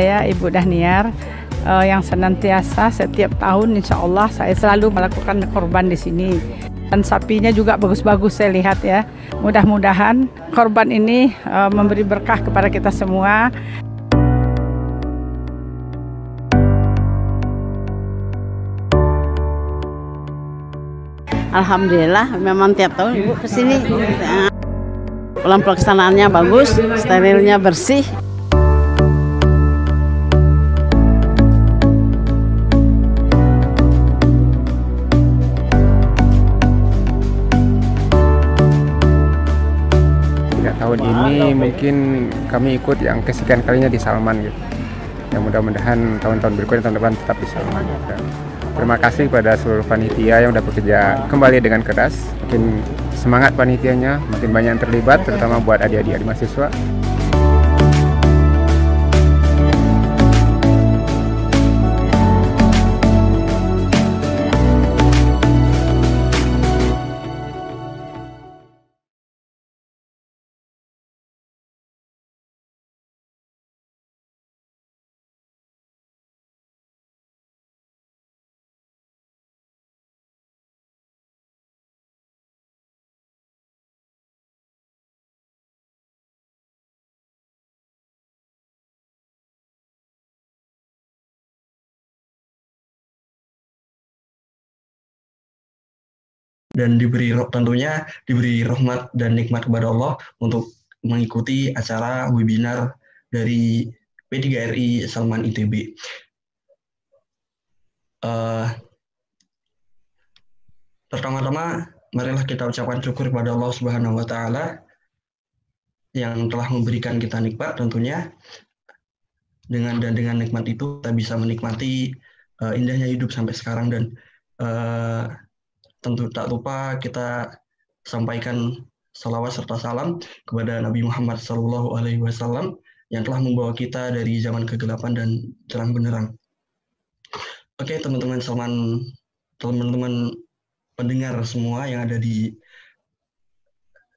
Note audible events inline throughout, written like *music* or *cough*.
saya Ibu Dahniar uh, eh, yang senantiasa setiap tahun insya Allah saya selalu melakukan korban di sini. Dan sapinya juga bagus-bagus saya lihat ya. Mudah-mudahan korban ini uh, memberi berkah kepada kita semua. Alhamdulillah memang tiap tahun ibu kesini. Pelan pelaksanaannya bagus, sterilnya bersih. tahun ini mungkin kami ikut yang kesekian kalinya di Salman gitu. Ya mudah-mudahan tahun-tahun berikutnya tahun depan tetap di Salman. Gitu. Terima kasih pada seluruh panitia yang sudah bekerja kembali dengan keras. Mungkin semangat panitianya, makin banyak yang terlibat, terutama buat adik-adik mahasiswa. dan diberi roh tentunya diberi rahmat dan nikmat kepada Allah untuk mengikuti acara webinar dari P3RI Salman ITB. Uh, eh, pertama-tama marilah kita ucapkan syukur kepada Allah Subhanahu wa taala yang telah memberikan kita nikmat tentunya dengan dan dengan nikmat itu kita bisa menikmati uh, indahnya hidup sampai sekarang dan uh, tentu tak lupa kita sampaikan salawat serta salam kepada Nabi Muhammad Sallallahu Alaihi Wasallam yang telah membawa kita dari zaman kegelapan dan terang benderang. Oke teman-teman teman teman-teman pendengar semua yang ada di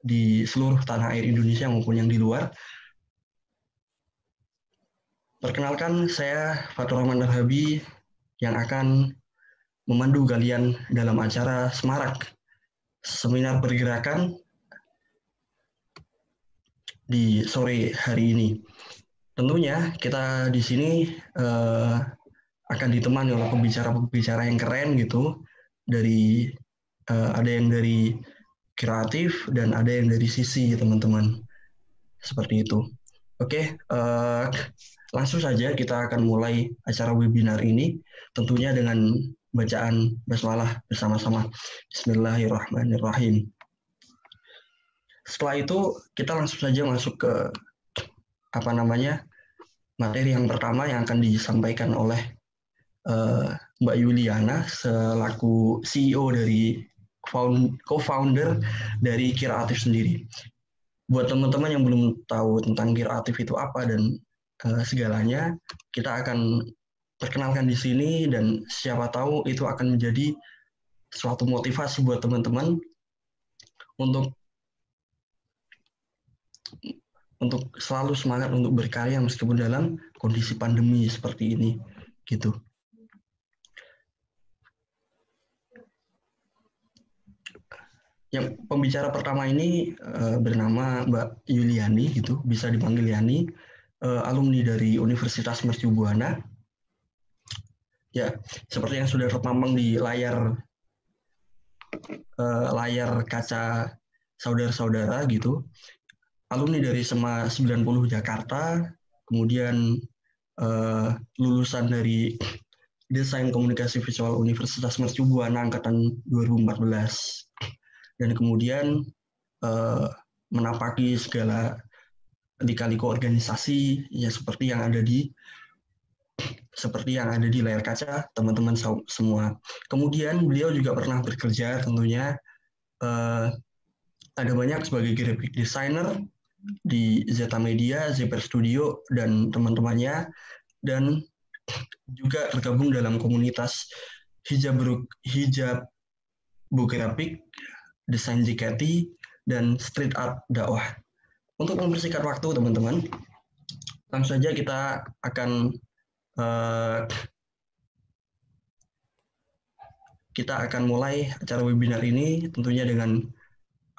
di seluruh tanah air Indonesia maupun yang di luar. Perkenalkan saya Fatur Rahman Darhabi yang akan memandu galian dalam acara Semarak, seminar pergerakan di sore hari ini. Tentunya kita di sini eh, akan ditemani oleh pembicara-pembicara yang keren gitu dari eh, ada yang dari kreatif dan ada yang dari sisi teman-teman seperti itu. Oke, eh, langsung saja kita akan mulai acara webinar ini tentunya dengan bacaan basmalah bersama-sama. Bismillahirrahmanirrahim. Setelah itu kita langsung saja masuk ke apa namanya materi yang pertama yang akan disampaikan oleh uh, Mbak Yuliana selaku CEO dari co-founder dari Kiratif sendiri. Buat teman-teman yang belum tahu tentang Kiratif itu apa dan uh, segalanya, kita akan perkenalkan di sini dan siapa tahu itu akan menjadi suatu motivasi buat teman-teman untuk untuk selalu semangat untuk berkarya meskipun dalam kondisi pandemi seperti ini gitu. Yang pembicara pertama ini uh, bernama Mbak Yuliani gitu, bisa dipanggil Yani, uh, alumni dari Universitas Mercu Buana Ya, seperti yang sudah terpampang di layar uh, layar kaca saudara-saudara gitu. Alumni dari SMA 90 Jakarta, kemudian uh, lulusan dari Desain Komunikasi Visual Universitas Mercubuana angkatan 2014. Dan kemudian uh, menapaki segala dikaliku organisasi ya seperti yang ada di seperti yang ada di layar kaca teman-teman semua. Kemudian beliau juga pernah bekerja tentunya uh, ada banyak sebagai graphic designer di Zeta Media, Zephyr Studio dan teman-temannya dan juga tergabung dalam komunitas hijab hijab bukerapik desain JKT dan street art dakwah. Untuk mempersingkat waktu teman-teman, langsung saja kita akan Eh, kita akan mulai acara webinar ini tentunya dengan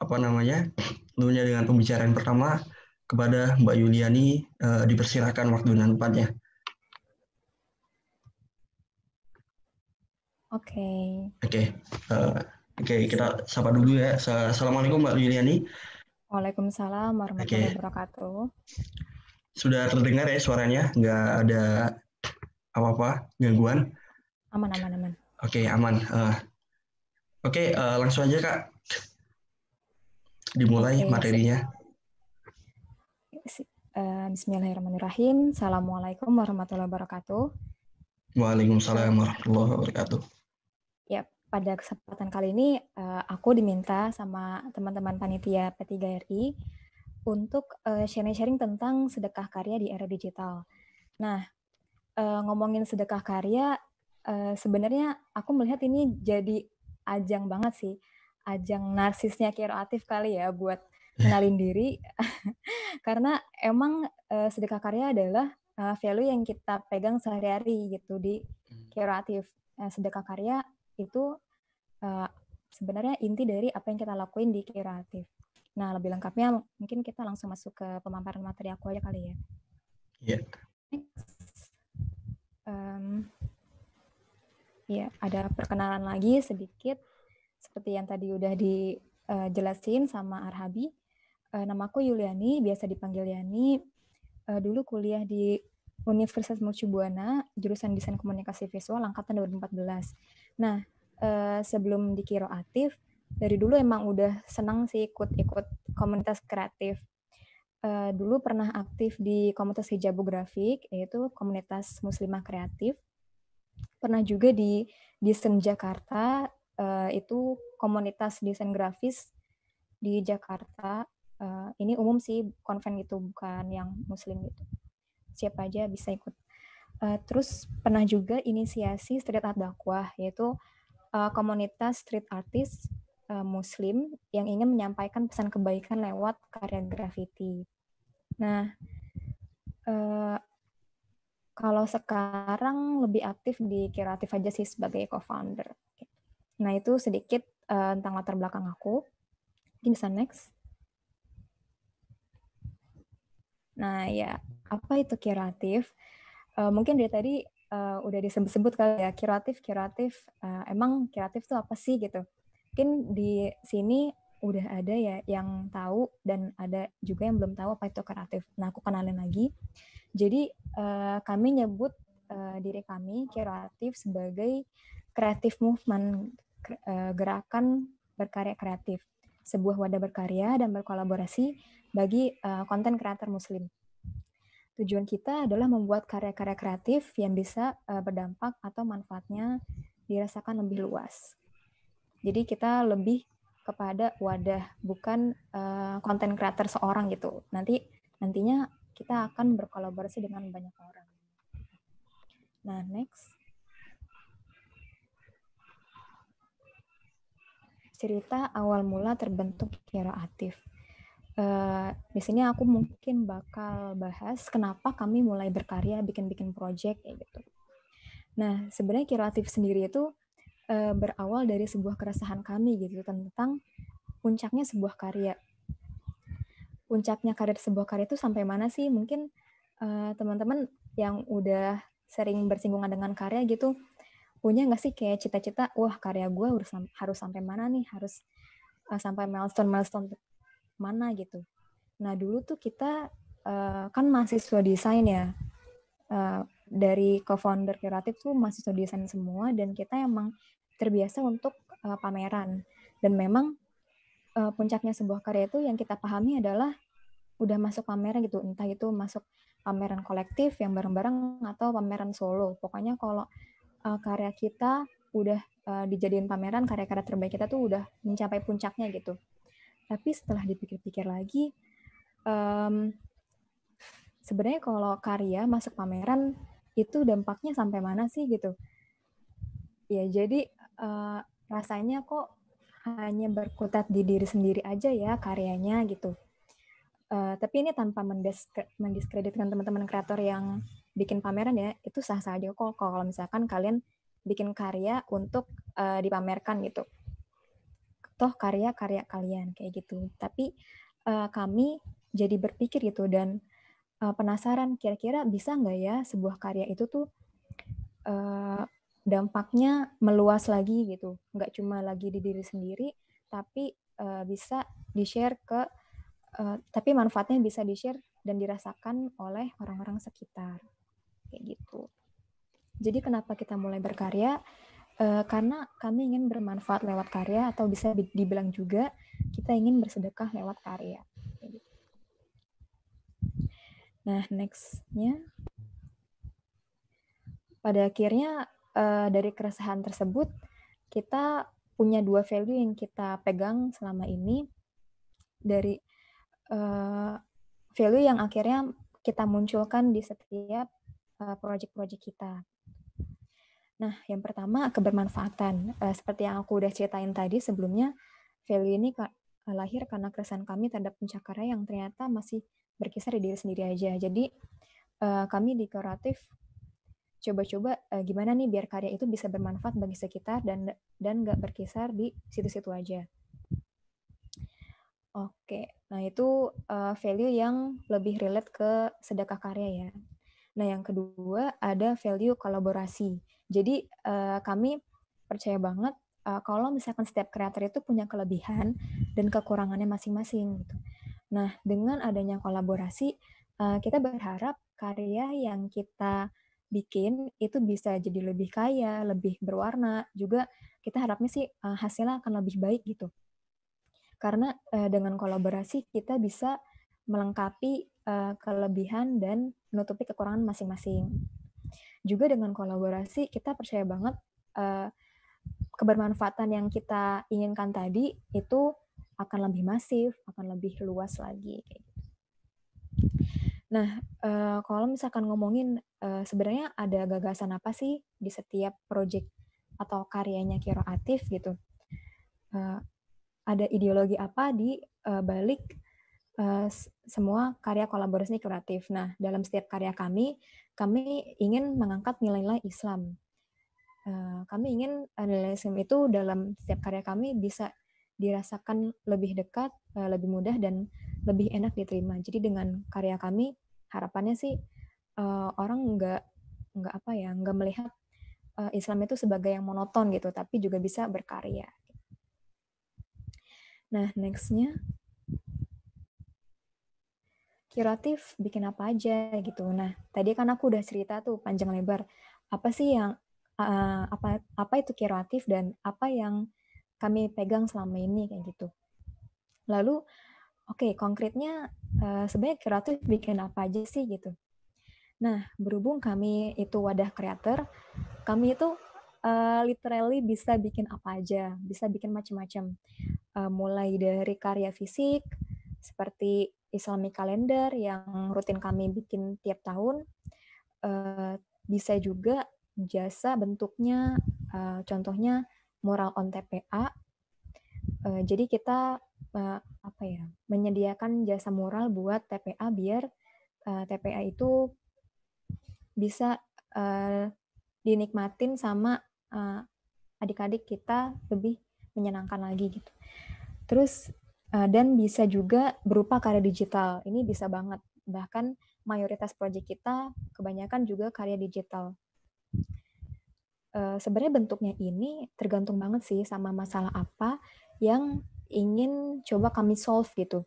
apa namanya tentunya dengan pembicaraan pertama kepada Mbak Yuliani uh, dipersilahkan waktu dan tempatnya. Oke. Okay. Oke. Okay. Uh, eh, Oke, okay, kita sapa dulu ya. Assalamualaikum Mbak Yuliani. Waalaikumsalam warahmatullahi okay. wabarakatuh. Sudah terdengar ya suaranya? Nggak ada apa-apa gangguan? Aman, aman, aman. Oke, okay, aman. Uh, Oke, okay, uh, eh, langsung aja Kak. Dimulai okay, materinya. Uh, Bismillahirrahmanirrahim. Assalamualaikum warahmatullahi wabarakatuh. Waalaikumsalam warahmatullahi wabarakatuh. Ya, pada kesempatan kali ini aku diminta sama teman-teman panitia P3RI untuk sharing-sharing tentang sedekah karya di era digital. Nah, uh, ngomongin sedekah karya, uh, sebenarnya aku melihat ini jadi ajang banget sih, ajang narsisnya kreatif kali ya buat *laughs* kenalin diri, *laughs* karena emang uh, sedekah karya adalah uh, value yang kita pegang sehari-hari gitu di hmm. kreatif. Uh, nah, sedekah karya itu uh, sebenarnya inti dari apa yang kita lakuin di kreatif. Nah, lebih lengkapnya mungkin kita langsung masuk ke pemaparan materi aku aja kali ya. Yeah. Iya um, ya ada perkenalan lagi sedikit seperti yang tadi udah dijelasin eh, sama Arhabi. Uh, namaku Yuliani, biasa dipanggil Yani. Uh, dulu kuliah di Universitas Mercubuana, jurusan Desain Komunikasi Visual angkatan 2014. Nah, uh, sebelum dikiro aktif, dari dulu emang udah senang sih ikut-ikut komunitas kreatif uh, dulu pernah aktif di komunitas hijabu grafik, yaitu komunitas muslimah kreatif. Pernah juga di Desain Jakarta, uh, itu komunitas desain grafis di Jakarta. Uh, ini umum sih, konven itu bukan yang muslim gitu. Siapa aja bisa ikut. Uh, terus pernah juga inisiasi street art dakwah, yaitu uh, komunitas street artist Muslim yang ingin menyampaikan pesan kebaikan lewat karya graffiti. Nah, uh, kalau sekarang lebih aktif di kreatif aja sih sebagai co-founder. Nah, itu sedikit uh, tentang latar belakang aku. Mungkin bisa next. Nah, ya, apa itu kreatif? Uh, mungkin dari tadi uh, udah disebut-sebut kali ya, kreatif, kreatif. Uh, emang kreatif itu apa sih gitu? Mungkin di sini udah ada ya yang tahu dan ada juga yang belum tahu apa itu kreatif. Nah, aku kenalin lagi. Jadi uh, kami nyebut uh, diri kami kreatif sebagai kreatif movement uh, gerakan berkarya kreatif, sebuah wadah berkarya dan berkolaborasi bagi konten uh, kreator muslim. Tujuan kita adalah membuat karya-karya kreatif yang bisa uh, berdampak atau manfaatnya dirasakan lebih luas. Jadi kita lebih kepada wadah bukan konten eh, uh, creator seorang gitu. Nanti nantinya kita akan berkolaborasi dengan banyak orang. Nah, next. Cerita awal mula terbentuk aktif Uh, di sini aku mungkin bakal bahas kenapa kami mulai berkarya bikin-bikin project kayak gitu. Nah, sebenarnya kira aktif sendiri itu uh, berawal dari sebuah keresahan kami gitu tentang puncaknya sebuah karya. Puncaknya karya sebuah karya itu sampai mana sih? Mungkin eh, teman-teman uh, yang udah sering bersinggungan dengan karya gitu punya nggak sih kayak cita-cita, wah karya gue harus harus sampai mana nih? Harus uh, sampai milestone milestone mana gitu. Nah dulu tuh kita uh, kan mahasiswa desain ya. Uh, dari co-founder kreatif tuh mahasiswa desain semua dan kita emang terbiasa untuk uh, pameran dan memang uh, puncaknya sebuah karya itu yang kita pahami adalah udah masuk pameran gitu entah itu masuk pameran kolektif yang bareng-bareng atau pameran solo pokoknya kalau uh, karya kita udah uh, dijadiin pameran karya-karya terbaik kita tuh udah mencapai puncaknya gitu tapi setelah dipikir-pikir lagi um, sebenarnya kalau karya masuk pameran itu dampaknya sampai mana sih gitu ya jadi uh, rasanya kok hanya berkutat di diri sendiri aja ya karyanya gitu. Uh, tapi ini tanpa mendiskreditkan teman-teman kreator yang bikin pameran ya, itu sah-sah aja kok kalau misalkan kalian bikin karya untuk uh, dipamerkan gitu. Toh karya-karya kalian kayak gitu. Tapi uh, kami jadi berpikir gitu dan uh, penasaran kira-kira bisa nggak ya sebuah karya itu tuh uh, dampaknya meluas lagi gitu nggak cuma lagi di diri sendiri tapi uh, bisa di share ke uh, tapi manfaatnya bisa di share dan dirasakan oleh orang-orang sekitar kayak gitu jadi kenapa kita mulai berkarya uh, karena kami ingin bermanfaat lewat karya atau bisa dibilang juga kita ingin bersedekah lewat karya kayak gitu. Nah, nextnya pada akhirnya uh, dari keresahan tersebut kita punya dua value yang kita pegang selama ini dari uh, value yang akhirnya kita munculkan di setiap eh, project proyek-proyek kita. Nah, yang pertama kebermanfaatan. Uh, seperti yang aku udah ceritain tadi sebelumnya, value ini lahir karena keresahan kami terhadap pencakaran yang ternyata masih berkisar di diri sendiri aja. Jadi uh, kami di kreatif coba-coba uh, gimana nih biar karya itu bisa bermanfaat bagi sekitar dan dan nggak berkisar di situ-situ aja. Oke, nah itu uh, value yang lebih relate ke sedekah karya ya. Nah yang kedua ada value kolaborasi. Jadi uh, kami percaya banget uh, kalau misalkan setiap kreator itu punya kelebihan dan kekurangannya masing-masing gitu. Nah dengan adanya kolaborasi uh, kita berharap karya yang kita bikin itu bisa jadi lebih kaya, lebih berwarna, juga kita harapnya sih uh, hasilnya akan lebih baik gitu. Karena uh, dengan kolaborasi kita bisa melengkapi uh, kelebihan dan menutupi kekurangan masing-masing. Juga dengan kolaborasi kita percaya banget uh, kebermanfaatan yang kita inginkan tadi itu akan lebih masif, akan lebih luas lagi kayak gitu. Nah, uh, kalau misalkan ngomongin eh, sebenarnya ada gagasan apa sih di setiap proyek atau karyanya Atif gitu? Eh, ada ideologi apa di balik semua karya kolaborasi kreatif? Nah, dalam setiap karya kami, kami ingin mengangkat nilai-nilai Islam. kami ingin nilai Islam itu dalam setiap karya kami bisa dirasakan lebih dekat, lebih mudah, dan lebih enak diterima. Jadi dengan karya kami, harapannya sih uh, orang nggak nggak apa ya nggak melihat uh, Islam itu sebagai yang monoton gitu tapi juga bisa berkarya nah nextnya kreatif bikin apa aja gitu nah tadi kan aku udah cerita tuh panjang lebar apa sih yang uh, apa apa itu kreatif dan apa yang kami pegang selama ini kayak gitu lalu oke okay, konkretnya uh, sebenarnya kreatif bikin apa aja sih gitu. Nah, berhubung kami itu wadah kreator, kami itu uh, literally bisa bikin apa aja, bisa bikin macam-macam. Uh, mulai dari karya fisik seperti Islamic calendar yang rutin kami bikin tiap tahun. Uh, bisa juga jasa bentuknya uh, contohnya mural on TPA. Uh, jadi kita uh, apa ya menyediakan jasa moral buat TPA biar uh, eh, TPA itu bisa uh, dinikmatin sama adik eh, adik-adik kita lebih menyenangkan lagi gitu. Terus uh, dan bisa juga berupa karya digital. Ini bisa banget. Bahkan mayoritas proyek kita kebanyakan juga karya digital. Uh, sebenarnya bentuknya ini tergantung banget sih sama masalah apa yang ingin coba kami solve gitu.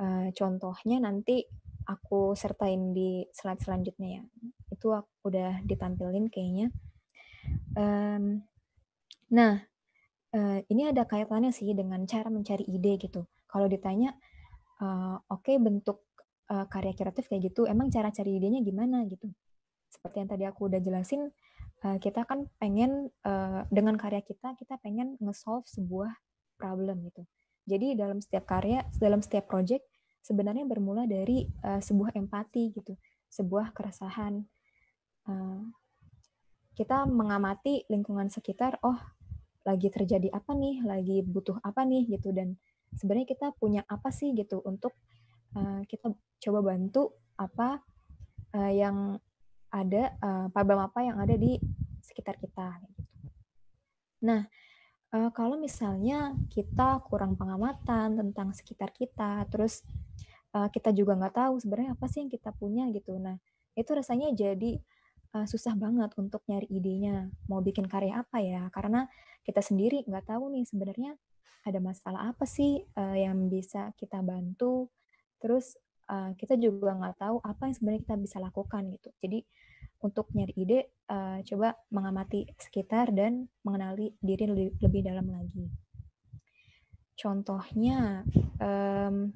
Uh, contohnya nanti aku sertain di slide selanjutnya ya. Itu aku udah ditampilin kayaknya. Um, nah, uh, ini ada kaitannya sih dengan cara mencari ide gitu. Kalau ditanya, uh, oke okay, bentuk uh, karya kreatif kayak gitu, emang cara cari idenya gimana gitu? Seperti yang tadi aku udah jelasin, uh, kita kan pengen uh, dengan karya kita, kita pengen nge-solve sebuah problem gitu. Jadi dalam setiap karya, dalam setiap project sebenarnya bermula dari uh, sebuah empati gitu, sebuah keresahan. Uh, kita mengamati lingkungan sekitar, oh lagi terjadi apa nih, lagi butuh apa nih gitu dan sebenarnya kita punya apa sih gitu untuk uh, kita coba bantu apa uh, yang ada uh, problem apa yang ada di sekitar kita gitu. Nah, uh, kalau misalnya kita kurang pengamatan tentang sekitar kita, terus uh, kita juga nggak tahu sebenarnya apa sih yang kita punya gitu. Nah, itu rasanya jadi uh, susah banget untuk nyari idenya. Mau bikin karya apa ya? Karena kita sendiri nggak tahu nih sebenarnya ada masalah apa sih uh, yang bisa kita bantu. Terus uh, kita juga nggak tahu apa yang sebenarnya kita bisa lakukan gitu. Jadi untuk nyari ide, uh, coba mengamati sekitar dan mengenali diri lebih, lebih dalam lagi. Contohnya, um,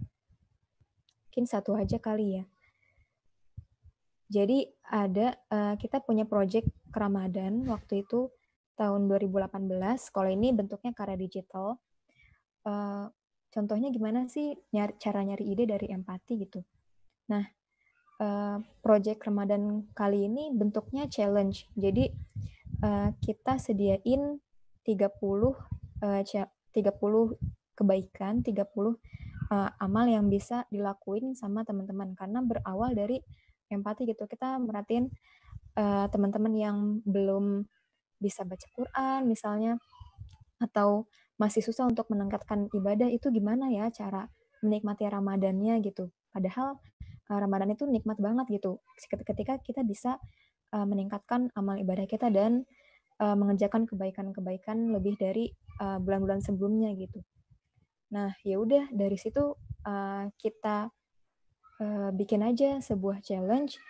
mungkin satu aja kali ya. Jadi ada uh, kita punya proyek keramadan waktu itu tahun 2018. Kalau ini bentuknya karya digital. Uh, contohnya gimana sih nyari, cara nyari ide dari empati gitu. Nah, uh, project Ramadan kali ini bentuknya challenge. Jadi uh, kita sediain 30 uh, 30 kebaikan, 30 uh, eh, amal yang bisa dilakuin sama teman-teman karena berawal dari empati gitu. Kita merhatiin uh, teman-teman yang belum bisa baca Quran misalnya atau masih susah untuk meningkatkan ibadah itu gimana ya cara menikmati Ramadannya gitu. Padahal uh, Ramadan itu nikmat banget gitu. Ketika kita bisa uh, meningkatkan amal ibadah kita dan uh, mengerjakan kebaikan-kebaikan lebih dari bulan-bulan uh, sebelumnya gitu. Nah, ya udah dari situ uh, kita uh, bikin aja sebuah challenge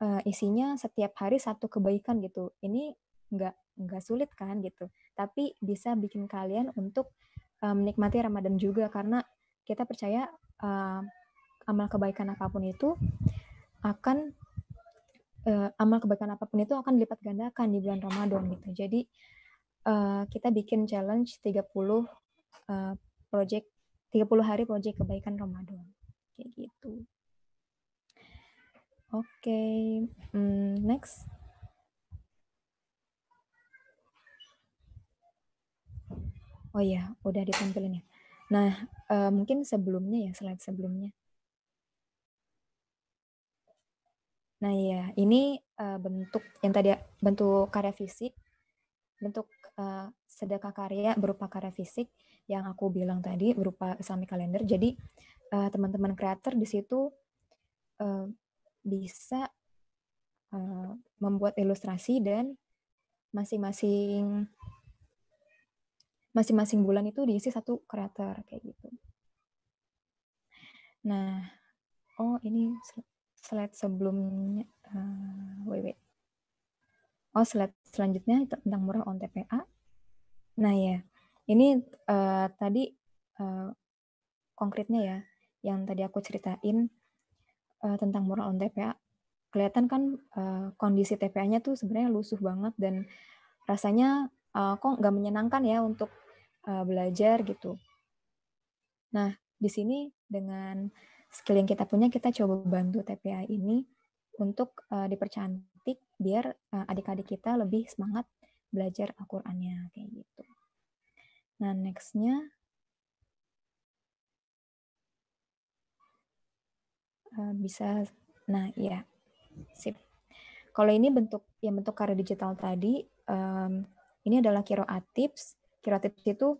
uh, isinya setiap hari satu kebaikan gitu. Ini nggak nggak sulit kan gitu. Tapi bisa bikin kalian untuk uh, menikmati Ramadan juga karena kita percaya uh, amal kebaikan apapun itu akan uh, amal kebaikan apapun itu akan dilipat gandakan di bulan Ramadan gitu. Jadi uh, kita bikin challenge 30 uh, eh, project 30 hari project kebaikan Ramadan. Kayak gitu. Oke, okay. mm, next. Oh ya, udah ditampilin ya. Nah, uh, mungkin sebelumnya ya slide sebelumnya. Nah, ya, ini uh, bentuk yang tadi bentuk karya fisik, bentuk uh, sedekah karya berupa karya fisik yang aku bilang tadi berupa Islamic calendar. Jadi uh, teman-teman kreator di situ uh, bisa uh, membuat ilustrasi dan masing-masing masing-masing bulan itu diisi satu kreator kayak gitu. Nah, oh ini slide sebelumnya uh, wait, wait. Oh, slide selanjutnya itu tentang murah on TPA. Nah, ya. Ini uh, tadi uh, konkretnya ya yang tadi aku ceritain uh, tentang murah on TPA. Kelihatan kan uh, kondisi TPA-nya tuh sebenarnya lusuh banget dan rasanya uh, kok nggak menyenangkan ya untuk uh, belajar gitu. Nah, di sini dengan skill yang kita punya kita coba bantu TPA ini untuk uh, dipercantik biar adik eh, adik-adik kita lebih semangat belajar Al-Qur'annya kayak gitu. Nah, nextnya uh, bisa nah ya sip kalau ini bentuk yang bentuk karya digital tadi um, ini adalah kiroat tips kiroat tips itu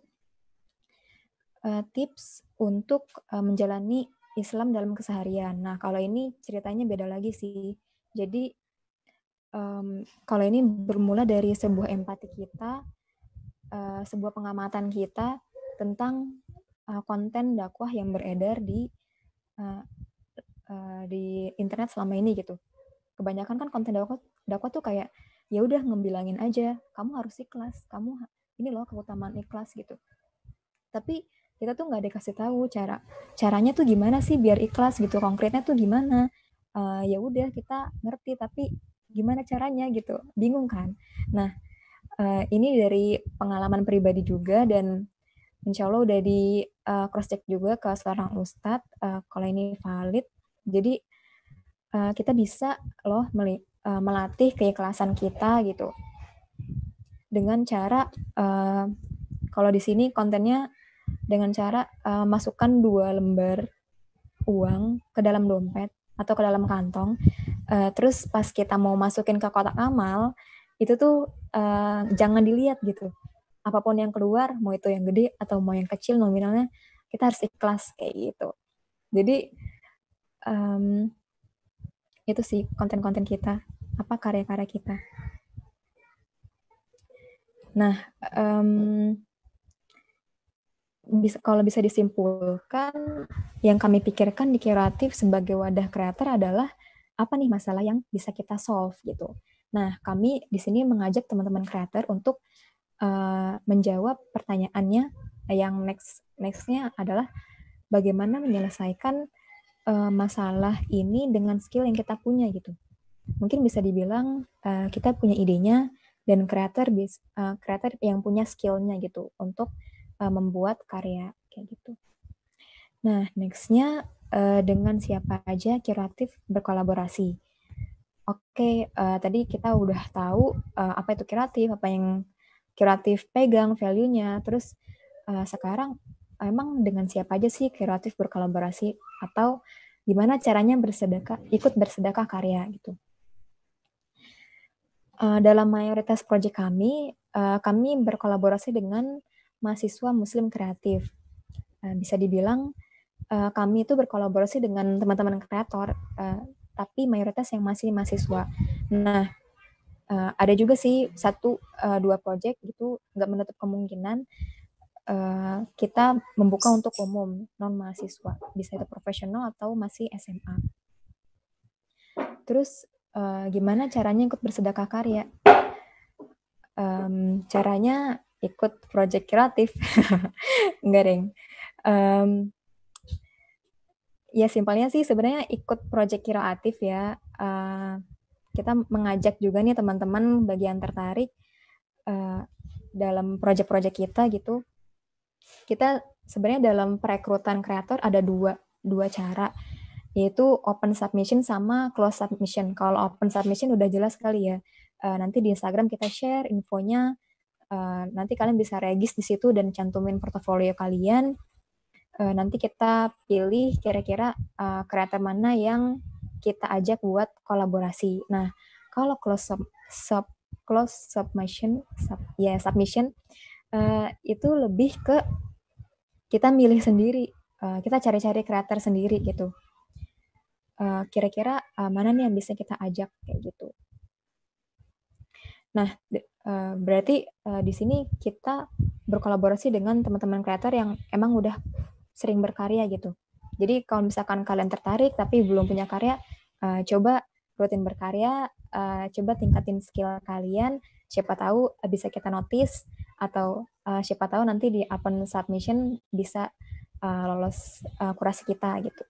uh, tips untuk uh, menjalani Islam dalam keseharian. Nah, kalau ini ceritanya beda lagi sih. Jadi um, kalau ini bermula dari sebuah empati kita, uh, sebuah pengamatan kita tentang uh, konten dakwah yang beredar di uh, uh, di internet selama ini gitu. Kebanyakan kan konten dakwah dakwah tuh kayak ya udah ngembilangin aja, kamu harus ikhlas, kamu ini loh keutamaan ikhlas gitu. Tapi kita tuh nggak dikasih tahu cara caranya tuh gimana sih biar ikhlas gitu konkretnya tuh gimana uh, ya udah kita ngerti tapi gimana caranya gitu bingung kan nah uh, ini dari pengalaman pribadi juga dan insya Allah udah di uh, cross check juga ke seorang ustadz uh, kalau ini valid jadi uh, kita bisa loh meli uh, melatih keikhlasan kita gitu dengan cara uh, kalau di sini kontennya dengan cara uh, masukkan dua lembar uang ke dalam dompet atau ke dalam kantong. Uh, terus pas kita mau masukin ke kotak amal, itu tuh uh, jangan dilihat gitu. Apapun yang keluar, mau itu yang gede atau mau yang kecil nominalnya, kita harus ikhlas kayak gitu. Jadi um, itu sih konten-konten kita, apa karya-karya kita. Nah, um, bisa kalau bisa disimpulkan yang kami pikirkan di kreatif sebagai wadah kreator adalah apa nih masalah yang bisa kita solve gitu. Nah, kami di sini mengajak teman-teman kreator untuk uh, menjawab pertanyaannya yang next nextnya adalah bagaimana menyelesaikan uh, masalah ini dengan skill yang kita punya gitu. Mungkin bisa dibilang uh, kita punya idenya dan kreator kreator yang punya skillnya gitu untuk uh, membuat karya kayak gitu. Nah, nextnya uh, dengan siapa aja kreatif berkolaborasi. Oke, okay, uh, eh, tadi kita udah tahu uh, apa itu kreatif apa yang kreatif pegang value-nya. Terus uh, sekarang emang dengan siapa aja sih kreatif berkolaborasi atau gimana caranya bersedekah, ikut bersedekah karya gitu. Uh, dalam mayoritas proyek kami, uh, kami berkolaborasi dengan mahasiswa Muslim kreatif. Eh, bisa dibilang eh, kami itu berkolaborasi dengan teman-teman kreator, eh, tapi mayoritas yang masih mahasiswa. Nah, ada juga sih satu dua proyek itu nggak menutup kemungkinan kita membuka untuk umum non mahasiswa bisa itu profesional atau masih SMA terus gimana caranya ikut bersedekah karya um, caranya ikut project kreatif *laughs* nggak um, ya simpelnya sih sebenarnya ikut project kreatif ya uh, kita mengajak juga nih teman-teman bagi yang tertarik uh, dalam project-project kita gitu kita sebenarnya dalam perekrutan kreator ada dua dua cara yaitu open submission sama close submission. Kalau open submission udah jelas sekali ya. Uh, nanti di Instagram kita share infonya Eh, nanti kalian bisa regis di situ dan cantumin portofolio kalian. Uh, nanti kita pilih kira-kira uh, mana yang kita ajak buat kolaborasi. Nah, kalau close sub, sub close submission, sub, ya yeah, submission uh, itu lebih ke kita milih sendiri, uh, kita cari-cari kreator sendiri gitu. Kira-kira uh, uh, mana nih yang bisa kita ajak kayak gitu. Nah, eh, berarti eh, di sini kita berkolaborasi dengan teman-teman kreator yang emang udah sering berkarya gitu. Jadi kalau misalkan kalian tertarik tapi belum punya karya, eh, coba rutin berkarya, coba tingkatin skill kalian. Siapa tahu bisa kita notice atau siapa tahu nanti di open submission bisa lolos uh, kurasi kita gitu.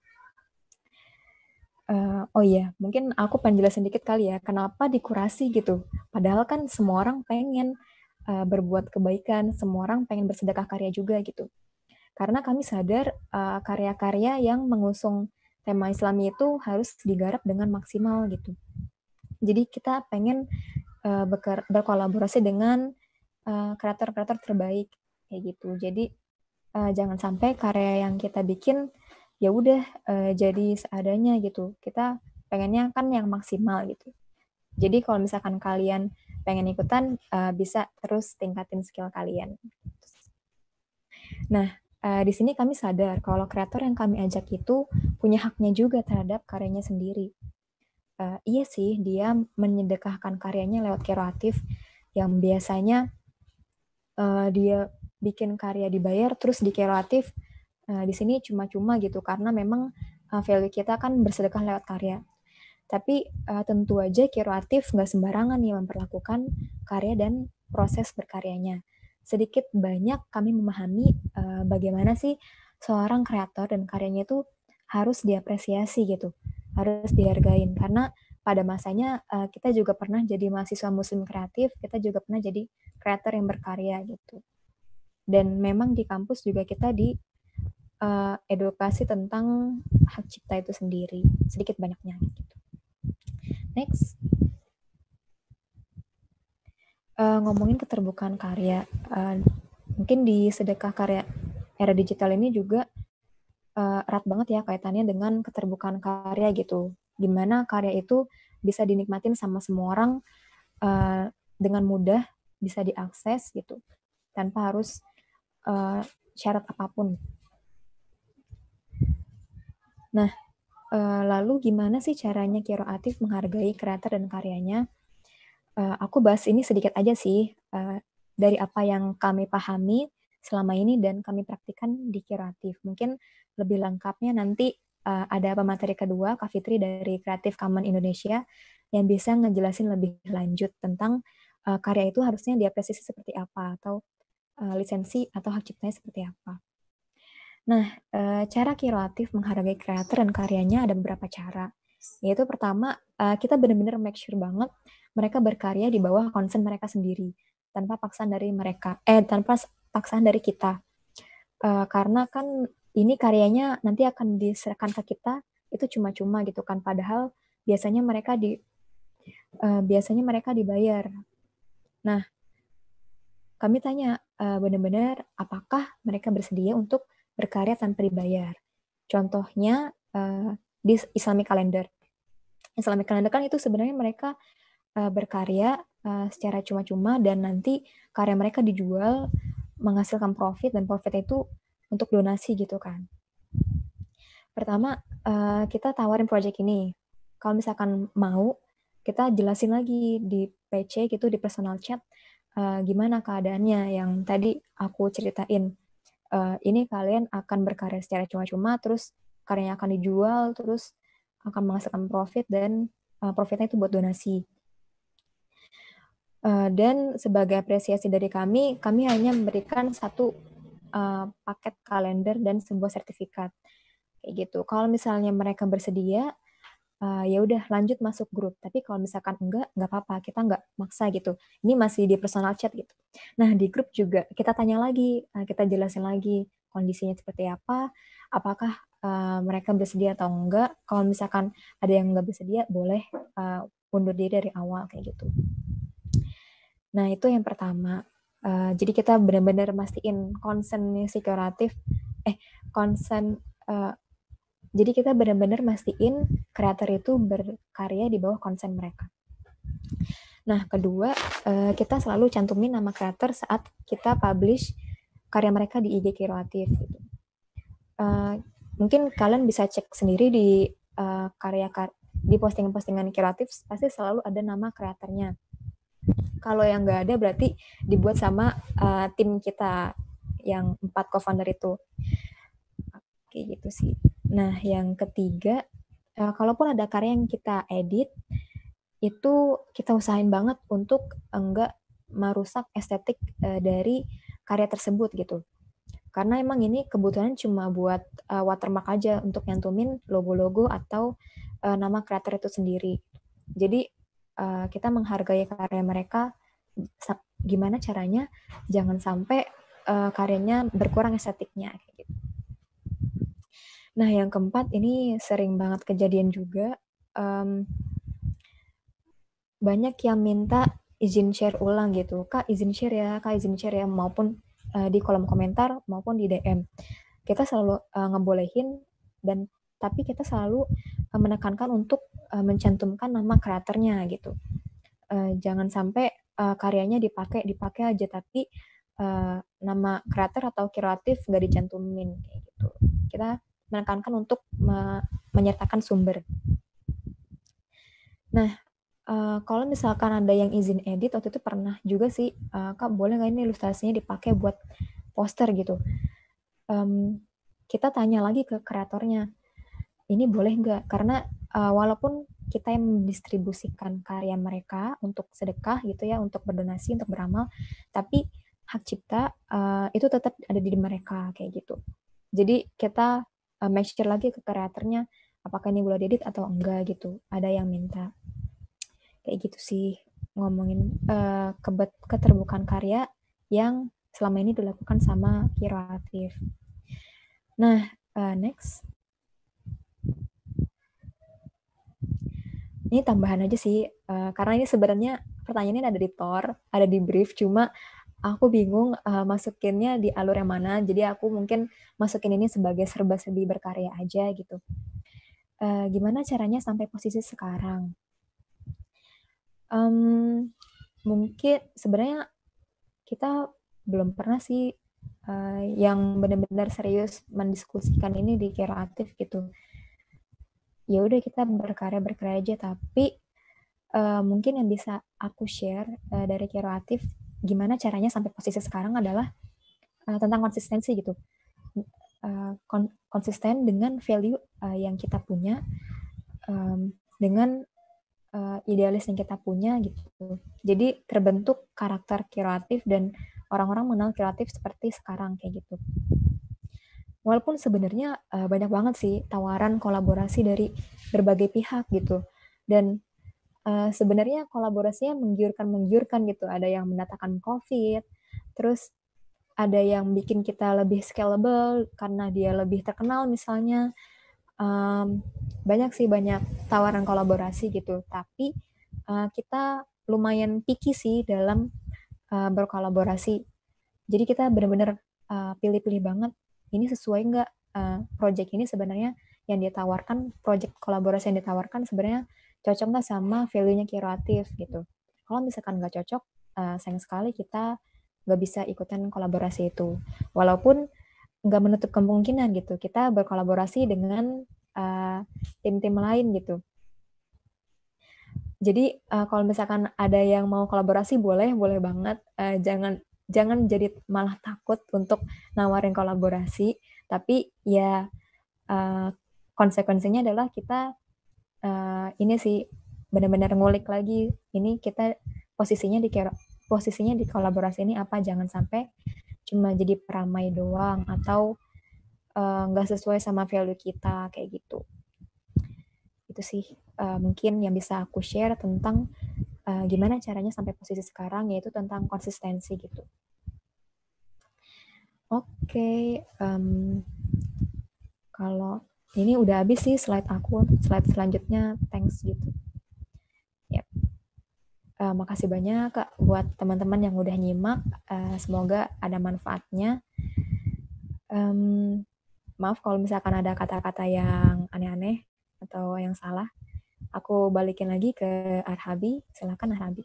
Uh, oh iya, mungkin aku penjelasan sedikit kali ya, kenapa dikurasi gitu. Padahal kan semua orang pengen uh, berbuat kebaikan, semua orang pengen bersedekah karya juga gitu. Karena kami sadar eh, karya-karya uh, yang mengusung tema Islami itu harus digarap dengan maksimal gitu. Jadi kita pengen uh, beker, berkolaborasi dengan kreator kreator-kreator terbaik kayak gitu. Jadi uh, jangan sampai karya yang kita bikin ya udah uh, jadi seadanya gitu kita pengennya kan yang maksimal gitu jadi kalau misalkan kalian pengen ikutan uh, bisa terus tingkatin skill kalian nah uh, di sini kami sadar kalau kreator yang kami ajak itu punya haknya juga terhadap karyanya sendiri uh, iya sih dia menyedekahkan karyanya lewat kreatif yang biasanya uh, dia bikin karya dibayar terus di kreatif uh, di sini cuma-cuma gitu karena memang uh, value kita kan bersedekah lewat karya. Tapi uh, tentu aja kiroatif nggak sembarangan nih memperlakukan karya dan proses berkaryanya. Sedikit banyak kami memahami uh, bagaimana sih seorang kreator dan karyanya itu harus diapresiasi gitu, harus dihargain karena pada masanya uh, kita juga pernah jadi mahasiswa muslim kreatif, kita juga pernah jadi kreator yang berkarya gitu. Dan memang di kampus juga kita di uh, edukasi tentang hak cipta itu sendiri sedikit banyaknya gitu. Next. Uh, ngomongin keterbukaan karya, uh, mungkin di sedekah karya era digital ini juga uh, erat banget ya kaitannya dengan keterbukaan karya gitu. Gimana karya itu bisa dinikmatin sama semua orang uh, dengan mudah bisa diakses gitu, tanpa harus uh, syarat apapun Nah, eh, lalu gimana sih caranya Kiro Atif menghargai kreator dan karyanya? Eh, aku bahas ini sedikit aja sih eh, dari apa yang kami pahami selama ini dan kami praktikan di Atif. Mungkin lebih lengkapnya nanti ada pemateri kedua, Kak Fitri dari Kreatif Common Indonesia yang bisa ngejelasin lebih lanjut tentang karya itu harusnya diapresiasi seperti apa atau lisensi atau hak ciptanya seperti apa. Nah, eh, cara kreatif menghargai kreator dan karyanya ada beberapa cara. Yaitu pertama, eh, kita benar-benar make sure banget mereka berkarya di bawah concern mereka sendiri, tanpa paksaan dari mereka, eh tanpa paksaan dari kita. Eh, karena kan ini karyanya nanti akan diserahkan ke kita itu cuma-cuma gitu kan, padahal biasanya mereka di biasanya mereka dibayar. Nah, kami tanya benar-benar apakah mereka bersedia untuk berkarya tanpa dibayar. Contohnya eh, di Islamic Calendar. Islamic Calendar kan itu sebenarnya mereka eh, berkarya eh, secara cuma-cuma dan nanti karya mereka dijual menghasilkan profit dan profit itu untuk donasi gitu kan. Pertama kita tawarin project ini. Kalau misalkan mau kita jelasin lagi di PC gitu di personal chat gimana keadaannya yang tadi aku ceritain uh, ini kalian akan berkarya secara cuma-cuma, terus karyanya akan dijual, terus akan menghasilkan profit dan uh, profitnya itu buat donasi. Uh, dan sebagai apresiasi dari kami, kami hanya memberikan satu uh, paket kalender dan sebuah sertifikat kayak gitu. Kalau misalnya mereka bersedia, uh, ya udah lanjut masuk grup. Tapi kalau misalkan enggak, enggak apa-apa, kita enggak maksa gitu. Ini masih di personal chat gitu. Nah, di grup juga kita tanya lagi, uh, kita jelasin lagi kondisinya seperti apa, apakah uh, mereka bersedia atau enggak. Kalau misalkan ada yang enggak bersedia, boleh uh, undur diri dari awal kayak gitu. Nah, itu yang pertama. Uh, jadi kita benar-benar mastiin konsen si kreatif, eh concern jadi kita benar-benar mastiin kreator itu berkarya di bawah konsen mereka. Nah, kedua, eh, kita selalu cantumin nama kreator saat kita publish karya mereka di IG Kreatif. Gitu. Eh, mungkin kalian bisa cek sendiri di eh, karya di postingan-postingan kreatif pasti selalu ada nama kreatornya. Kalau yang nggak ada berarti dibuat sama tim kita yang empat co-founder itu kayak gitu sih. Nah, yang ketiga, eh, kalaupun ada karya yang kita edit, itu kita usahain banget untuk enggak merusak estetik eh, dari karya tersebut gitu. Karena emang ini kebutuhan cuma buat eh, watermark aja untuk nyantumin logo-logo atau nama kreator itu sendiri. Jadi kita menghargai karya mereka gimana caranya jangan sampai karyanya berkurang estetiknya gitu. Nah, yang keempat ini sering banget kejadian juga. Um, banyak yang minta izin share ulang gitu. Kak, izin share ya, Kak, izin share ya, maupun uh, di kolom komentar maupun di DM. Kita selalu uh, ngebolehin dan tapi kita selalu uh, menekankan untuk uh, mencantumkan nama kreatornya gitu. Uh, jangan sampai uh, karyanya dipakai dipakai aja tapi uh, nama kreator atau kreatif gak dicantumin kayak gitu. Kita menekankan untuk me menyertakan sumber. Nah, uh, kalau misalkan ada yang izin edit waktu itu pernah juga sih uh, kak boleh nggak ini ilustrasinya dipakai buat poster gitu um, kita tanya lagi ke kreatornya ini boleh nggak karena uh, walaupun kita yang mendistribusikan karya mereka untuk sedekah gitu ya untuk berdonasi untuk beramal tapi hak cipta uh, itu tetap ada di mereka kayak gitu jadi kita uh, make sure lagi ke kreatornya apakah ini boleh diedit atau enggak gitu ada yang minta kayak gitu sih ngomongin uh, kebet keterbukaan karya yang selama ini dilakukan sama kreatif nah uh, next ini tambahan aja sih uh, karena ini sebenarnya pertanyaannya ada di Tor ada di brief cuma aku bingung uh, masukinnya di alur yang mana. Jadi aku mungkin masukin ini sebagai serba-serbi berkarya aja gitu. Uh, gimana caranya sampai posisi sekarang? Um, mungkin sebenarnya kita belum pernah sih uh, yang benar-benar serius mendiskusikan ini di kreatif gitu. Ya udah kita berkarya berkarya aja tapi uh, mungkin yang bisa aku share uh, dari kreatif gimana caranya sampai posisi sekarang adalah uh, tentang konsistensi gitu uh, kon konsisten dengan value uh, yang kita punya um, dengan uh, idealis yang kita punya gitu jadi terbentuk karakter kreatif dan orang-orang mengenal kreatif seperti sekarang kayak gitu walaupun sebenarnya uh, banyak banget sih tawaran kolaborasi dari berbagai pihak gitu dan uh, sebenarnya kolaborasinya menggiurkan menggiurkan gitu ada yang mendatangkan COVID, terus ada yang bikin kita lebih scalable karena dia lebih terkenal misalnya um, banyak sih banyak tawaran kolaborasi gitu tapi uh, kita lumayan picky sih dalam uh, berkolaborasi jadi kita benar-benar uh, pilih-pilih banget ini sesuai nggak uh, project ini sebenarnya yang ditawarkan project kolaborasi yang ditawarkan sebenarnya cocok nggak sama value-nya kreatif gitu. Kalau misalkan nggak cocok, uh, sayang sekali kita nggak bisa ikutan kolaborasi itu. Walaupun nggak menutup kemungkinan gitu, kita berkolaborasi dengan eh, tim-tim uh, lain gitu. Jadi uh, kalau misalkan ada yang mau kolaborasi boleh, boleh banget. Uh, jangan jangan jadi malah takut untuk nawarin kolaborasi, tapi ya uh, konsekuensinya adalah kita uh, ini sih benar-benar ngulik lagi ini kita posisinya di posisinya di kolaborasi ini apa jangan sampai cuma jadi peramai doang atau eh, nggak uh, sesuai sama value kita kayak gitu itu sih uh, mungkin yang bisa aku share tentang uh, gimana caranya sampai posisi sekarang yaitu tentang konsistensi gitu oke okay, um, kalau ini udah habis sih slide aku slide selanjutnya thanks gitu yep. uh, makasih banyak kak buat teman-teman yang udah nyimak uh, semoga ada manfaatnya um, maaf kalau misalkan ada kata-kata yang aneh-aneh atau yang salah aku balikin lagi ke Arhabi Silakan Arhabi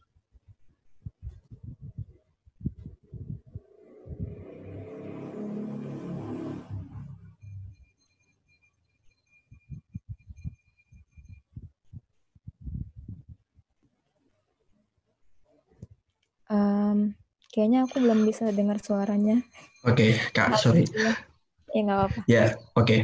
Um, kayaknya aku belum bisa dengar suaranya. Oke, okay, Kak, sorry. Ya, nggak apa-apa. Ya, yeah, oke. Okay.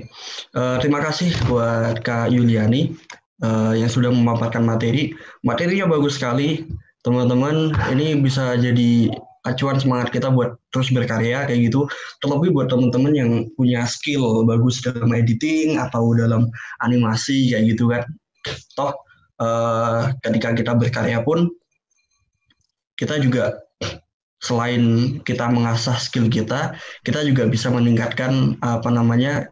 Uh, eh, terima kasih buat Kak Yuliani uh, yang sudah memaparkan materi. Materinya bagus sekali. Teman-teman, ini bisa jadi acuan semangat kita buat terus berkarya kayak gitu. Terlebih buat teman-teman yang punya skill bagus dalam editing atau dalam animasi kayak gitu kan. Toh, uh, ketika kita berkarya pun kita juga selain kita mengasah skill kita, kita juga bisa meningkatkan apa namanya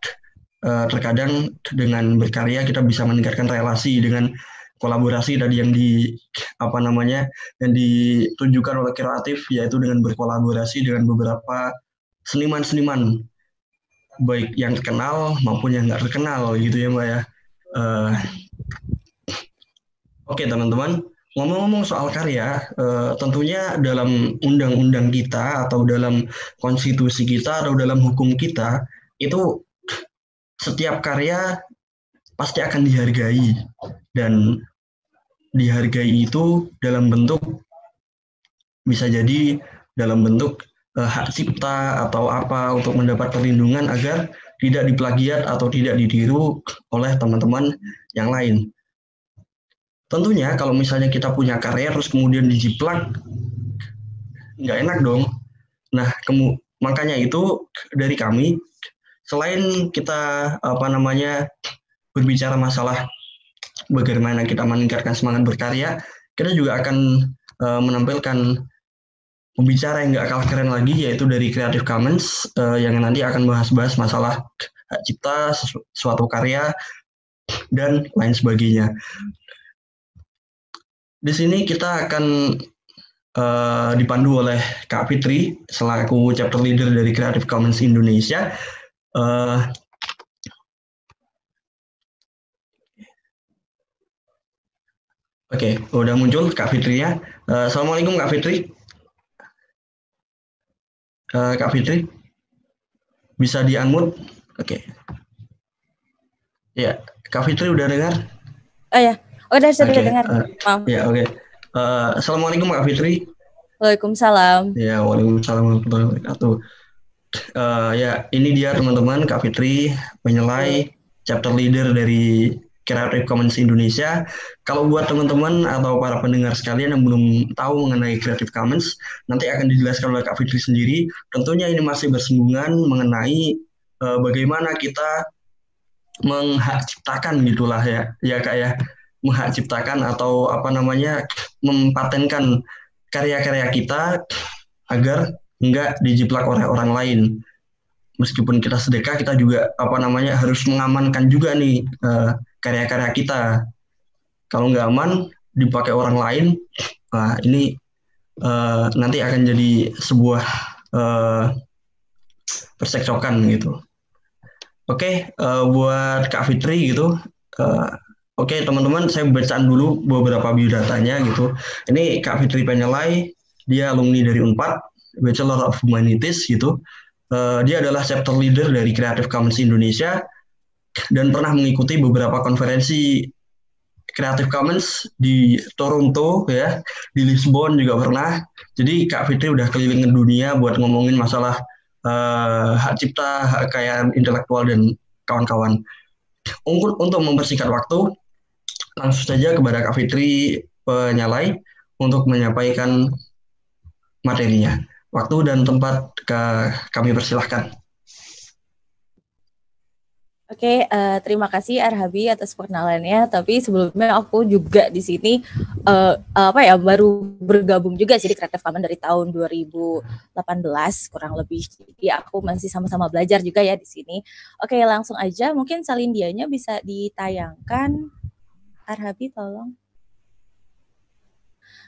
eh, terkadang dengan berkarya kita bisa meningkatkan relasi dengan kolaborasi tadi yang di apa namanya yang ditunjukkan oleh kreatif yaitu dengan berkolaborasi dengan beberapa seniman-seniman baik yang terkenal maupun yang nggak terkenal gitu ya mbak ya uh, oke okay, teman-teman Ngomong-ngomong soal karya, eh, tentunya dalam undang-undang kita atau dalam konstitusi kita atau dalam hukum kita itu setiap karya pasti akan dihargai dan dihargai itu dalam bentuk bisa jadi dalam bentuk eh, hak cipta atau apa untuk mendapat perlindungan agar tidak diplagiat atau tidak ditiru oleh teman-teman yang lain tentunya kalau misalnya kita punya karya terus kemudian dijiplak nggak enak dong nah kemu makanya itu dari kami selain kita apa namanya berbicara masalah bagaimana kita meningkatkan semangat berkarya kita juga akan uh, menampilkan pembicara yang nggak kalah keren lagi yaitu dari Creative Commons uh, yang nanti akan bahas-bahas masalah cipta su suatu karya dan lain sebagainya di sini kita akan uh, dipandu oleh Kak Fitri selaku chapter leader dari Creative Commons Indonesia. Uh, Oke, okay, udah muncul Kak Fitri ya. Uh, Assalamualaikum Kak Fitri. Uh, Kak Fitri, bisa di-unmute? Oke. Okay. Ya, Kak Fitri udah dengar? Oh ya, Oh, udah sudah okay. dengar. Uh, Maaf. Ya, oke. Okay. Uh, eh, Assalamualaikum Kak Fitri. Waalaikumsalam. Ya, waalaikumsalam warahmatullahi wabarakatuh. Uh, ya, ini dia teman-teman Kak Fitri menilai chapter leader dari Creative Commons Indonesia. Kalau buat teman-teman atau para pendengar sekalian yang belum tahu mengenai Creative Commons, nanti akan dijelaskan oleh Kak Fitri sendiri. Tentunya ini masih bersinggungan mengenai uh, bagaimana kita menghak ciptakan gitulah ya, ya Kak ya menghak atau apa namanya mempatenkan karya-karya kita agar enggak dijiplak oleh orang lain. Meskipun kita sedekah, kita juga apa namanya harus mengamankan juga nih karya eh, karya-karya kita. Kalau nggak aman, dipakai orang lain, nah ini uh, nanti akan jadi sebuah uh, persekcokan gitu. Oke, okay, uh, buat Kak Fitri gitu, uh, Oke teman-teman, saya bacaan dulu beberapa biodatanya gitu. Ini Kak Fitri Penyelai, dia alumni dari Unpad, Bachelor of Humanities gitu. Uh, dia adalah chapter leader dari Creative Commons Indonesia dan pernah mengikuti beberapa konferensi Creative Commons di Toronto ya, di Lisbon juga pernah. Jadi Kak Fitri udah keliling dunia buat ngomongin masalah uh, hak cipta, hak kekayaan intelektual dan kawan-kawan. Untuk, untuk mempersingkat waktu, langsung saja kepada Kak Fitri Penyalai untuk menyampaikan materinya. Waktu dan tempat kami persilahkan. Oke, okay, uh, eh, terima kasih Arhabi atas perkenalannya. Tapi sebelumnya aku juga di sini uh, apa ya baru bergabung juga sih di Creative Commons dari tahun 2018 kurang lebih. Jadi aku masih sama-sama belajar juga ya di sini. Oke, okay, langsung aja mungkin salindianya bisa ditayangkan. Arhabi tolong.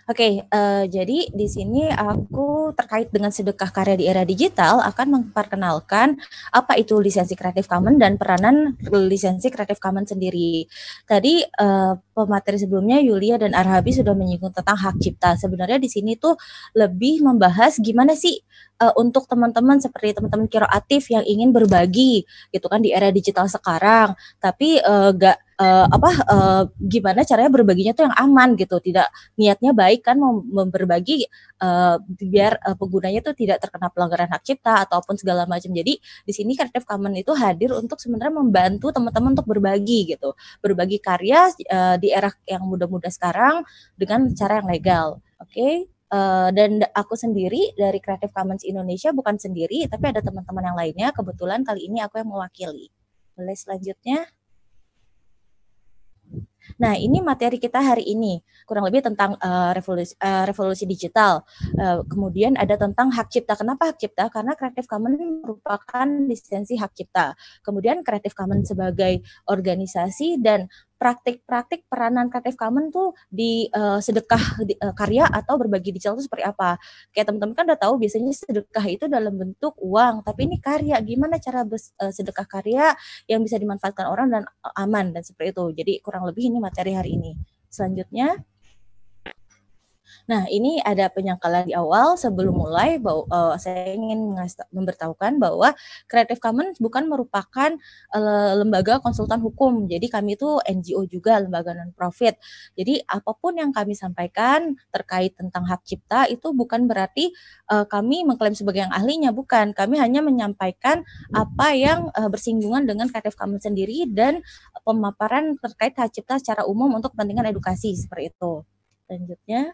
Oke, okay, uh, eh, jadi di sini aku terkait dengan sedekah karya di era digital akan memperkenalkan apa itu lisensi kreatif common dan peranan lisensi kreatif common sendiri. Tadi uh, pemateri sebelumnya Yulia dan Arhabi sudah menyinggung tentang hak cipta. Sebenarnya di sini tuh lebih membahas gimana sih uh, untuk teman-teman seperti teman-teman kiroatif yang ingin berbagi gitu kan di era digital sekarang tapi uh, eh, gak uh, eh, apa uh, gimana caranya berbaginya tuh yang aman gitu tidak niatnya baik kan mau berbagi uh, biar uh, penggunanya tuh tidak terkena pelanggaran hak cipta ataupun segala macam jadi di sini Creative Commons itu hadir untuk sebenarnya membantu teman-teman untuk berbagi gitu berbagi karya uh, di era yang muda-muda sekarang dengan cara yang legal oke okay? Uh, dan aku sendiri dari Creative Commons Indonesia bukan sendiri, tapi ada teman-teman yang lainnya. Kebetulan kali ini aku yang mewakili. Boleh selanjutnya? Nah, ini materi kita hari ini kurang lebih tentang uh, revolusi, uh, revolusi digital. Uh, kemudian ada tentang hak cipta. Kenapa hak cipta? Karena Creative Commons merupakan lisensi hak cipta. Kemudian Creative Commons sebagai organisasi dan praktik-praktik peranan kreatif common tuh di uh, sedekah di, uh, karya atau berbagi digital itu seperti apa. Kayak teman-teman kan udah tahu biasanya sedekah itu dalam bentuk uang, tapi ini karya. Gimana cara bes, uh, sedekah karya yang bisa dimanfaatkan orang dan aman dan seperti itu. Jadi kurang lebih ini materi hari ini. Selanjutnya Nah, ini ada penyangkalan di awal sebelum mulai bahwa uh, eh, saya ingin memberitahukan bahwa Creative Commons bukan merupakan uh, lembaga konsultan hukum. Jadi kami itu NGO juga, lembaga non profit. Jadi apapun yang kami sampaikan terkait tentang hak cipta itu bukan berarti uh, kami mengklaim sebagai yang ahlinya, bukan. Kami hanya menyampaikan apa yang uh, bersinggungan dengan Creative Commons sendiri dan pemaparan terkait hak cipta secara umum untuk kepentingan edukasi seperti itu. Selanjutnya.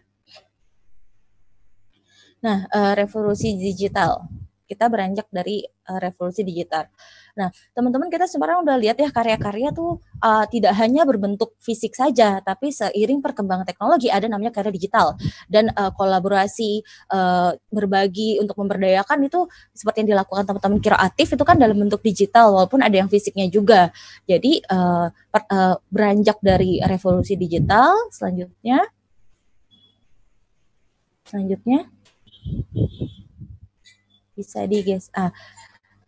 Nah, uh, revolusi digital. Kita beranjak dari uh, revolusi digital. Nah, teman-teman kita sekarang udah lihat ya karya-karya tuh uh, tidak hanya berbentuk fisik saja, tapi seiring perkembangan teknologi ada namanya karya digital dan uh, kolaborasi uh, berbagi untuk memberdayakan itu seperti yang dilakukan teman-teman aktif itu kan dalam bentuk digital walaupun ada yang fisiknya juga. Jadi uh, per, uh, beranjak dari revolusi digital selanjutnya selanjutnya bisa di diges. Ah,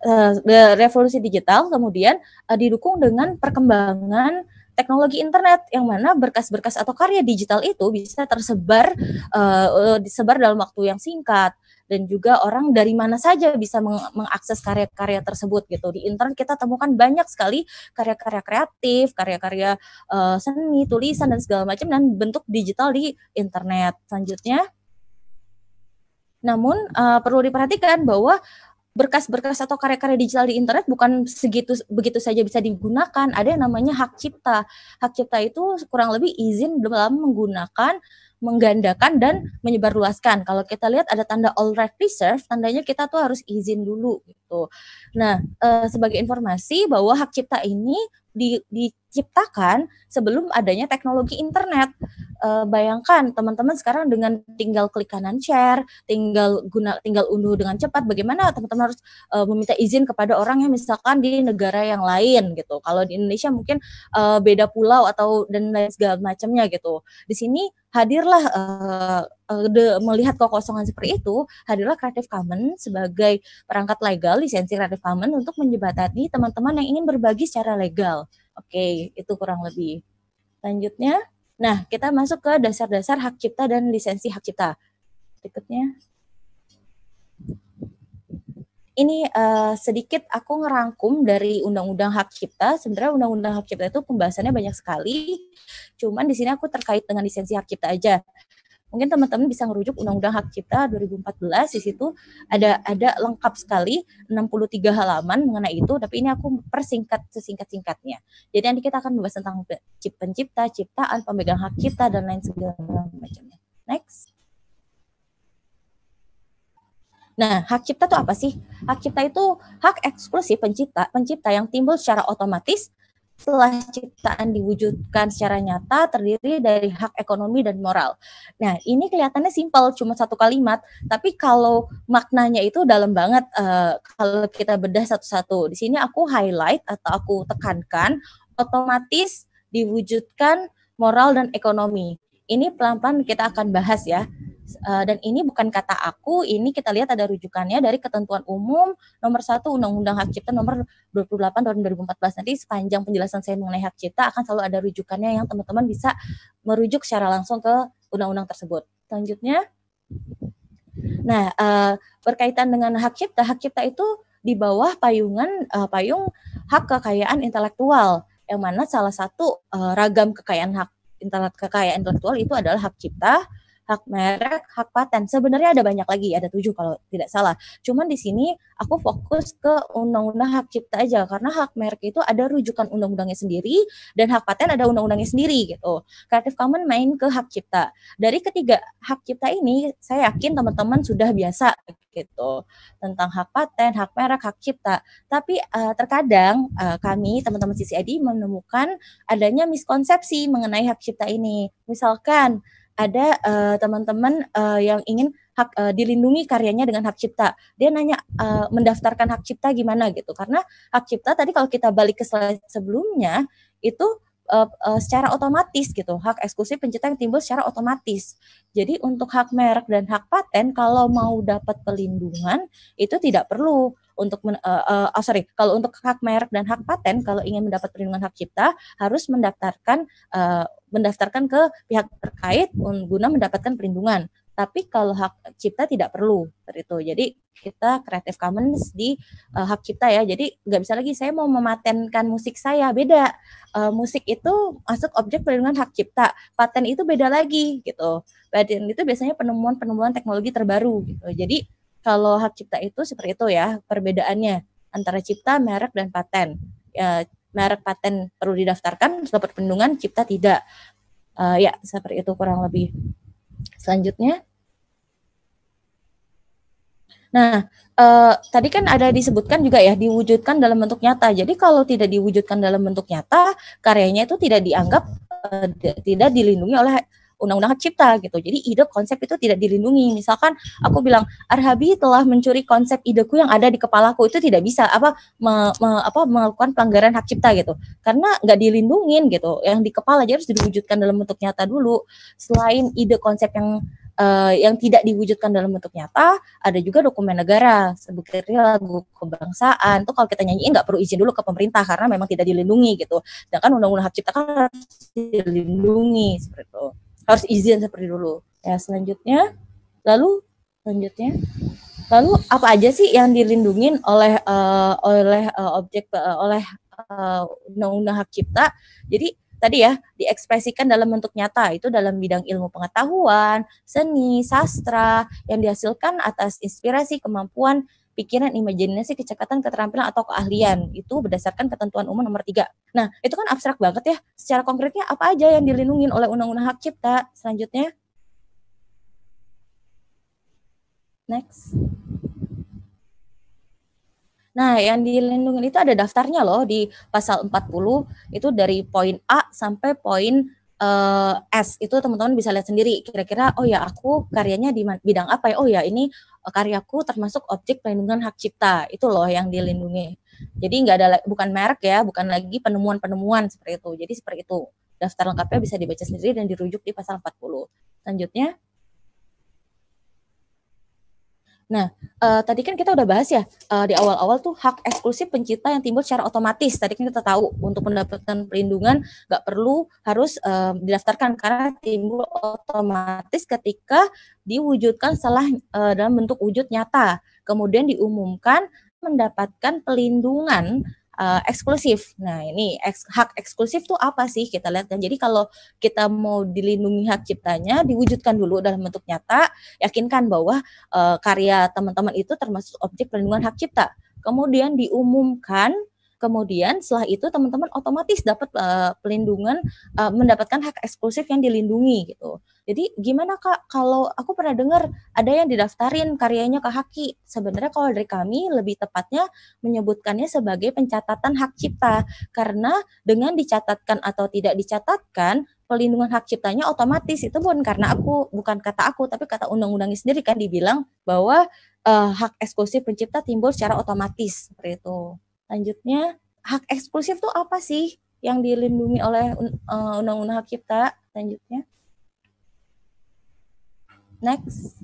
uh, revolusi digital kemudian uh, didukung dengan perkembangan teknologi internet yang mana berkas-berkas atau karya digital itu bisa tersebar uh, disebar dalam waktu yang singkat dan juga orang dari mana saja bisa meng mengakses karya-karya tersebut gitu di internet kita temukan banyak sekali karya-karya kreatif karya-karya uh, seni tulisan dan segala macam dan bentuk digital di internet selanjutnya namun uh, perlu diperhatikan bahwa berkas-berkas atau karya-karya digital di internet bukan segitu begitu saja bisa digunakan. Ada yang namanya hak cipta. Hak cipta itu kurang lebih izin dalam menggunakan, menggandakan dan menyebarluaskan. Kalau kita lihat ada tanda all right reserve, tandanya kita tuh harus izin dulu gitu. Nah, eh, sebagai informasi bahwa hak cipta ini di, diciptakan sebelum adanya teknologi internet. E, bayangkan teman-teman sekarang dengan tinggal klik kanan share, tinggal guna tinggal unduh dengan cepat bagaimana teman-teman harus e, meminta izin kepada orang yang misalkan di negara yang lain gitu. Kalau di Indonesia mungkin e, beda pulau atau dan lain segala macamnya gitu. Di sini hadirlah uh, de, melihat kekosongan seperti itu, hadirlah Creative Commons sebagai perangkat legal lisensi Creative Commons untuk menjebatani teman-teman yang ingin berbagi secara legal. Oke, okay, itu kurang lebih. Lanjutnya, nah kita masuk ke dasar-dasar hak cipta dan lisensi hak cipta. Berikutnya. Ini uh, sedikit aku ngerangkum dari Undang-Undang Hak Cipta. Sebenarnya Undang-Undang Hak Cipta itu pembahasannya banyak sekali. Cuman di sini aku terkait dengan lisensi hak cipta aja mungkin teman-teman bisa ngerujuk Undang-Undang Hak Cipta 2014 di situ ada ada lengkap sekali 63 halaman mengenai itu tapi ini aku persingkat sesingkat-singkatnya. Jadi nanti kita akan membahas tentang pencipta, ciptaan, pemegang hak cipta dan lain segala macamnya. Next. Nah, hak cipta itu apa sih? Hak cipta itu hak eksklusif pencipta, pencipta yang timbul secara otomatis setelah ciptaan diwujudkan secara nyata terdiri dari hak ekonomi dan moral. Nah, ini kelihatannya simpel cuma satu kalimat, tapi kalau maknanya itu dalam banget uh, kalau kita bedah satu-satu. Di sini aku highlight atau aku tekankan otomatis diwujudkan moral dan ekonomi. Ini pelan-pelan kita akan bahas ya. Eh, dan ini bukan kata aku, ini kita lihat ada rujukannya dari ketentuan umum nomor satu Undang-Undang Hak Cipta nomor 28 tahun 2014. Nanti sepanjang penjelasan saya mengenai hak cipta akan selalu ada rujukannya yang teman-teman bisa merujuk secara langsung ke undang-undang tersebut. Selanjutnya. Nah, uh, berkaitan dengan hak cipta, hak cipta itu di bawah payungan uh, payung hak kekayaan intelektual yang mana salah satu uh, ragam kekayaan hak intelek kekayaan intelektual itu adalah hak cipta hak merek, hak paten. Sebenarnya ada banyak lagi, ada tujuh kalau tidak salah. Cuman di sini aku fokus ke undang-undang hak cipta aja karena hak merek itu ada rujukan undang-undangnya sendiri dan hak paten ada undang-undangnya sendiri gitu. Creative Commons main ke hak cipta. Dari ketiga hak cipta ini saya yakin teman-teman sudah biasa gitu tentang hak paten, hak merek, hak cipta. Tapi uh, terkadang uh, kami teman-teman CCID menemukan adanya miskonsepsi mengenai hak cipta ini. Misalkan ada teman eh, teman-teman uh, yang ingin hak uh, dilindungi karyanya dengan hak cipta. Dia nanya uh, mendaftarkan hak cipta gimana gitu. Karena hak cipta tadi kalau kita balik ke slide sebelumnya itu uh, uh, secara otomatis gitu. Hak eksklusif pencipta yang timbul secara otomatis. Jadi untuk hak merek dan hak paten kalau mau dapat pelindungan itu tidak perlu untuk men, uh, uh, oh sorry kalau untuk hak merek dan hak paten kalau ingin mendapat perlindungan hak cipta harus mendaftarkan uh, mendaftarkan ke pihak terkait guna mendapatkan perlindungan tapi kalau hak cipta tidak perlu seperti itu. Jadi kita Creative Commons di uh, hak cipta ya. Jadi nggak bisa lagi saya mau mematenkan musik saya beda. Uh, musik itu masuk objek perlindungan hak cipta. Paten itu beda lagi gitu. Paten itu biasanya penemuan-penemuan teknologi terbaru gitu. Jadi kalau hak cipta itu seperti itu ya perbedaannya antara cipta, merek dan paten. Ya, merek paten perlu didaftarkan dapat perlindungan, cipta tidak. Uh, ya seperti itu kurang lebih. Selanjutnya. Nah, eh, tadi kan ada disebutkan juga ya diwujudkan dalam bentuk nyata. Jadi kalau tidak diwujudkan dalam bentuk nyata, karyanya itu tidak dianggap eh, tidak dilindungi oleh undang-undang hak cipta gitu. Jadi ide konsep itu tidak dilindungi. Misalkan aku bilang Arhabi telah mencuri konsep ideku yang ada di kepalaku itu tidak bisa apa me, me, apa melakukan pelanggaran hak cipta gitu. Karena nggak dilindungi gitu. Yang di kepala aja harus diwujudkan dalam bentuk nyata dulu. Selain ide konsep yang uh, yang tidak diwujudkan dalam bentuk nyata, ada juga dokumen negara, seperti lagu kebangsaan. Itu kalau kita nyanyiin nggak perlu izin dulu ke pemerintah karena memang tidak dilindungi gitu. Sedangkan undang-undang hak cipta kan harus dilindungi seperti itu harus izin seperti dulu ya selanjutnya lalu selanjutnya lalu apa aja sih yang dilindungin oleh uh, oleh uh, objek uh, oleh undang-undang uh, hak cipta jadi tadi ya diekspresikan dalam bentuk nyata itu dalam bidang ilmu pengetahuan, seni, sastra yang dihasilkan atas inspirasi kemampuan pikiran, imajinasi, kecekatan, keterampilan atau keahlian. Itu berdasarkan ketentuan umum nomor 3. Nah, itu kan abstrak banget ya. Secara konkretnya apa aja yang dilindungi oleh Undang-Undang Hak Cipta? Selanjutnya. Next. Nah, yang dilindungi itu ada daftarnya loh di pasal 40 itu dari poin A sampai poin uh, S itu teman-teman bisa lihat sendiri kira-kira oh ya aku karyanya di bidang apa ya oh ya ini karyaku termasuk objek perlindungan hak cipta itu loh yang dilindungi jadi nggak ada bukan merek ya bukan lagi penemuan-penemuan seperti itu jadi seperti itu daftar lengkapnya bisa dibaca sendiri dan dirujuk di pasal 40 selanjutnya Nah, uh, tadi kan kita udah bahas ya uh, di awal-awal tuh hak eksklusif pencipta yang timbul secara otomatis. Tadi kan kita tahu untuk mendapatkan perlindungan nggak perlu harus uh, didaftarkan karena timbul otomatis ketika diwujudkan salah uh, dalam bentuk wujud nyata, kemudian diumumkan mendapatkan perlindungan uh, eksklusif. Nah, ini eks, hak eksklusif tuh apa sih kita lihat kan. Jadi kalau kita mau dilindungi hak ciptanya, diwujudkan dulu dalam bentuk nyata, yakinkan bahwa uh, karya teman-teman itu termasuk objek perlindungan hak cipta. Kemudian diumumkan Kemudian setelah itu teman-teman otomatis dapat uh, pelindungan uh, mendapatkan hak eksklusif yang dilindungi gitu. Jadi gimana Kak kalau aku pernah dengar ada yang didaftarin karyanya ke Haki. Sebenarnya kalau dari kami lebih tepatnya menyebutkannya sebagai pencatatan hak cipta karena dengan dicatatkan atau tidak dicatatkan pelindungan hak ciptanya otomatis itu pun karena aku bukan kata aku tapi kata undang-undangnya sendiri kan dibilang bahwa uh, hak eksklusif pencipta timbul secara otomatis seperti itu. Lanjutnya, hak eksklusif itu apa sih yang dilindungi oleh eh, Undang-Undang Hak Cipta? Lanjutnya. Next.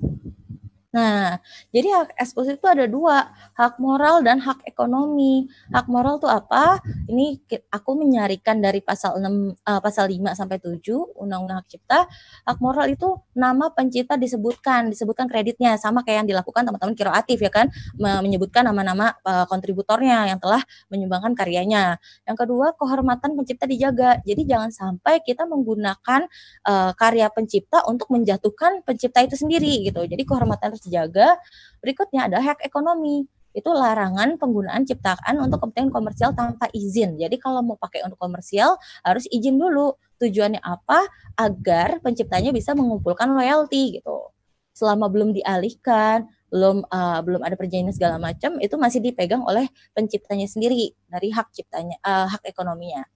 Nah, jadi hak eksklusif itu ada dua, hak moral dan hak ekonomi. Hak moral itu apa? Ini aku menyarikan dari pasal 6 uh, eh, pasal 5 sampai 7 Undang-Undang Hak Cipta. Hak moral itu nama pencipta disebutkan, disebutkan kreditnya sama kayak yang dilakukan teman-teman kiroatif ya kan, menyebutkan nama-nama uh, kontributornya yang telah menyumbangkan karyanya. Yang kedua, kehormatan pencipta dijaga. Jadi jangan sampai kita menggunakan uh, karya pencipta untuk menjatuhkan pencipta itu sendiri gitu. Jadi kehormatan dijaga. Berikutnya ada hak ekonomi itu larangan penggunaan ciptaan untuk kepentingan komersial tanpa izin. Jadi kalau mau pakai untuk komersial harus izin dulu. Tujuannya apa? Agar penciptanya bisa mengumpulkan loyalty gitu. Selama belum dialihkan, belum uh, belum ada perjanjian segala macam, itu masih dipegang oleh penciptanya sendiri dari hak ciptanya, uh, hak ekonominya.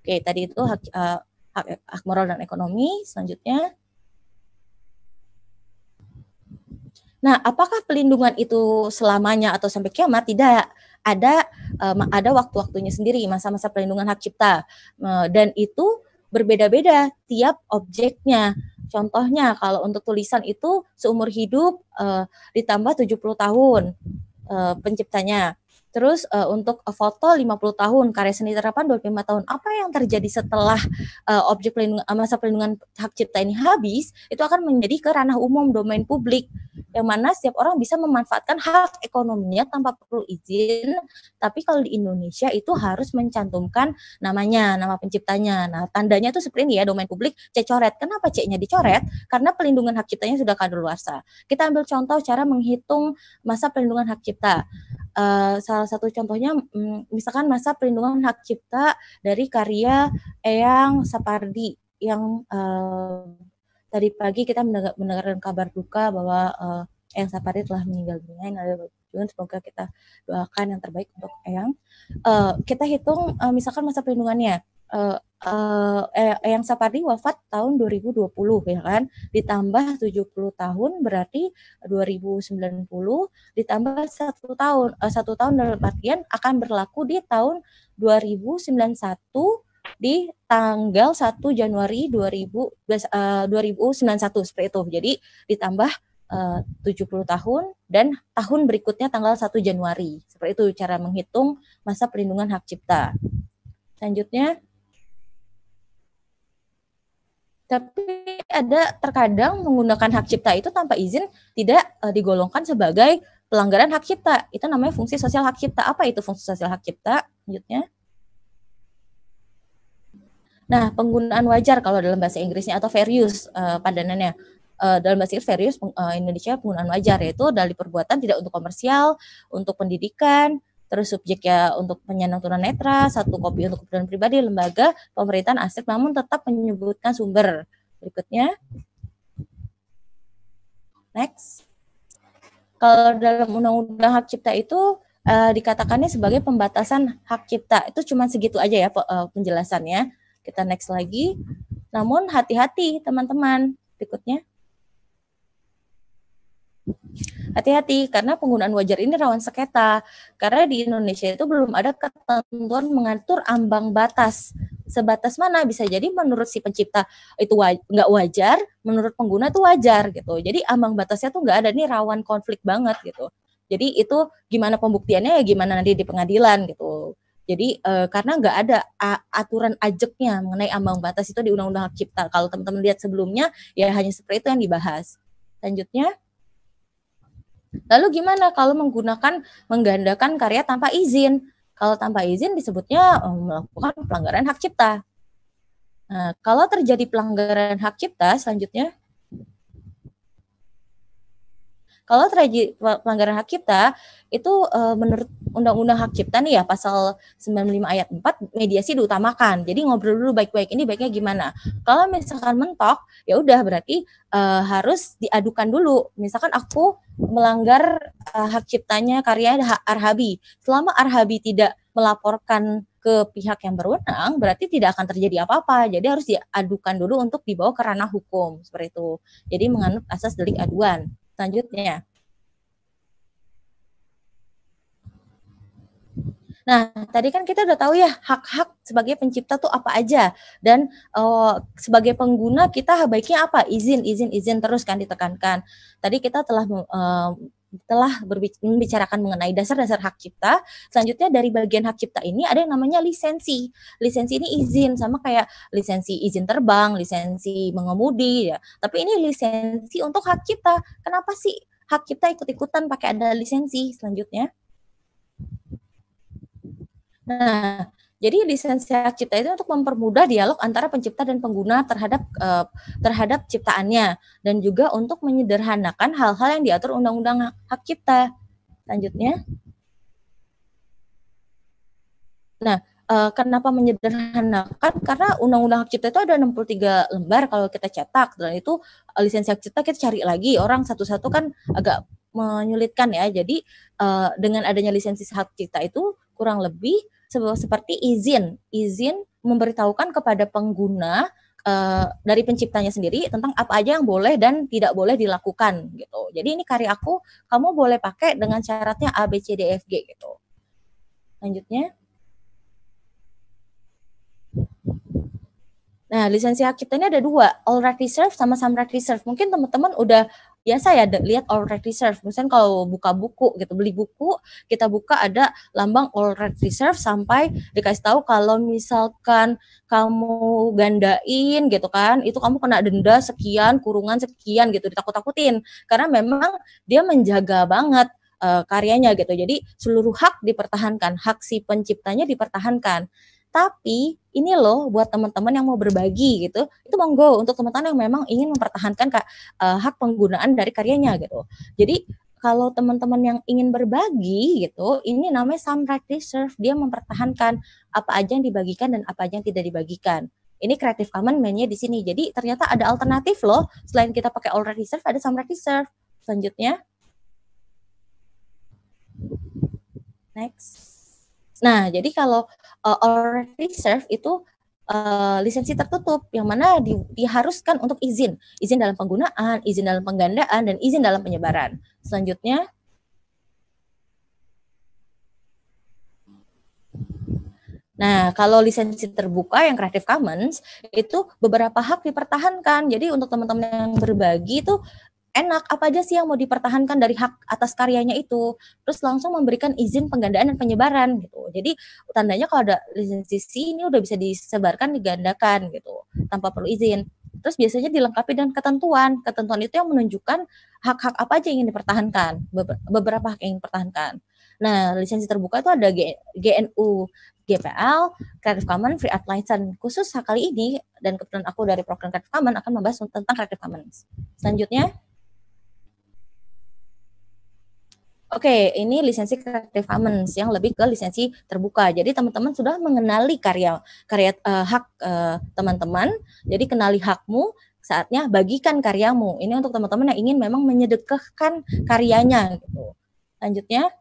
Oke, tadi itu hak, uh, hak moral dan ekonomi. Selanjutnya Nah, apakah pelindungan itu selamanya atau sampai kiamat? Tidak. Ada um, ada waktu-waktunya sendiri masa-masa pelindungan hak cipta. um, dan itu berbeda-beda tiap objeknya. Contohnya kalau untuk tulisan itu seumur hidup uh, ditambah 70 tahun uh, penciptanya. Terus uh, untuk foto 50 tahun, karya seni terapan 25 tahun. Apa yang terjadi setelah uh, objek pelindungan eh, masa pelindungan hak cipta ini habis, itu akan menjadi ke ranah umum, domain publik, yang mana setiap orang bisa memanfaatkan hak ekonominya tanpa perlu izin. Tapi kalau di Indonesia itu harus mencantumkan namanya, nama penciptanya. Nah, tandanya itu seperti ini ya, domain publik C coret. Kenapa C-nya dicoret? Karena pelindungan hak ciptanya sudah kadaluarsa. Kita ambil contoh cara menghitung masa pelindungan hak cipta Eh, salah satu contohnya mm, misalkan masa perlindungan hak cipta dari karya Eyang Sapardi yang uh, tadi pagi kita mendengar, mendengarkan kabar duka bahwa uh, Eyang Sapardi telah meninggal dunia. Nah, semoga kita doakan yang terbaik untuk Eyang. Uh, kita hitung uh, misalkan masa perlindungannya uh, uh, eh, yang Sapardi wafat tahun 2020 ya kan ditambah 70 tahun berarti 2090 ditambah satu tahun satu uh, tahun dalam artian akan berlaku di tahun 2091 di tanggal 1 Januari 2000, uh, 2091 seperti itu. Jadi ditambah uh, 70 tahun dan tahun berikutnya tanggal 1 Januari. Seperti itu cara menghitung masa perlindungan hak cipta. Selanjutnya tapi ada terkadang menggunakan hak cipta itu tanpa izin tidak uh, digolongkan sebagai pelanggaran hak cipta. Itu namanya fungsi sosial hak cipta. Apa itu fungsi sosial hak cipta? Lanjutnya. Nah, penggunaan wajar kalau dalam bahasa Inggrisnya atau fair use uh, pandanannya. Uh, eh, dalam bahasa Inggris fair use uh, Indonesia penggunaan wajar yaitu dari perbuatan tidak untuk komersial, untuk pendidikan, terus subjeknya untuk penyandang tunanetra, satu kopi untuk kebutuhan pribadi, lembaga pemerintahan aset namun tetap menyebutkan sumber. Berikutnya. Next. Kalau dalam undang-undang hak cipta itu uh, dikatakannya sebagai pembatasan hak cipta. Itu cuma segitu aja ya eh, penjelasannya. Kita next lagi. Namun hati-hati teman-teman. Berikutnya. Hati-hati karena penggunaan wajar ini rawan sengketa karena di Indonesia itu belum ada ketentuan mengatur ambang batas sebatas mana bisa jadi menurut si pencipta itu nggak waj wajar menurut pengguna itu wajar gitu jadi ambang batasnya tuh nggak ada nih rawan konflik banget gitu jadi itu gimana pembuktiannya ya gimana nanti di pengadilan gitu jadi e, karena nggak ada aturan ajaknya mengenai ambang batas itu di Undang-Undang Cipta kalau teman-teman lihat sebelumnya ya hanya seperti itu yang dibahas selanjutnya Lalu gimana kalau menggunakan menggandakan karya tanpa izin? Kalau tanpa izin disebutnya eh, melakukan pelanggaran hak cipta. Nah, kalau terjadi pelanggaran hak cipta, selanjutnya kalau terjadi pelanggaran hak cipta itu uh, menurut Undang-Undang Hak Cipta nih ya pasal 95 ayat 4 mediasi diutamakan. Jadi ngobrol dulu baik-baik ini baiknya gimana. Kalau misalkan mentok ya udah berarti uh, harus diadukan dulu. Misalkan aku melanggar uh, hak ciptanya karya Arhabi. Selama Arhabi tidak melaporkan ke pihak yang berwenang berarti tidak akan terjadi apa-apa. Jadi harus diadukan dulu untuk dibawa ke ranah hukum seperti itu. Jadi menganut asas delik aduan selanjutnya. Nah, tadi kan kita udah tahu ya hak-hak sebagai pencipta tuh apa aja dan uh, sebagai pengguna kita baiknya apa? Izin, izin, izin terus kan ditekankan. Tadi kita telah uh, telah membicarakan mengenai dasar-dasar hak cipta. Selanjutnya dari bagian hak cipta ini ada yang namanya lisensi. Lisensi ini izin sama kayak lisensi izin terbang, lisensi mengemudi ya. Tapi ini lisensi untuk hak cipta. Kenapa sih hak cipta ikut-ikutan pakai ada lisensi selanjutnya? Nah, jadi lisensi hak cipta itu untuk mempermudah dialog antara pencipta dan pengguna terhadap eh, terhadap ciptaannya dan juga untuk menyederhanakan hal-hal yang diatur undang-undang hak cipta. Lanjutnya. Nah, uh, kenapa menyederhanakan karena undang-undang hak cipta itu ada 63 lembar kalau kita cetak dan itu eh, lisensi hak cipta kita cari lagi orang satu-satu kan agak menyulitkan ya jadi dengan adanya lisensi hak cipta itu kurang lebih seperti izin, izin memberitahukan kepada pengguna uh, dari penciptanya sendiri tentang apa aja yang boleh dan tidak boleh dilakukan gitu. Jadi ini karya aku, kamu boleh pakai dengan syaratnya A B C D F G gitu. Lanjutnya. Nah, lisensi hak cipta ini ada dua, all right reserve sama some right reserve. Mungkin teman-teman udah biasa ya lihat all red reserve. Misalnya kalau buka buku gitu, beli buku, kita buka ada lambang all red reserve sampai dikasih tahu kalau misalkan kamu gandain gitu kan, itu kamu kena denda sekian, kurungan sekian gitu, ditakut-takutin. Karena memang dia menjaga banget uh, karyanya gitu. Jadi seluruh hak dipertahankan, hak si penciptanya dipertahankan. Tapi ini loh buat teman-teman yang mau berbagi gitu, itu monggo untuk teman-teman yang memang ingin mempertahankan kak, uh, hak penggunaan dari karyanya gitu. Jadi kalau teman-teman yang ingin berbagi gitu, ini namanya some right reserve, dia mempertahankan apa aja yang dibagikan dan apa aja yang tidak dibagikan. Ini Creative Commons mainnya di sini. Jadi ternyata ada alternatif loh, selain kita pakai all right reserve, ada some right reserve. Selanjutnya. Next. Nah, jadi kalau uh, or reserve itu uh, lisensi tertutup yang mana di, diharuskan untuk izin, izin dalam penggunaan, izin dalam penggandaan dan izin dalam penyebaran. Selanjutnya Nah, kalau lisensi terbuka yang Creative Commons itu beberapa hak dipertahankan. Jadi untuk teman-teman yang berbagi itu enak apa aja sih yang mau dipertahankan dari hak atas karyanya itu terus langsung memberikan izin penggandaan dan penyebaran gitu jadi tandanya kalau ada lisensi C ini udah bisa disebarkan digandakan gitu tanpa perlu izin terus biasanya dilengkapi dengan ketentuan ketentuan itu yang menunjukkan hak-hak apa aja yang ingin dipertahankan beberapa hak yang ingin dipertahankan nah lisensi terbuka itu ada GNU GPL, Creative Commons, Free Art License. Khusus kali ini dan kebetulan aku dari program Creative Commons akan membahas tentang Creative Commons. Selanjutnya, Oke, okay, ini lisensi Creative Commons yang lebih ke lisensi terbuka. Jadi teman-teman sudah mengenali karya karya uh, hak teman eh, teman-teman. Jadi kenali hakmu, saatnya bagikan karyamu. Ini untuk teman-teman yang ingin memang menyedekahkan karyanya gitu. Lanjutnya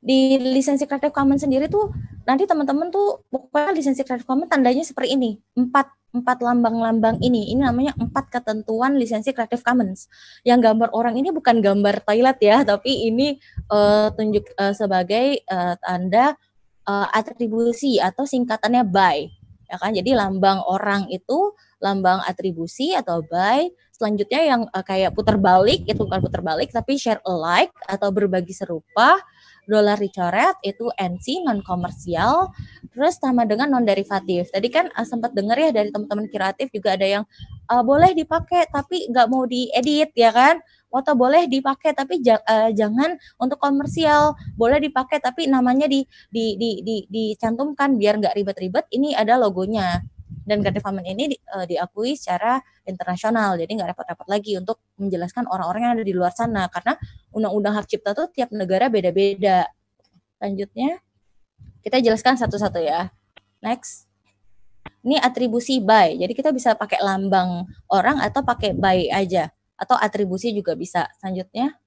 di lisensi Creative Commons sendiri tuh nanti teman-teman tuh pokoknya lisensi Creative Commons tandanya seperti ini empat empat lambang-lambang ini ini namanya empat ketentuan lisensi Creative Commons yang gambar orang ini bukan gambar toilet ya tapi ini uh, tunjuk uh, sebagai uh, tanda uh, atribusi atau singkatannya by ya kan jadi lambang orang itu lambang atribusi atau by selanjutnya yang uh, kayak putar balik itu bukan putar balik tapi share alike atau berbagi serupa dolar dicoret itu NC non komersial terus sama dengan non derivatif tadi kan uh, eh, sempat dengar ya dari teman-teman kreatif juga ada yang uh, boleh dipakai tapi nggak mau diedit ya kan Atau boleh dipakai tapi ja, uh, jangan untuk komersial boleh dipakai tapi namanya di di di, di dicantumkan biar nggak ribet-ribet ini ada logonya dan Creative hmm. Commons ini di, uh, diakui secara internasional jadi nggak repot-repot lagi untuk menjelaskan orang-orang yang ada di luar sana karena undang-undang hak cipta tuh tiap negara beda-beda lanjutnya kita jelaskan satu-satu ya next ini atribusi by jadi kita bisa pakai lambang orang atau pakai by aja atau atribusi juga bisa selanjutnya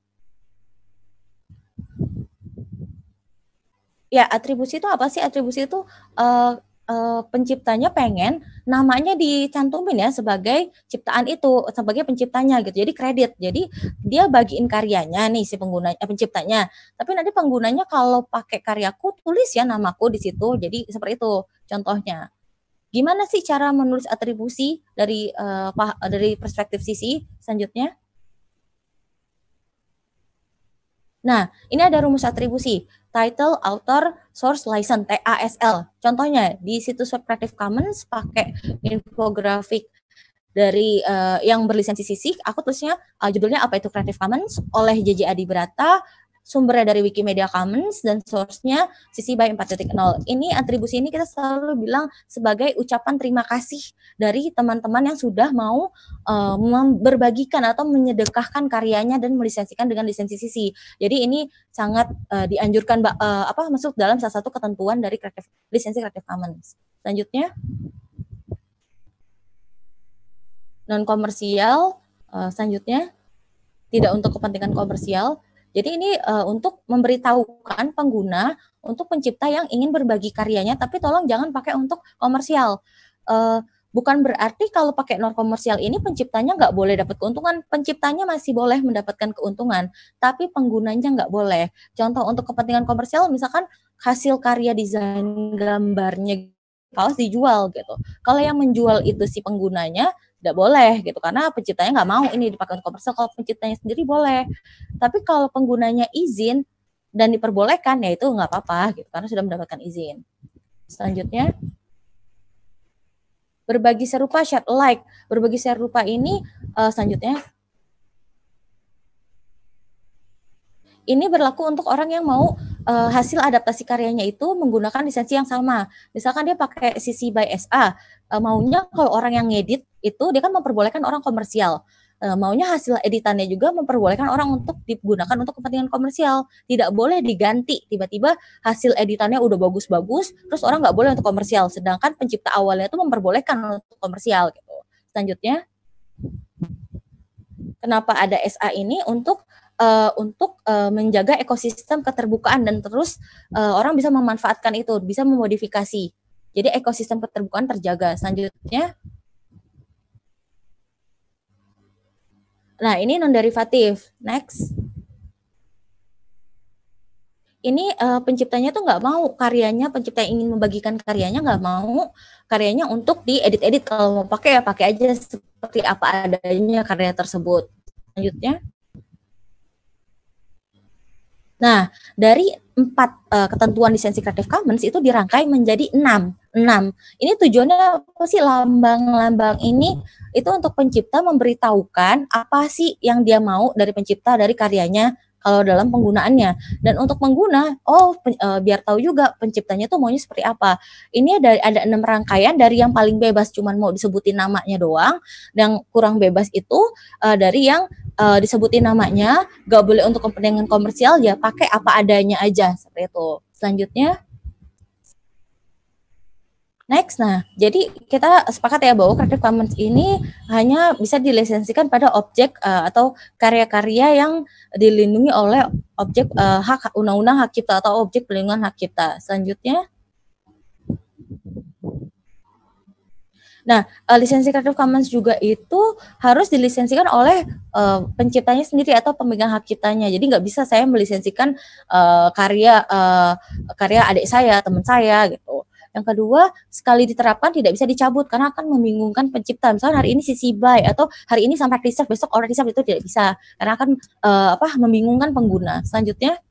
ya atribusi itu apa sih atribusi itu uh, uh, penciptanya pengen namanya dicantumin ya sebagai ciptaan itu sebagai penciptanya gitu jadi kredit jadi dia bagiin karyanya nih si pengguna eh, penciptanya tapi nanti penggunanya kalau pakai karyaku tulis ya namaku di situ jadi seperti itu contohnya gimana sih cara menulis atribusi dari uh, dari perspektif sisi selanjutnya Nah, ini ada rumus atribusi, title, author, source, license, TASL. Contohnya di situs web Creative Commons pakai infografik dari uh, yang berlisensi CC, aku tulisnya uh, judulnya apa itu Creative Commons oleh JJ Adi Berata sumbernya dari Wikimedia Commons dan source-nya CC BY 4.0. Ini atribusi ini kita selalu bilang sebagai ucapan terima kasih dari teman-teman yang sudah mau uh, berbagikan atau menyedekahkan karyanya dan melisensikan dengan lisensi CC. Jadi ini sangat uh, dianjurkan uh, apa masuk dalam salah satu ketentuan dari kreatif, lisensi Creative Commons. Selanjutnya non komersial uh, selanjutnya tidak untuk kepentingan komersial jadi ini uh, untuk memberitahukan pengguna untuk pencipta yang ingin berbagi karyanya, tapi tolong jangan pakai untuk komersial. Uh, bukan berarti kalau pakai non komersial ini penciptanya nggak boleh dapat keuntungan. Penciptanya masih boleh mendapatkan keuntungan, tapi penggunanya nggak boleh. Contoh untuk kepentingan komersial, misalkan hasil karya desain gambarnya kaos dijual gitu. Kalau yang menjual itu si penggunanya, tidak boleh gitu karena penciptanya nggak mau ini dipakai untuk komersial kalau penciptanya sendiri boleh tapi kalau penggunanya izin dan diperbolehkan ya itu nggak apa-apa gitu karena sudah mendapatkan izin selanjutnya berbagi serupa share like berbagi serupa ini uh, selanjutnya ini berlaku untuk orang yang mau uh, hasil adaptasi karyanya itu menggunakan lisensi yang sama. Misalkan dia pakai CC by SA, uh, eh, maunya kalau orang yang ngedit itu dia kan memperbolehkan orang komersial e, maunya hasil editannya juga memperbolehkan orang untuk digunakan untuk kepentingan komersial. Tidak boleh diganti tiba-tiba hasil editannya udah bagus-bagus, terus orang nggak boleh untuk komersial. Sedangkan pencipta awalnya itu memperbolehkan untuk komersial gitu. Selanjutnya, kenapa ada SA ini untuk Uh, untuk uh, menjaga ekosistem keterbukaan dan terus uh, orang bisa memanfaatkan itu, bisa memodifikasi. Jadi ekosistem keterbukaan terjaga. Selanjutnya, Nah, ini non derivatif. Next. Ini uh, penciptanya tuh nggak mau karyanya, pencipta yang ingin membagikan karyanya nggak mau karyanya untuk diedit-edit. Kalau mau pakai ya pakai aja seperti apa adanya karya tersebut. Selanjutnya. Nah, dari empat uh, ketentuan lisensi Creative Commons itu dirangkai menjadi enam. 6. Ini tujuannya apa sih lambang-lambang ini? Hmm. Itu untuk pencipta memberitahukan apa sih yang dia mau dari pencipta dari karyanya kalau dalam penggunaannya. Dan untuk pengguna, oh pen, e, biar tahu juga penciptanya tuh maunya seperti apa. Ini ada ada enam rangkaian dari yang paling bebas cuman mau disebutin namanya doang, dan kurang bebas itu e, dari yang e, disebutin namanya, gak boleh untuk kepentingan komersial ya pakai apa adanya aja seperti itu. Selanjutnya Next, nah jadi kita sepakat ya bahwa Creative Commons ini hanya bisa dilisensikan pada objek uh, atau karya-karya yang dilindungi oleh objek uh, hak undang-undang hak cipta atau objek pelindungan hak cipta. Selanjutnya. Nah, uh, lisensi Creative Commons juga itu harus dilisensikan oleh uh, penciptanya sendiri atau pemegang hak ciptanya. Jadi nggak bisa saya melisensikan uh, karya uh, karya adik saya, teman saya gitu. Yang kedua, sekali diterapkan tidak bisa dicabut karena akan membingungkan pencipta. Misalnya hari ini sisi buy atau hari ini sampai reserve besok orang reserve itu tidak bisa karena akan uh, apa membingungkan pengguna. Selanjutnya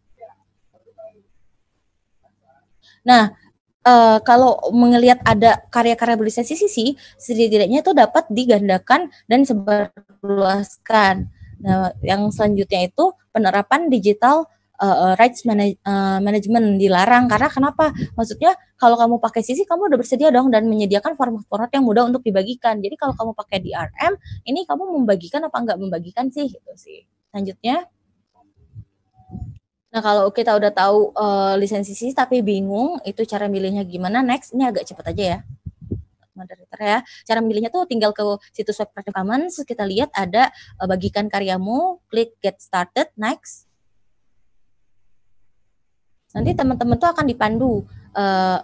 Nah, uh, kalau melihat ada karya-karya berlisensi sisi, setidaknya itu dapat digandakan dan sebarluaskan. Nah, yang selanjutnya itu penerapan digital uh, rights manage, uh, management dilarang karena kenapa? Maksudnya kalau kamu pakai sisi kamu udah bersedia dong dan menyediakan format-format yang mudah untuk dibagikan. Jadi kalau kamu pakai DRM ini kamu membagikan apa enggak membagikan sih gitu sih. Selanjutnya Nah kalau kita udah tahu uh, lisensi sisi tapi bingung itu cara milihnya gimana next ini agak cepat aja ya moderator ya. Cara milihnya tuh tinggal ke situs web Creative Commons, kita lihat ada bagikan karyamu, klik get started, next. Nanti hmm. teman-teman tuh akan dipandu eh,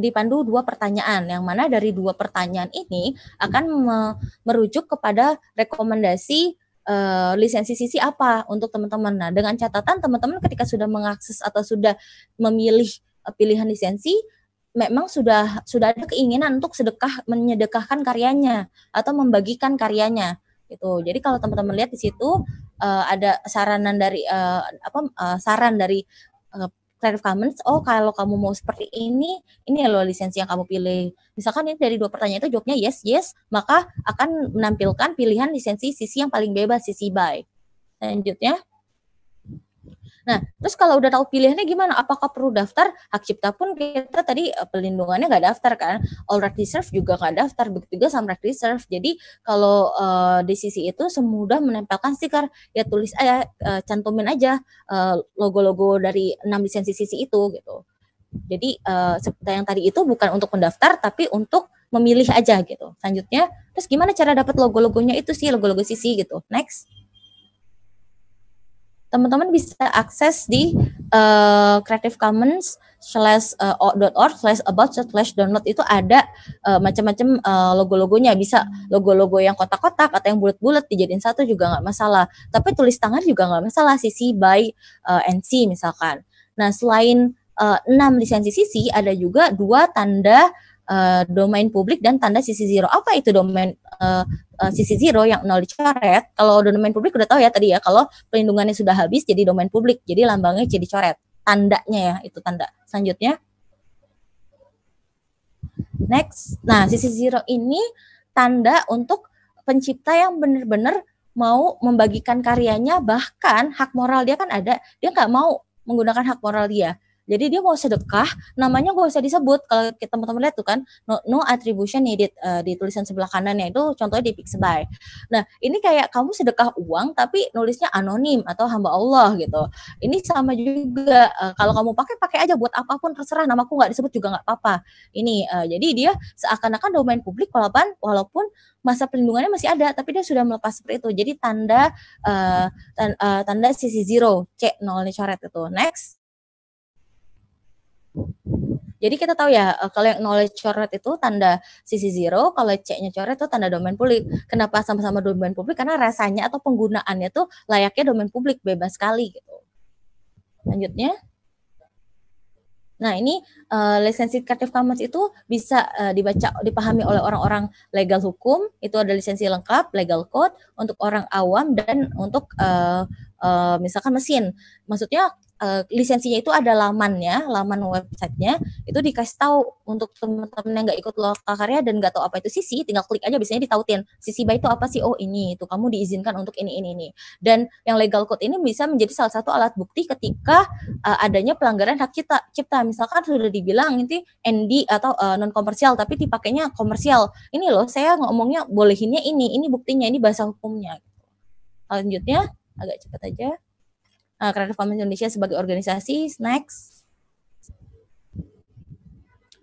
dipandu dua pertanyaan yang mana dari dua pertanyaan ini akan me merujuk kepada rekomendasi uh, lisensi sisi apa untuk teman-teman. Nah, dengan catatan teman-teman ketika sudah mengakses atau sudah memilih eh, pilihan lisensi memang sudah sudah ada keinginan untuk sedekah menyedekahkan karyanya atau membagikan karyanya gitu. Jadi kalau teman-teman lihat di situ uh, ada saranan dari uh, apa uh, saran dari uh, creative commons oh kalau kamu mau seperti ini ini loh lisensi yang kamu pilih misalkan ini dari dua pertanyaan itu jawabnya yes yes maka akan menampilkan pilihan lisensi sisi yang paling bebas sisi by selanjutnya Nah, terus kalau udah tahu pilihannya gimana? Apakah perlu daftar? Hak cipta pun kita tadi e, pelindungannya nggak daftar kan? All right reserve juga nggak daftar, begitu juga sama right reserve. Jadi kalau uh, di sisi itu semudah menempelkan stiker, ya tulis aja, eh, ya, uh, e, cantumin aja logo logo-logo dari enam lisensi sisi itu gitu. Jadi uh, seperti yang tadi itu bukan untuk mendaftar, tapi untuk memilih aja gitu. Selanjutnya, terus gimana cara dapat logo-logonya itu sih logo-logo sisi gitu. Next teman-teman bisa akses di uh, Creative Commons slash eh, .org slash about slash download itu ada uh, macam-macam uh, logo-logonya bisa logo-logo yang kotak-kotak atau yang bulat-bulat dijadiin satu juga nggak masalah tapi tulis tangan juga nggak masalah CC by uh, NC misalkan nah selain uh, 6 lisensi CC ada juga dua tanda uh, domain publik dan tanda sisi zero. Apa itu domain uh, uh, sisi zero yang nol dicoret? Kalau domain publik udah tahu ya tadi ya, kalau pelindungannya sudah habis jadi domain publik, jadi lambangnya jadi coret. Tandanya ya, itu tanda. Selanjutnya. Next. Nah, sisi zero ini tanda untuk pencipta yang benar-benar mau membagikan karyanya bahkan hak moral dia kan ada dia nggak mau menggunakan hak moral dia jadi dia mau sedekah, namanya gak usah disebut. Kalau kita teman-teman lihat tuh kan, no, no attribution needed uh, eh, di tulisan sebelah kanannya itu contohnya di Pixabay. Nah, ini kayak kamu sedekah uang tapi nulisnya anonim atau hamba Allah gitu. Ini sama juga uh, kalau kamu pakai pakai aja buat apapun terserah namaku nggak disebut juga nggak apa-apa. Ini uh, jadi dia seakan-akan domain publik walaupun walaupun masa perlindungannya masih ada tapi dia sudah melepas seperti itu. Jadi tanda uh, tanda, uh, tanda CC0, C 0 nolnya coret itu. Next jadi kita tahu ya eh, kalau yang knowledge coret itu tanda CC0, kalau C-nya coret itu tanda domain publik. Kenapa sama-sama domain publik? Karena rasanya atau penggunaannya tuh layaknya domain publik bebas sekali gitu. Lanjutnya. Nah, ini uh, lisensi Creative Commons itu bisa uh, dibaca dipahami oleh orang-orang legal hukum, itu ada lisensi lengkap, legal code untuk orang awam dan untuk uh, uh, misalkan mesin. Maksudnya Eh, lisensinya itu ada lamannya, laman websitenya. Itu dikasih tahu untuk teman-teman yang nggak ikut lokal karya dan nggak tahu apa itu sisi, tinggal klik aja biasanya ditautin sisi by itu apa sih? Oh ini itu kamu diizinkan untuk ini ini ini. Dan yang legal code ini bisa menjadi salah satu alat bukti ketika uh, adanya pelanggaran hak cipta. Cipta misalkan sudah dibilang nanti ND atau uh, eh, non komersial tapi dipakainya komersial. Ini loh saya ngomongnya bolehinnya ini, ini buktinya, ini bahasa hukumnya. Gitu. Selanjutnya agak cepat aja uh, Creative Commons Indonesia sebagai organisasi. Next.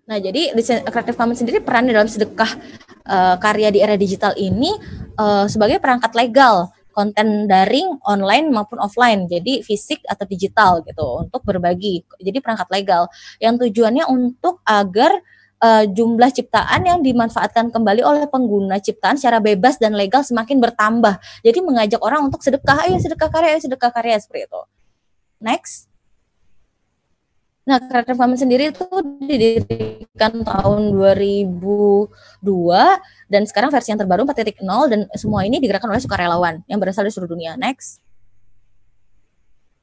Nah, jadi Creative Commons sendiri peran dalam sedekah uh, karya di era digital ini uh, sebagai perangkat legal konten daring, online maupun offline, jadi fisik atau digital gitu untuk berbagi. Jadi perangkat legal yang tujuannya untuk agar uh, jumlah ciptaan yang dimanfaatkan kembali oleh pengguna ciptaan secara bebas dan legal semakin bertambah. Jadi mengajak orang untuk sedekah, ayo sedekah karya, ayo sedekah karya seperti itu. Next. Nah, Creative Commons sendiri itu didirikan tahun 2002 dan sekarang versi yang terbaru 4.0 dan semua ini digerakkan oleh sukarelawan yang berasal dari seluruh dunia. Next.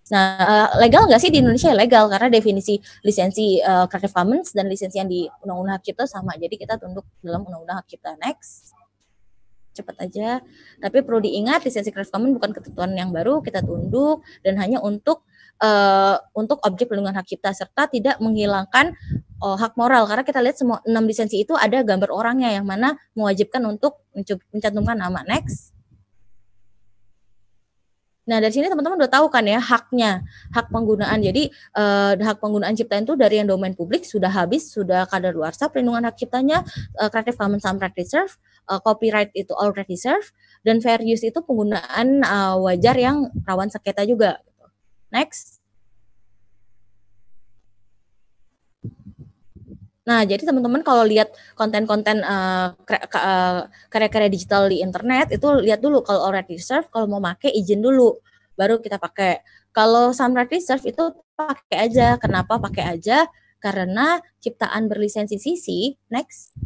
Nah, eh, legal nggak sih di Indonesia? Legal karena definisi lisensi uh, Creative Commons dan lisensi yang di Undang-Undang Hak Cipta sama. Jadi kita tunduk dalam Undang-Undang Hak Cipta. Next, cepat aja. Tapi perlu diingat lisensi Creative Commons bukan ketentuan yang baru. Kita tunduk dan hanya untuk uh, untuk objek perlindungan hak cipta serta tidak menghilangkan uh, hak moral karena kita lihat semua enam lisensi itu ada gambar orangnya yang mana mewajibkan untuk mencantumkan nama next Nah, dari sini teman-teman udah tahu kan ya haknya, hak penggunaan. Jadi eh, hak penggunaan ciptaan itu dari yang domain publik sudah habis, sudah kadar luar sah perlindungan hak ciptanya eh, Creative Commons Some Reserve, eh, copyright itu all rights reserve, dan fair use itu penggunaan eh, wajar yang rawan sengketa juga. Next. Nah, jadi teman-teman kalau lihat konten-konten uh, karya-karya uh, digital di internet itu lihat dulu kalau already reserve, kalau mau pakai izin dulu, baru kita pakai. Kalau sunrise reserve itu pakai aja. Kenapa pakai aja? Karena ciptaan berlisensi CC, next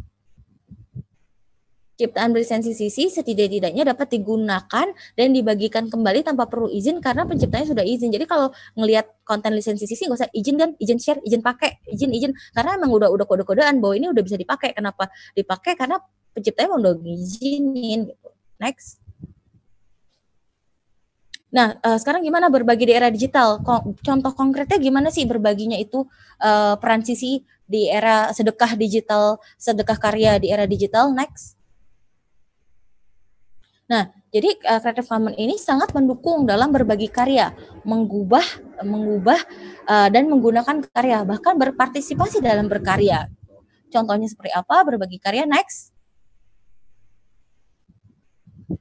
ciptaan berlisensi CC setidak-tidaknya dapat digunakan dan dibagikan kembali tanpa perlu izin karena penciptanya sudah izin. Jadi kalau ngelihat konten lisensi CC nggak usah izin kan, izin share, izin pakai, izin izin karena emang udah udah kode-kodean bahwa ini udah bisa dipakai. Kenapa dipakai? Karena penciptanya udah izinin gitu. Next. Nah, uh, sekarang gimana berbagi di era digital? Ko contoh konkretnya gimana sih berbaginya itu uh, peran sisi di era sedekah digital, sedekah karya di era digital? Next. Nah, jadi uh, Creative Commons ini sangat mendukung dalam berbagi karya, mengubah mengubah uh, dan menggunakan karya, bahkan berpartisipasi dalam berkarya. Contohnya seperti apa? Berbagi karya next.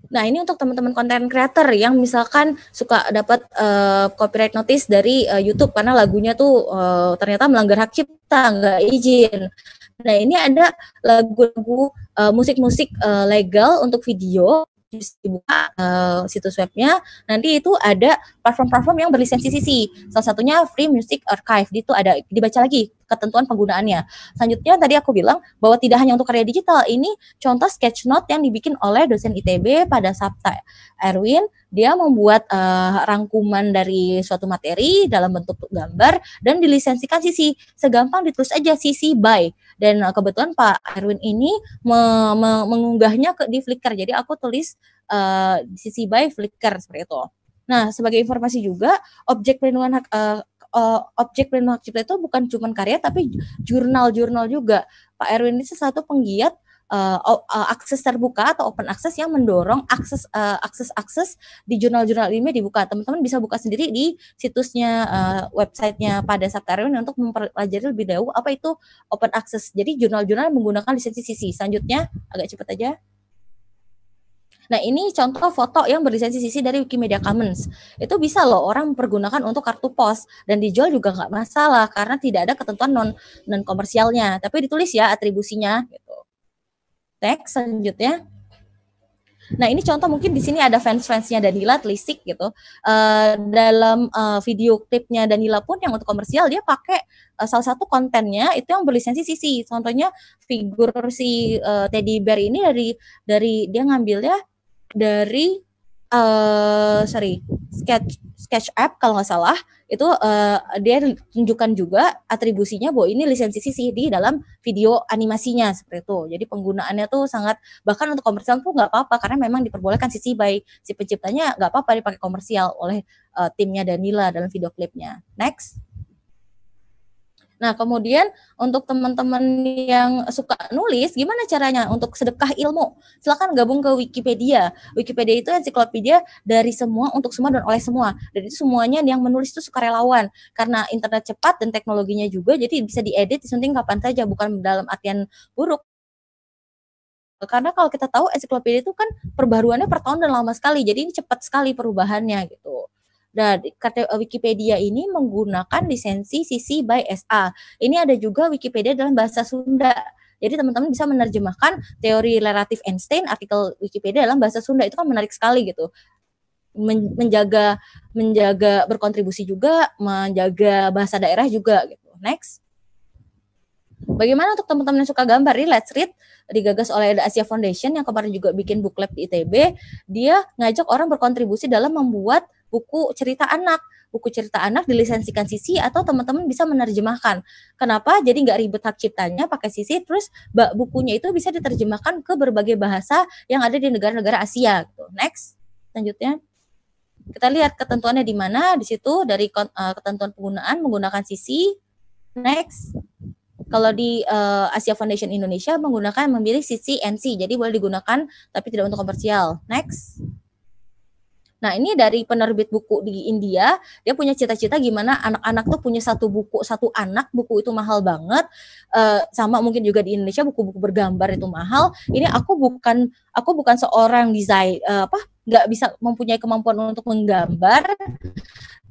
Nah, ini untuk teman-teman konten creator yang misalkan suka dapat uh, copyright notice dari uh, YouTube karena lagunya tuh uh, ternyata melanggar hak cipta, nggak izin. Nah, ini ada lagu-lagu musik-musik uh, uh, legal untuk video dibuka uh, eh, situs webnya nanti itu ada platform-platform yang berlisensi CC salah satunya Free Music Archive itu ada dibaca lagi ketentuan penggunaannya. Selanjutnya tadi aku bilang bahwa tidak hanya untuk karya digital, ini contoh sketch note yang dibikin oleh dosen ITB pada Sabta Erwin, dia membuat uh, rangkuman dari suatu materi dalam bentuk gambar dan dilisensikan sisi. Segampang ditulis aja sisi by dan uh, kebetulan Pak Erwin ini me me mengunggahnya ke di Flickr. Jadi aku tulis uh, sisi by Flickr seperti itu. Nah, sebagai informasi juga, objek perlindungan hak uh, uh, objek dan hak cipta itu bukan cuma karya tapi jurnal-jurnal juga. Pak Erwin ini satu penggiat uh, uh, akses terbuka atau open access yang mendorong akses uh, akses akses di jurnal-jurnal ini dibuka. Teman-teman bisa buka sendiri di situsnya uh, websitenya pada Erwin untuk mempelajari lebih jauh apa itu open access. Jadi jurnal-jurnal menggunakan lisensi CC. Selanjutnya agak cepat aja. Nah, ini contoh foto yang berlisensi CC dari Wikimedia Commons. Itu bisa loh orang mempergunakan untuk kartu pos dan dijual juga nggak masalah karena tidak ada ketentuan non non komersialnya, tapi ditulis ya atribusinya gitu. Next, selanjutnya. Nah ini contoh mungkin di sini ada fans-fansnya Danila Telisik gitu. Uh, dalam uh, video klipnya Danila pun yang untuk komersial dia pakai uh, salah satu kontennya itu yang berlisensi CC. Contohnya figur si uh, Teddy Bear ini dari dari dia ngambilnya dari uh, sorry sketch sketch app kalau nggak salah itu uh, dia tunjukkan juga atribusinya bahwa ini lisensi CC di dalam video animasinya seperti itu jadi penggunaannya tuh sangat bahkan untuk komersial pun nggak apa-apa karena memang diperbolehkan sisi by si penciptanya nggak apa-apa dipakai komersial oleh uh, timnya Danila dalam video klipnya next Nah, kemudian untuk teman-teman yang suka nulis, gimana caranya untuk sedekah ilmu? Silahkan gabung ke Wikipedia. Wikipedia itu ensiklopedia dari semua untuk semua dan oleh semua. Dan itu semuanya yang menulis itu sukarelawan karena internet cepat dan teknologinya juga jadi bisa diedit disunting kapan saja bukan dalam artian buruk karena kalau kita tahu ensiklopedia itu kan perbaruannya per tahun dan lama sekali jadi ini cepat sekali perubahannya gitu Nah, eh, Wikipedia ini menggunakan lisensi CC by SA. Ini ada juga Wikipedia dalam bahasa Sunda. Jadi teman-teman bisa menerjemahkan teori relatif Einstein artikel Wikipedia dalam bahasa Sunda itu kan menarik sekali gitu. menjaga menjaga berkontribusi juga, menjaga bahasa daerah juga gitu. Next. Bagaimana untuk teman-teman yang suka gambar ini Let's Read digagas oleh The Asia Foundation yang kemarin juga bikin booklet di ITB, dia ngajak orang berkontribusi dalam membuat buku cerita anak buku cerita anak dilisensikan sisi atau teman-teman bisa menerjemahkan. Kenapa? Jadi nggak ribet hak ciptanya pakai sisi, terus bukunya itu bisa diterjemahkan ke berbagai bahasa yang ada di negara-negara Asia. Gitu. Next, selanjutnya kita lihat ketentuannya di mana di situ dari eh, ketentuan penggunaan menggunakan sisi. Next, kalau di uh, Asia Foundation Indonesia menggunakan memilih sisi NC, jadi boleh digunakan tapi tidak untuk komersial. Next. Nah, ini dari penerbit buku di India, dia punya cita-cita gimana anak-anak tuh punya satu buku, satu anak, buku itu mahal banget. Uh, sama mungkin juga di Indonesia buku-buku bergambar itu mahal. Ini aku bukan aku bukan seorang desain uh, apa nggak bisa mempunyai kemampuan untuk menggambar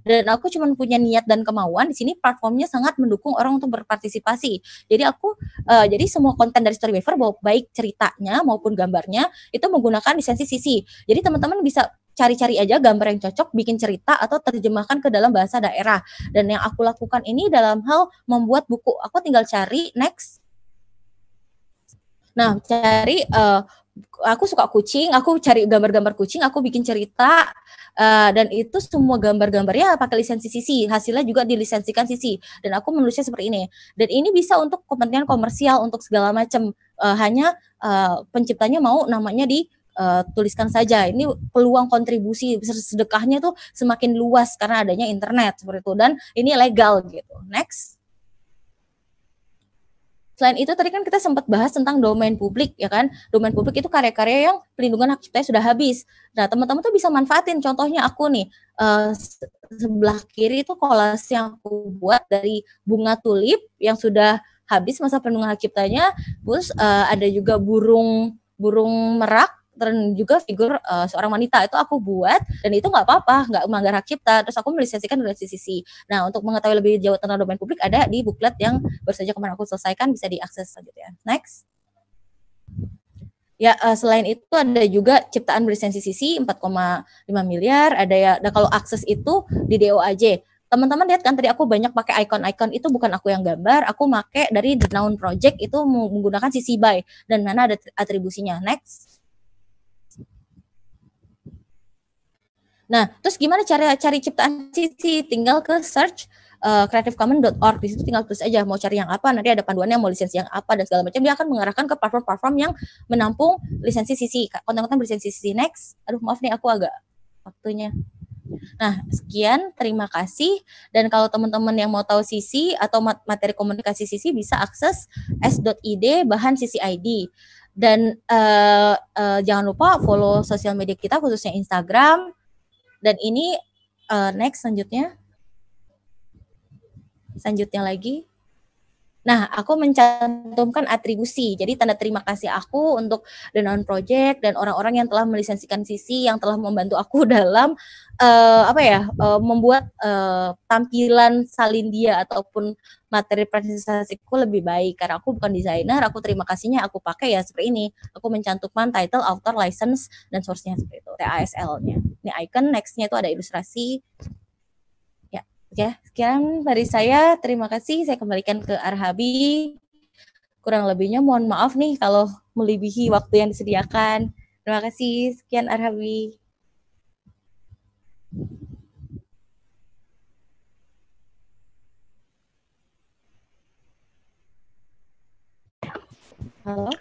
dan aku cuma punya niat dan kemauan di sini platformnya sangat mendukung orang untuk berpartisipasi jadi aku uh, jadi semua konten dari Storyweaver baik ceritanya maupun gambarnya itu menggunakan lisensi CC jadi teman-teman bisa cari-cari aja gambar yang cocok, bikin cerita atau terjemahkan ke dalam bahasa daerah. Dan yang aku lakukan ini dalam hal membuat buku. Aku tinggal cari next. Nah, cari uh, aku suka kucing, aku cari gambar-gambar kucing, aku bikin cerita uh, dan itu semua gambar-gambarnya pakai lisensi CC, hasilnya juga dilisensikan CC dan aku menulisnya seperti ini. Dan ini bisa untuk kepentingan komersial untuk segala macam. Uh, hanya uh, penciptanya mau namanya di uh, tuliskan saja ini peluang kontribusi sedekahnya tuh semakin luas karena adanya internet seperti itu dan ini legal gitu. Next. Selain itu tadi kan kita sempat bahas tentang domain publik ya kan. Domain publik itu karya-karya yang pelindungan hak cipta sudah habis. Nah, teman-teman tuh bisa manfaatin contohnya aku nih uh, sebelah kiri itu kolase yang aku buat dari bunga tulip yang sudah habis masa perlindungan hak ciptanya. Terus uh, ada juga burung burung merak dan juga figur uh, seorang wanita itu aku buat dan itu nggak apa-apa nggak melanggar hak cipta terus aku melisensikan dari sisi-sisi nah untuk mengetahui lebih jauh tentang domain publik ada di booklet yang baru saja kemarin aku selesaikan bisa diakses selanjutnya next Ya, eh, selain itu ada juga ciptaan berlisensi CC 4,5 miliar, ada ya Nah kalau akses itu di DOAJ. Teman-teman lihat kan tadi aku banyak pakai icon-icon itu bukan aku yang gambar, aku pakai dari The Noun Project itu menggunakan CC BY dan mana ada atribusinya. Next. Nah, terus gimana cara cari ciptaan CC Tinggal ke search uh, eh, creativecommons.org di situ tinggal tulis aja mau cari yang apa nanti ada panduannya mau lisensi yang apa dan segala macam dia akan mengarahkan ke platform-platform yang menampung lisensi CC konten-konten berlisensi CC next aduh maaf nih aku agak waktunya Nah, sekian. Terima kasih. Dan kalau teman-teman yang mau tahu sisi atau materi komunikasi sisi bisa akses s.id bahan sisi ID. Dan uh, uh, jangan lupa follow sosial media kita khususnya Instagram, dan ini uh, next selanjutnya. Selanjutnya lagi. Nah, aku mencantumkan atribusi. Jadi tanda terima kasih aku untuk The Non Project dan orang-orang yang telah melisensikan sisi yang telah membantu aku *laughs* dalam uh, apa ya, uh, membuat uh, tampilan salindia ataupun materi presentasiku lebih baik karena aku bukan desainer, aku terima kasihnya aku pakai ya seperti ini. Aku mencantumkan title, author, license dan source-nya seperti itu, TASL-nya. Ini icon, next-nya itu ada ilustrasi Ya, sekian dari saya. Terima kasih. Saya kembalikan ke Arhabi. Kurang lebihnya mohon maaf nih kalau melebihi waktu yang disediakan. Terima kasih. Sekian Arhabi. Halo.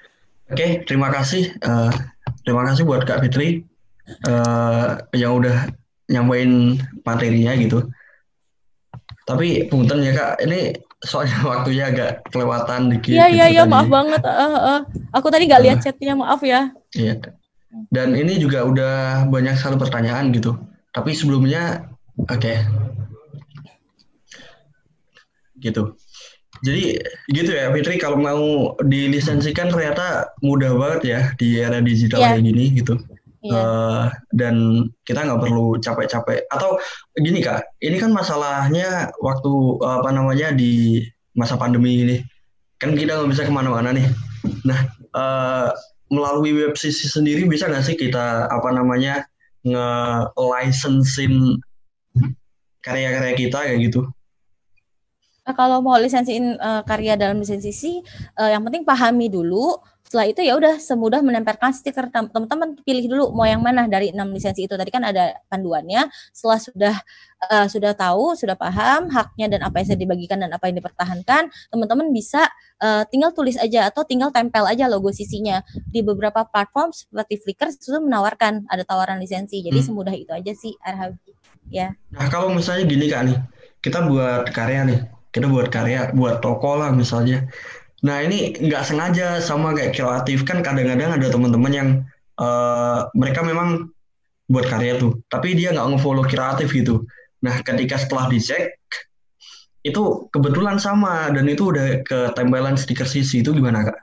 Oke, terima kasih. Uh, terima kasih buat Kak Fitri uh, yang udah nyampein materinya gitu. Tapi punten ya Kak, ini soalnya *laughs* waktunya agak kelewatan dikit. Iya gitu iya iya maaf banget. Uh, uh. Aku tadi nggak lihat nah. chatnya maaf ya. Iya. Dan ini juga udah banyak sekali pertanyaan gitu. Tapi sebelumnya oke. Okay. Gitu. Jadi gitu ya Fitri kalau mau dilisensikan ternyata mudah banget ya di era digital yeah. kayak gini gitu. Uh, dan kita nggak perlu capek-capek atau gini kak, ini kan masalahnya waktu apa namanya di masa pandemi ini kan kita nggak bisa kemana-mana nih. Nah uh, melalui web sisi sendiri bisa nggak sih kita apa namanya nge licensing karya-karya kita kayak gitu? Nah, kalau mau lisensiin uh, karya dalam lisensi uh, yang penting pahami dulu setelah itu ya udah semudah menempelkan stiker teman-teman pilih dulu mau yang mana dari enam lisensi itu tadi kan ada panduannya setelah sudah uh, sudah tahu sudah paham haknya dan apa yang saya dibagikan dan apa yang dipertahankan teman-teman bisa uh, tinggal tulis aja atau tinggal tempel aja logo sisinya di beberapa platform seperti Flickr itu menawarkan ada tawaran lisensi jadi hmm. semudah itu aja sih Arhab ya nah kalau misalnya gini kak nih kita buat karya nih kita buat karya buat toko lah misalnya Nah ini nggak sengaja sama kayak kreatif kan kadang-kadang ada teman-teman yang uh, mereka memang buat karya tuh, tapi dia nggak ngefollow kreatif gitu. Nah ketika setelah dicek itu kebetulan sama dan itu udah ke ketempelan stiker sisi itu gimana kak?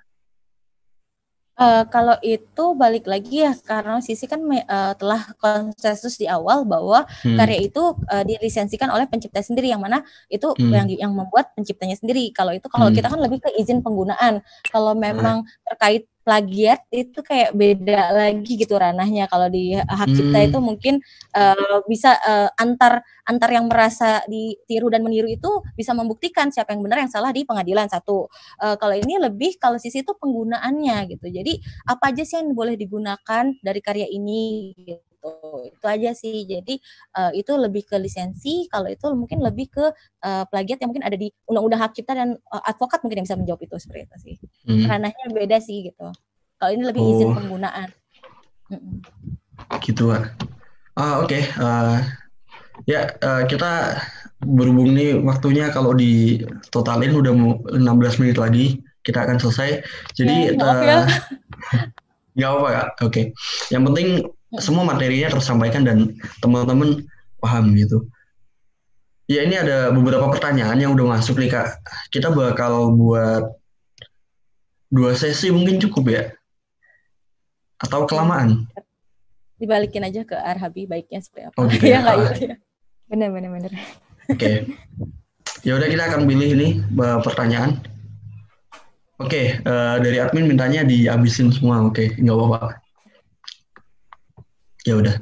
Uh, kalau itu balik lagi ya karena sisi kan uh, telah konsensus di awal bahwa hmm. karya itu uh, eh, dilisensikan oleh pencipta sendiri yang mana itu hmm. yang yang membuat penciptanya sendiri. Kalau itu kalau hmm. kita kan lebih ke izin penggunaan. Kalau memang hmm. terkait plagiat itu kayak beda lagi gitu ranahnya kalau di hak cipta hmm. itu mungkin uh, bisa uh, antar antar yang merasa ditiru dan meniru itu bisa membuktikan siapa yang benar yang salah di pengadilan satu uh, kalau ini lebih kalau sisi itu penggunaannya gitu jadi apa aja sih yang boleh digunakan dari karya ini gitu gitu itu aja sih jadi uh, itu lebih ke lisensi kalau itu mungkin lebih ke uh, plagiat yang mungkin ada di undang-undang hak cipta dan uh, advokat mungkin yang bisa menjawab itu seperti itu sih hmm. ranahnya beda sih gitu kalau ini lebih oh. izin penggunaan gitu ah uh, oke okay. uh, ya uh, kita berhubung nih waktunya kalau di totalin udah mau 16 menit lagi kita akan selesai. Jadi ya, maaf ya. *laughs* nggak apa-apa Oke. Okay. Yang penting semua materinya tersampaikan dan teman-teman paham gitu. Ya ini ada beberapa pertanyaan yang udah masuk nih kak. Kita bakal buat dua sesi mungkin cukup ya? Atau kelamaan? Dibalikin aja ke Arhabi baiknya seperti apa. Oh gitu iya ya? ya. Bener, bener, bener. Oke. Okay. Ya udah kita akan pilih ini eh, pertanyaan. Oke, okay, uh, eh, dari admin mintanya dihabisin semua. Oke, okay, nggak apa-apa ya udah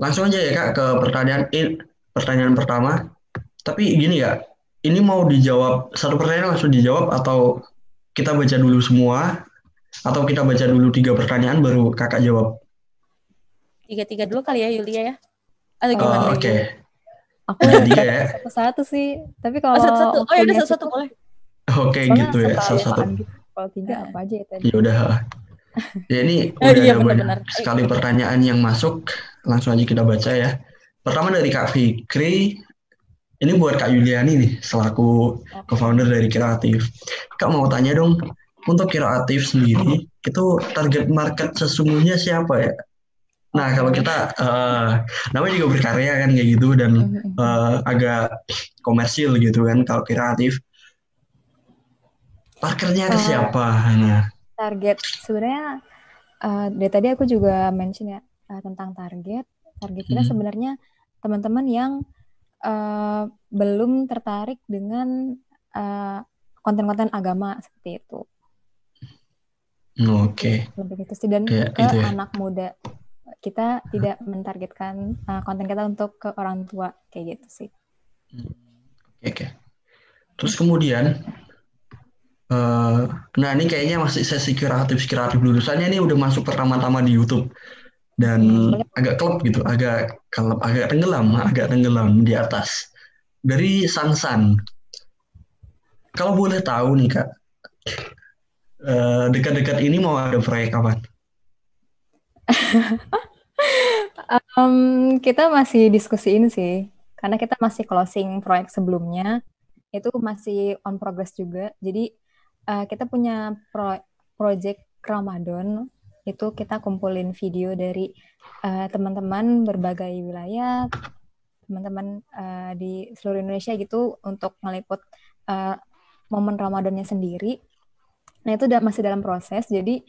langsung aja ya kak ke pertanyaan pertanyaan pertama tapi gini ya ini mau dijawab satu pertanyaan langsung dijawab atau kita baca dulu semua atau kita baca dulu tiga pertanyaan baru kakak jawab tiga tiga dulu kali ya Yulia ya atau gimana oh, oke okay. aku tiga ya satu satu sih tapi oh, kalau oh, satu satu oh ya satu satu boleh oke okay, gitu ya satu satu kalau tiga apa aja ya tadi ya udah Ya ini *laughs* oh, udah iya, ada banyak benar. sekali pertanyaan yang masuk. Langsung aja kita baca ya. Pertama dari Kak Fikri, ini buat Kak Yuliani nih, selaku co-founder dari Kreatif. Kak mau tanya dong, untuk Kreatif sendiri, itu target market sesungguhnya siapa ya? Nah, kalau kita uh, namanya juga berkarya kan kayak gitu dan uh, agak komersil gitu kan kalau kreatif. Parkernya ke eh, siapa? Nah, target sebenarnya uh, dari tadi aku juga mention ya uh, tentang target target kita hmm. sebenarnya teman-teman yang uh, belum tertarik dengan konten konten-konten agama seperti itu hmm, gitu. Oke. Okay. Lebih itu sih dan ya, ke gitu ya. anak muda kita tidak mentargetkan uh, konten kita untuk ke orang tua kayak gitu sih. Hmm, oke. okay. Terus kemudian Eh, nah ini kayaknya masih sesi kreatif kreatif dulu. Soalnya ini udah masuk pertama-tama di YouTube dan hmm, agak kelop gitu, agak klep, agak tenggelam, agak tenggelam di atas. Dari Sansan. Kalau boleh tahu nih kak, eh, dekat-dekat ini mau ada proyek kapan? um, *laughs* kita masih diskusiin sih, karena kita masih closing proyek sebelumnya itu masih on progress juga. Jadi uh, kita punya pro project Ramadan itu kita kumpulin video dari eh, teman-teman uh, berbagai wilayah teman-teman uh, di seluruh Indonesia gitu untuk meliput uh, momen Ramadannya sendiri. Nah itu udah masih dalam proses, jadi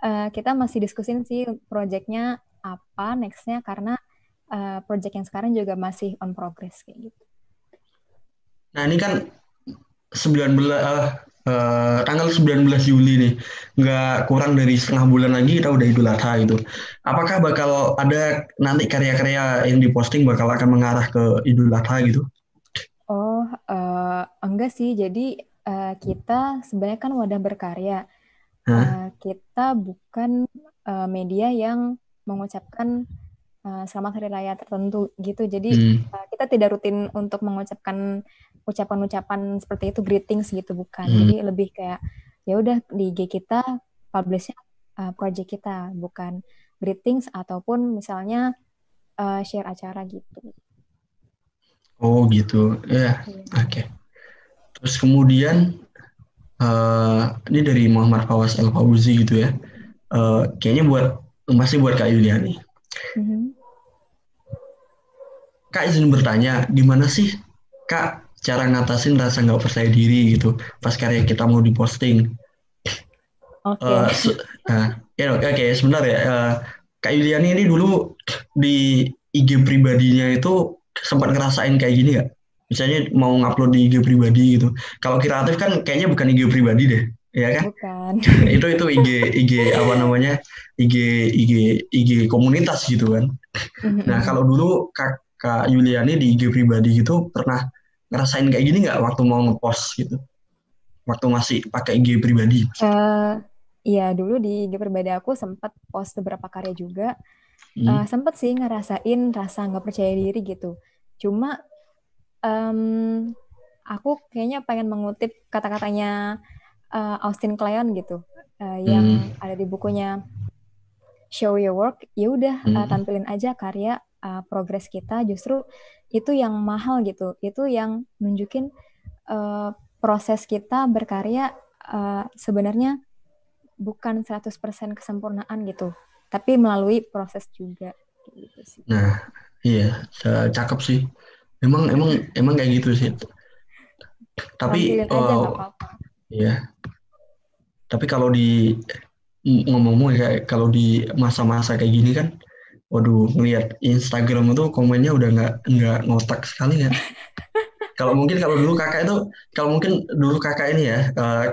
uh, kita masih diskusin sih proyeknya apa nextnya karena uh, proyek yang sekarang juga masih on progress kayak gitu. Nah ini kan 19 uh, Eh, tanggal 19 Juli nih, nggak kurang dari setengah bulan lagi kita udah Idul Adha itu. Apakah bakal ada nanti karya-karya yang diposting bakal akan mengarah ke Idul Adha gitu? Oh, uh, enggak sih. Jadi uh, kita sebenarnya kan wadah berkarya. Uh, kita bukan uh, media yang mengucapkan uh, selamat hari raya tertentu gitu. Jadi uh, kita tidak rutin untuk mengucapkan ucapan-ucapan seperti itu greetings gitu bukan. Hmm. Jadi lebih kayak ya udah di IG kita publishnya uh, project kita bukan greetings ataupun misalnya uh, share acara gitu. Oh gitu, ya, yeah. oke. Okay. Terus kemudian uh, ini dari Muhammad Fawas Al Fauzi gitu ya. Uh, kayaknya buat masih buat Kak Yuliani mm-hmm. Kak izin bertanya, gimana sih Kak cara ngatasin rasa nggak percaya diri gitu pas karya kita mau diposting. Oke. Okay. Uh, uh, ya oke okay, sebentar ya. Uh, Kak Yuliani ini dulu di IG pribadinya itu sempat ngerasain kayak gini nggak? Misalnya mau ngupload di IG pribadi gitu. Kalau kreatif kan kayaknya bukan IG pribadi deh, ya kan? Bukan. *laughs* itu itu IG IG apa namanya? IG IG IG komunitas gitu kan. Mm-hmm. Nah kalau dulu kak Kak Yuliani di IG pribadi gitu pernah ngerasain kayak gini nggak waktu mau ngepost gitu waktu masih pakai IG pribadi uh, ya dulu di IG pribadi aku sempat post beberapa karya juga hmm. uh, eh, sempat sih ngerasain rasa nggak percaya diri gitu cuma um, aku kayaknya pengen mengutip kata-katanya uh, Austin Kleon gitu uh, yang hmm. ada di bukunya Show Your Work ya udah hmm. uh, tampilin aja karya uh, progres kita justru itu yang mahal gitu itu yang nunjukin uh, proses kita berkarya uh, sebenarnya bukan 100% kesempurnaan gitu tapi melalui proses juga gitu sih. nah iya cakep sih emang emang emang kayak gitu sih tapi oh, aja, eh, apa iya. tapi kalau di ngomong-ngomong ya, kayak kalau di masa-masa kayak gini kan waduh ngeliat Instagram itu komennya udah nggak nggak ngotak sekali ya *laughs* kalau mungkin kalau dulu kakak itu kalau mungkin dulu kakak ini ya uh,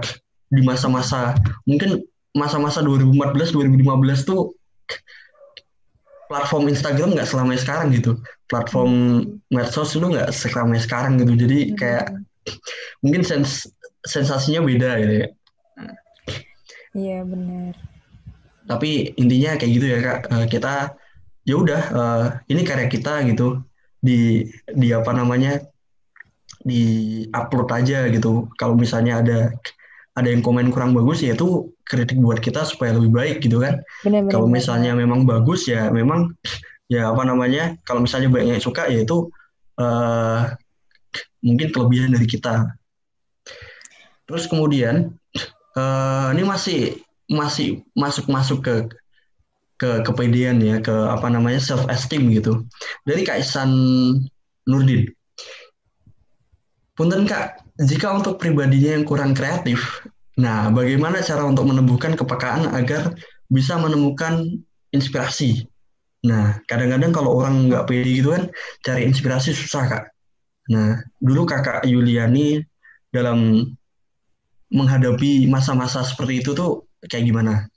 di masa-masa mungkin masa-masa 2014 2015 tuh platform Instagram nggak selama sekarang gitu platform hmm. medsos dulu nggak selama sekarang gitu jadi hmm. kayak mungkin sens sensasinya beda gitu ya iya benar tapi intinya kayak gitu ya kak eh, kita ya udah uh, ini karya kita gitu di di apa namanya di upload aja gitu kalau misalnya ada ada yang komen kurang bagus ya itu kritik buat kita supaya lebih baik gitu kan kalau misalnya memang bagus ya memang ya apa namanya kalau misalnya banyak yang suka ya itu uh, mungkin kelebihan dari kita terus kemudian uh, ini masih masih masuk masuk ke ke kepedean ya ke apa namanya self esteem gitu dari Kaisan Nurdin Punten Kak jika untuk pribadinya yang kurang kreatif nah bagaimana cara untuk menemukan kepekaan agar bisa menemukan inspirasi nah kadang-kadang kalau orang nggak pede gitu kan cari inspirasi susah Kak nah dulu kakak Yuliani dalam menghadapi masa-masa seperti itu tuh kayak gimana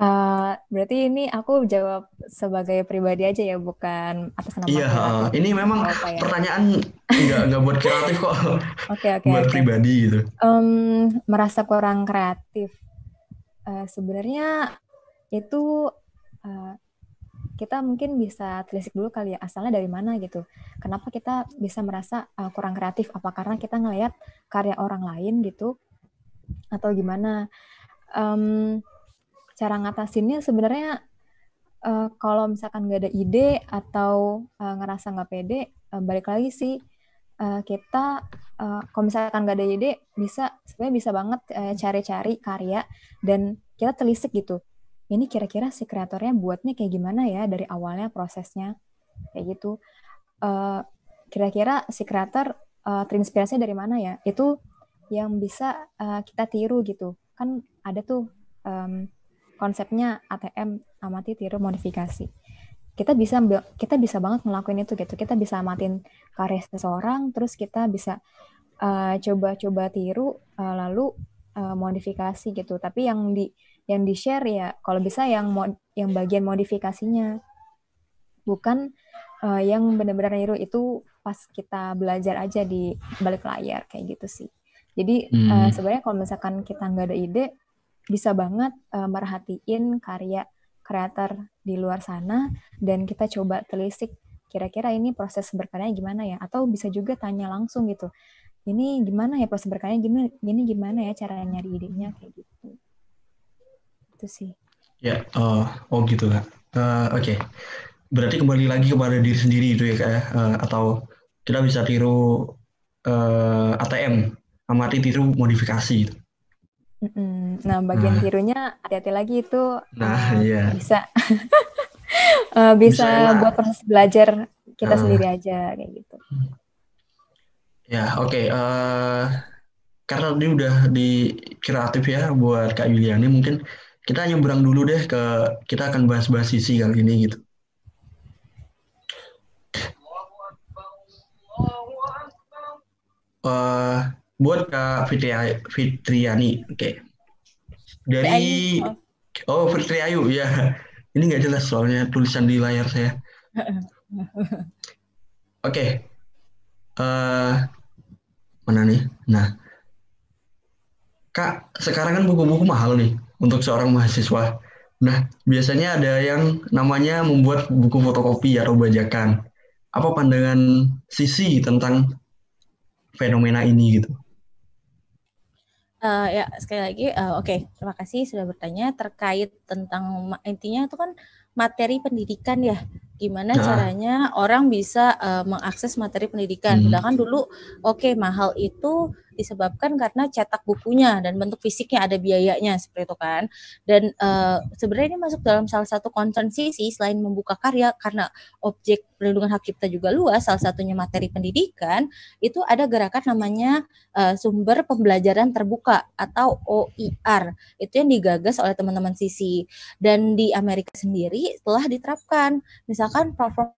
Uh, berarti ini aku jawab sebagai pribadi aja ya, bukan atas nama Iya, kreatif. ini memang ya? pertanyaan *laughs* nggak nggak buat kreatif kok. Oke okay, Okay, buat okay. pribadi gitu. Um, merasa kurang kreatif. Uh, Sebenarnya itu uh, kita mungkin bisa telisik dulu kali ya asalnya dari mana gitu. Kenapa kita bisa merasa uh, kurang kreatif? Apa karena kita ngelihat karya orang lain gitu, atau gimana? Um, cara ngatasinnya sebenarnya uh, kalau misalkan nggak ada ide atau uh, ngerasa nggak pede, uh, balik lagi sih uh, kita uh, kalau misalkan nggak ada ide bisa sebenarnya bisa banget uh, cari-cari karya dan kita telisik gitu. Ini kira-kira si kreatornya buatnya kayak gimana ya dari awalnya prosesnya kayak gitu. Uh, kira-kira si kreator uh, terinspirasi dari mana ya? Itu yang bisa uh, kita tiru gitu. Kan ada tuh um, konsepnya ATM amati tiru modifikasi kita bisa kita bisa banget ngelakuin itu gitu kita bisa amatin karya seseorang terus kita bisa eh, coba-coba uh, tiru uh, lalu uh, modifikasi gitu tapi yang di yang di share ya kalau bisa yang mod, yang bagian modifikasinya bukan uh, yang benar-benar niru itu pas kita belajar aja di balik layar kayak gitu sih jadi hmm. uh, sebenarnya kalau misalkan kita nggak ada ide bisa banget uh, merhatiin karya kreator di luar sana dan kita coba telisik kira-kira ini proses berkaryanya gimana ya atau bisa juga tanya langsung gitu ini gimana ya proses berkaryanya gimana ini gimana ya cara nyari idenya kayak gitu itu sih ya oh oh gitu kan uh, oke okay. berarti kembali lagi kepada diri sendiri itu ya kayak uh, ya. atau kita bisa tiru uh, ATM amati tiru modifikasi gitu Nah, bagian nah. birunya hati-hati lagi itu nah, uh, iya. bisa uh, *laughs* bisa buat proses belajar kita uh. sendiri aja kayak gitu. Ya, oke. Okay. Uh, eh, karena ini udah di kreatif ya buat Kak Yuliani, mungkin kita nyebrang dulu deh ke kita akan bahas-bahas sisi kali ini gitu. Uh, buat Kak Fitri Fitriani. Oke. Okay. Dari Oh, Fitri Ayu ya. Ini nggak jelas soalnya tulisan di layar saya. *laughs* Oke. Okay. Uh, eh, mana nih? Nah. Kak, sekarang kan buku-buku mahal nih untuk seorang mahasiswa. Nah, biasanya ada yang namanya membuat buku fotokopi atau bajakan. Apa pandangan Sisi tentang fenomena ini gitu? Uh, ya sekali lagi, uh, oke okay. terima kasih sudah bertanya terkait tentang intinya itu kan materi pendidikan ya gimana nah. caranya orang bisa uh, mengakses materi pendidikan. Hmm. Sedangkan dulu, oke okay, mahal itu disebabkan karena cetak bukunya dan bentuk fisiknya ada biayanya seperti itu kan. Dan uh, sebenarnya ini masuk dalam salah satu concern sisi selain membuka karya karena objek perlindungan hak cipta juga luas, salah satunya materi pendidikan, itu ada gerakan namanya uh, sumber pembelajaran terbuka atau OER. Itu yang digagas oleh teman-teman sisi dan di Amerika sendiri telah diterapkan. Misalkan platform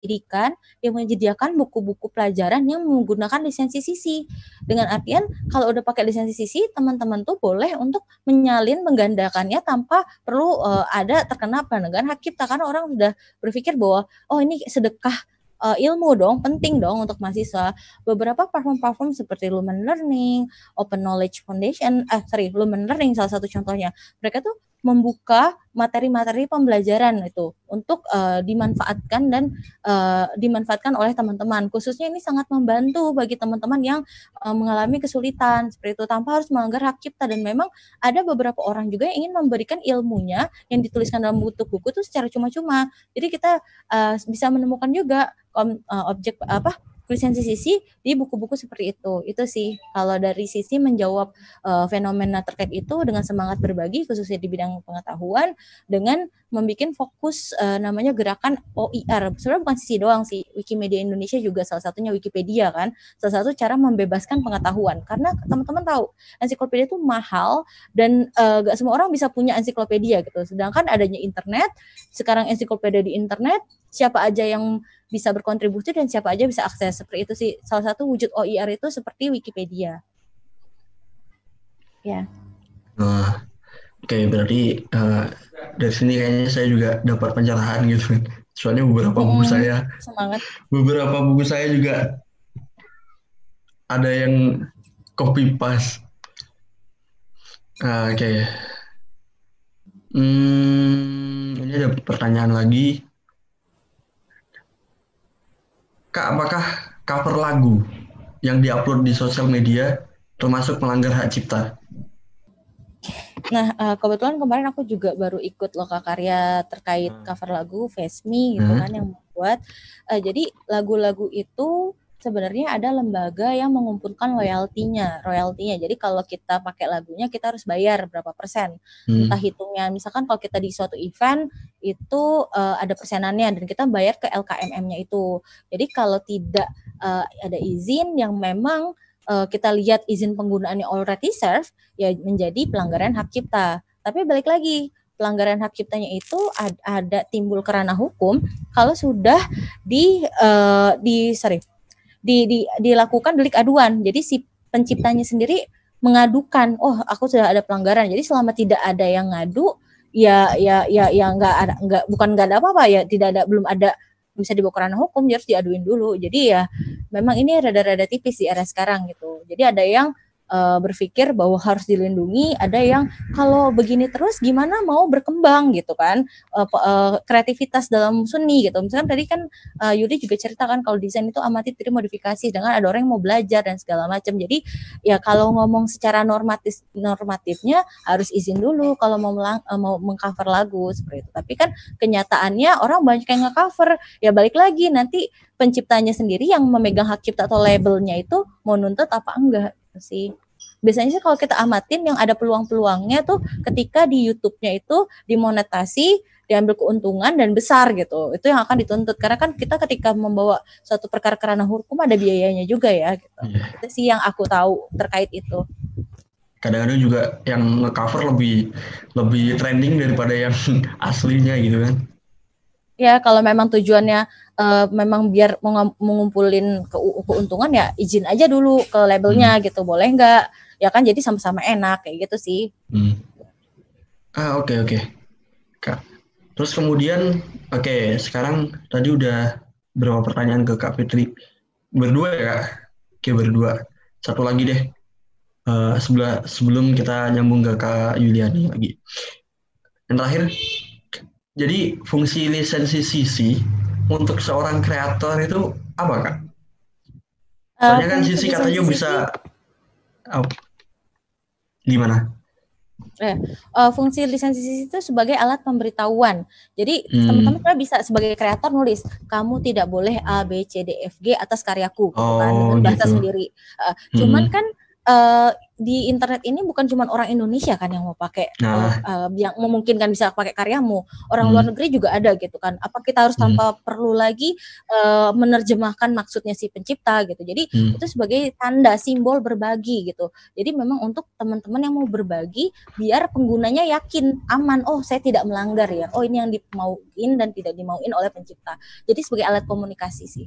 pendidikan yang menyediakan buku-buku pelajaran yang menggunakan lisensi CC Dengan artian kalau udah pakai lisensi CC teman-teman tuh boleh untuk menyalin menggandakannya tanpa perlu uh, ada terkena penegakan hak cipta karena orang sudah berpikir bahwa oh ini sedekah uh, ilmu dong, penting dong untuk mahasiswa. Beberapa platform-platform seperti Lumen Learning, Open Knowledge Foundation, eh sorry, Lumen Learning salah satu contohnya. Mereka tuh membuka materi-materi pembelajaran itu untuk uh, dimanfaatkan dan uh, dimanfaatkan oleh teman-teman. Khususnya ini sangat membantu bagi teman-teman yang uh, mengalami kesulitan seperti itu tanpa harus melanggar hak cipta dan memang ada beberapa orang juga yang ingin memberikan ilmunya yang dituliskan dalam bentuk buku itu secara cuma-cuma. Jadi kita uh, bisa menemukan juga objek apa Kristensi sisi di buku-buku seperti itu. Itu sih kalau dari sisi menjawab uh, fenomena terkait itu dengan semangat berbagi khususnya di bidang pengetahuan dengan membuat fokus uh, namanya gerakan OIR. Sebenarnya bukan sisi doang sih. Wikimedia Indonesia juga salah satunya Wikipedia kan. Salah satu cara membebaskan pengetahuan karena teman-teman tahu ensiklopedia itu mahal dan uh, eh, gak semua orang bisa punya ensiklopedia gitu. Sedangkan adanya internet, sekarang ensiklopedia di internet siapa aja yang bisa berkontribusi dan siapa aja bisa akses seperti itu sih salah satu wujud OIR itu seperti Wikipedia ya yeah. uh, oke okay, berarti uh, dari sini kayaknya saya juga dapat pencerahan gitu kan. soalnya beberapa hmm, buku saya semangat. beberapa buku saya juga ada yang copy paste uh, oke okay. hmm, ini ada pertanyaan lagi Kak, apakah cover lagu yang diupload di sosial media termasuk melanggar hak cipta? Nah, eh, kebetulan kemarin aku juga baru ikut loka karya terkait hmm. cover lagu Face Me gitu hmm. kan yang membuat. Eh, jadi lagu-lagu itu sebenarnya ada lembaga yang mengumpulkan royaltinya, royaltinya. Jadi kalau kita pakai lagunya kita harus bayar berapa persen. Hmm. Entah hitungnya misalkan kalau kita di suatu event itu uh, ada persenannya dan kita bayar ke LKMM-nya itu. Jadi kalau tidak uh, ada izin yang memang uh, kita lihat izin penggunaannya already serve ya menjadi pelanggaran hak cipta. Tapi balik lagi pelanggaran hak ciptanya itu ada, ada timbul kerana hukum kalau sudah di uh, di sorry di, di, dilakukan delik aduan. Jadi si penciptanya sendiri mengadukan, oh aku sudah ada pelanggaran. Jadi selama tidak ada yang ngadu, ya ya ya ya nggak ada nggak bukan nggak ada apa-apa ya tidak ada belum ada bisa dibawa ke ranah hukum dia harus diaduin dulu jadi ya memang ini rada-rada tipis di era sekarang gitu jadi ada yang uh, berpikir bahwa harus dilindungi, ada yang kalau begini terus gimana mau berkembang gitu kan uh, uh, kreativitas dalam seni gitu. misalnya tadi kan uh, Yudi juga ceritakan kalau desain itu amati tri modifikasi dengan ada orang yang mau belajar dan segala macam. Jadi ya kalau ngomong secara normatif normatifnya harus izin dulu kalau mau melang, uh, mau mengcover lagu seperti itu. Tapi kan kenyataannya orang banyak yang ngecover. Ya balik lagi nanti penciptanya sendiri yang memegang hak cipta atau labelnya itu mau nuntut apa enggak gitu sih biasanya sih kalau kita amatin yang ada peluang-peluangnya tuh ketika di YouTube-nya itu dimonetasi diambil keuntungan dan besar gitu itu yang akan dituntut karena kan kita ketika membawa suatu perkara kerana hukum ada biayanya juga ya gitu yeah. itu sih yang aku tahu terkait itu kadang-kadang juga yang cover lebih lebih trending daripada yang *laughs* aslinya gitu kan ya kalau memang tujuannya uh, memang biar mengumpulin ke keuntungan ya izin aja dulu ke labelnya hmm. gitu boleh nggak ya kan jadi sama-sama enak kayak gitu sih hmm. ah oke okay, oke okay. kak terus kemudian oke okay, sekarang tadi udah berapa pertanyaan ke kak Fitri berdua ya kak oke berdua satu lagi deh uh, sebelah sebelum kita nyambung ke kak Yuliani lagi yang terakhir jadi fungsi lisensi CC untuk seorang kreator itu apa kak? Eh, Soalnya uh, kan CC katanya CC. bisa oh, gimana? Eh, uh, fungsi lisensi CC itu sebagai alat pemberitahuan. Jadi hmm. teman-teman bisa sebagai kreator nulis, kamu tidak boleh A B C D F G atas karyaku, gitu kan, oh, kan gitu. sendiri. Uh, hmm. Cuman kan uh, di internet ini bukan cuma orang Indonesia kan yang mau pakai eh, nah. uh, yang memungkinkan bisa pakai karyamu orang hmm. luar negeri juga ada gitu kan apa kita harus tanpa hmm. perlu lagi uh, menerjemahkan maksudnya si pencipta gitu jadi hmm. itu sebagai tanda simbol berbagi gitu jadi memang untuk teman-teman yang mau berbagi biar penggunanya yakin aman oh saya tidak melanggar ya oh ini yang dimauin dan tidak dimauin oleh pencipta jadi sebagai alat komunikasi sih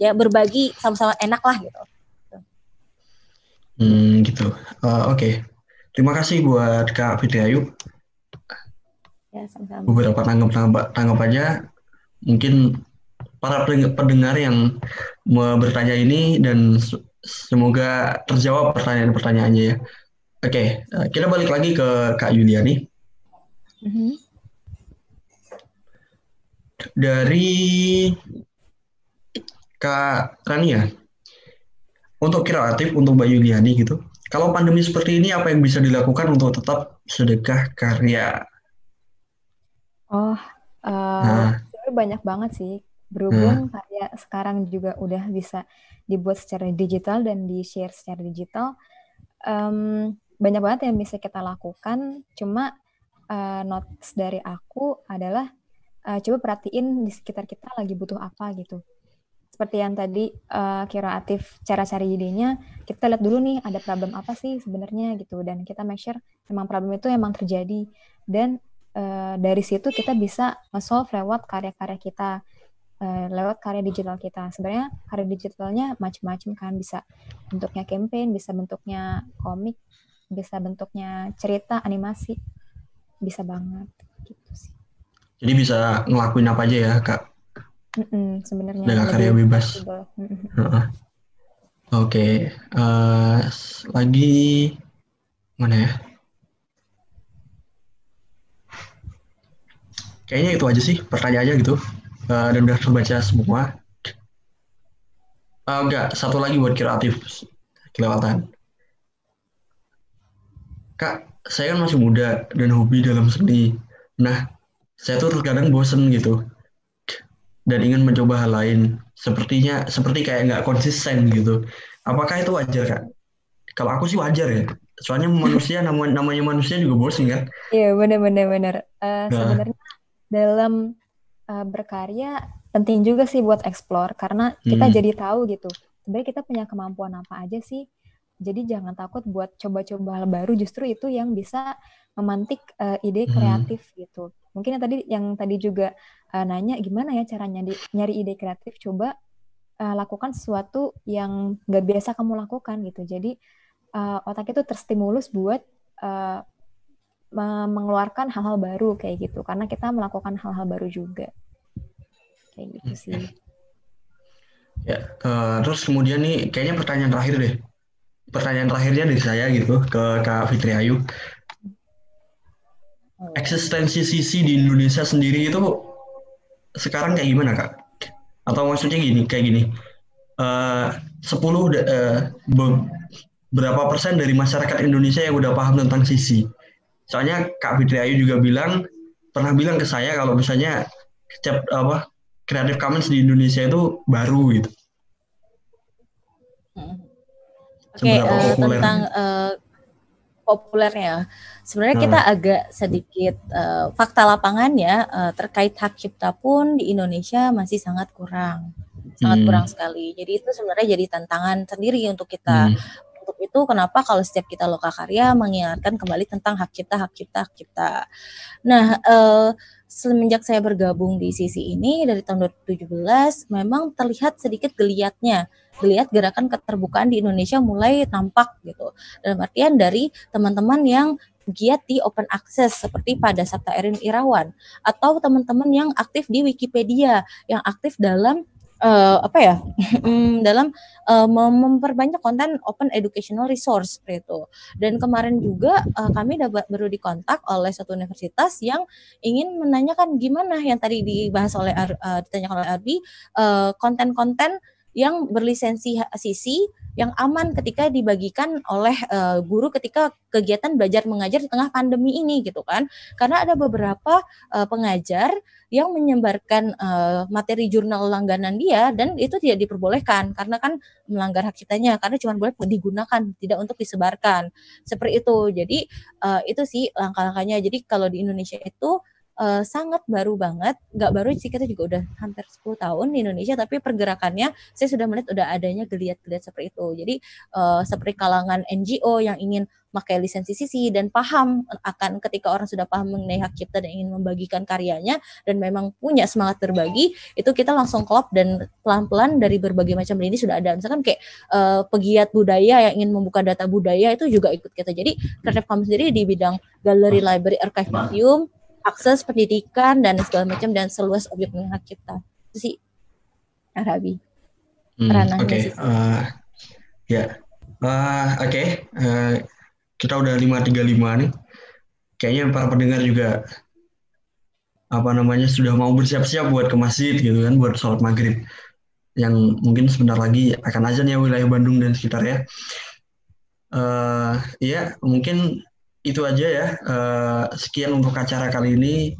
ya berbagi sama-sama enak lah gitu Hmm, gitu. Uh, Oke. Okay. Terima kasih buat Kak Fitri Ayu. Ya, sama-sama. Beberapa tanggap tanggapannya mungkin para pendengar yang mau bertanya ini dan semoga terjawab pertanyaan-pertanyaannya ya. Oke, okay, eh, kita balik lagi ke Kak Yuliani. Mm-hmm. Dari Kak Rania, untuk kreatif untuk Bayu Giani gitu. Kalau pandemi seperti ini apa yang bisa dilakukan untuk tetap sedekah karya? Oh, uh, nah. banyak banget sih. Berhubung nah. karya sekarang juga udah bisa dibuat secara digital dan di share secara digital, um, banyak banget yang bisa kita lakukan. Cuma uh, notes dari aku adalah uh, coba perhatiin di sekitar kita lagi butuh apa gitu seperti yang tadi uh, kira cara cari idenya kita lihat dulu nih ada problem apa sih sebenarnya gitu dan kita make sure memang problem itu emang terjadi dan uh, dari situ kita bisa solve lewat karya-karya kita uh, lewat karya digital kita sebenarnya karya digitalnya macam-macam kan bisa bentuknya campaign bisa bentuknya komik bisa bentuknya cerita animasi bisa banget gitu sih jadi bisa ngelakuin apa aja ya kak sebenarnya karya bebas oke okay. uh, eh, lagi mana ya kayaknya itu aja sih pertanyaannya gitu uh, dan udah terbaca semua uh, enggak satu lagi buat kreatif kelewatan kak saya kan masih muda dan hobi dalam seni nah saya tuh terkadang bosen gitu dan ingin mencoba hal lain sepertinya seperti kayak nggak konsisten gitu apakah itu wajar kak kalau aku sih wajar ya soalnya manusia namanya, namanya manusia juga bosan kan iya benar benar benar uh, nah. sebenarnya dalam uh, berkarya penting juga sih buat explore karena kita hmm. jadi tahu gitu sebenarnya kita punya kemampuan apa aja sih jadi jangan takut buat coba-coba hal baru justru itu yang bisa memantik uh, ide hmm. kreatif hmm. gitu mungkin yang tadi yang tadi juga uh, nanya gimana ya caranya di, nyari ide kreatif coba uh, lakukan sesuatu yang nggak biasa kamu lakukan gitu jadi uh, eh, otak itu terstimulus buat uh, mengeluarkan hal-hal baru kayak gitu karena kita melakukan hal-hal baru juga kayak gitu hmm. sih ya uh, terus kemudian nih kayaknya pertanyaan terakhir deh pertanyaan terakhirnya dari saya gitu ke Kak Fitri Ayu Oh. eksistensi sisi di Indonesia sendiri itu sekarang kayak gimana kak? Atau maksudnya gini, kayak gini, eh, sepuluh eh, berapa persen dari masyarakat Indonesia yang udah paham tentang sisi? Soalnya Kak Fitri Ayu juga bilang pernah bilang ke saya kalau misalnya cap, apa Creative Commons di Indonesia itu baru gitu. Hmm. Oke, okay, uh, eh, tentang uh, populernya. Sebenarnya hmm. kita agak sedikit uh, fakta lapangannya uh, terkait hak cipta pun di Indonesia masih sangat kurang, sangat hmm. kurang sekali. Jadi itu sebenarnya jadi tantangan sendiri untuk kita. Hmm. Untuk itu kenapa kalau setiap kita loka karya mengingatkan kembali tentang hak cipta, hak cipta, hak cipta. Nah, uh, semenjak saya bergabung di sisi ini dari tahun 2017 memang terlihat sedikit geliatnya dilihat gerakan keterbukaan di Indonesia mulai tampak gitu. Dalam artian dari teman-teman yang giat di open access seperti pada Sabta Erin Irawan atau teman-teman yang aktif di Wikipedia yang aktif dalam uh, apa ya *laughs* mm, dalam uh, memperbanyak konten open educational resource itu dan kemarin juga uh, kami dapat baru dikontak oleh satu universitas yang ingin menanyakan gimana yang tadi dibahas oleh Ar, uh, ditanyakan oleh Arbi konten-konten uh, yang berlisensi sisi yang aman ketika dibagikan oleh uh, guru ketika kegiatan belajar mengajar di tengah pandemi ini gitu kan karena ada beberapa uh, pengajar yang menyebarkan uh, materi jurnal langganan dia dan itu tidak diperbolehkan karena kan melanggar hak ciptanya karena cuma boleh digunakan tidak untuk disebarkan seperti itu jadi uh, itu sih langkah-langkahnya jadi kalau di Indonesia itu uh, sangat baru banget nggak baru sih kita juga udah hampir 10 tahun di Indonesia tapi pergerakannya saya sudah melihat udah adanya geliat-geliat seperti itu jadi uh, seperti kalangan NGO yang ingin pakai lisensi CC dan paham akan ketika orang sudah paham mengenai hak cipta dan ingin membagikan karyanya dan memang punya semangat berbagi itu kita langsung klop dan pelan-pelan dari berbagai macam ini sudah ada misalkan kayak uh, pegiat budaya yang ingin membuka data budaya itu juga ikut kita jadi Creative Commons sendiri di bidang galeri library archive museum akses pendidikan dan segala macam dan seluas objek melihat kita itu sih Arabi hmm, oke okay. sih uh, ya uh, oke okay. uh, eh, kita udah 535 nih kayaknya para pendengar juga apa namanya sudah mau bersiap-siap buat ke masjid gitu kan buat sholat maghrib yang mungkin sebentar lagi akan aja ya nih wilayah Bandung dan sekitarnya. Uh, ya iya, mungkin itu aja ya. Uh, sekian untuk acara kali ini.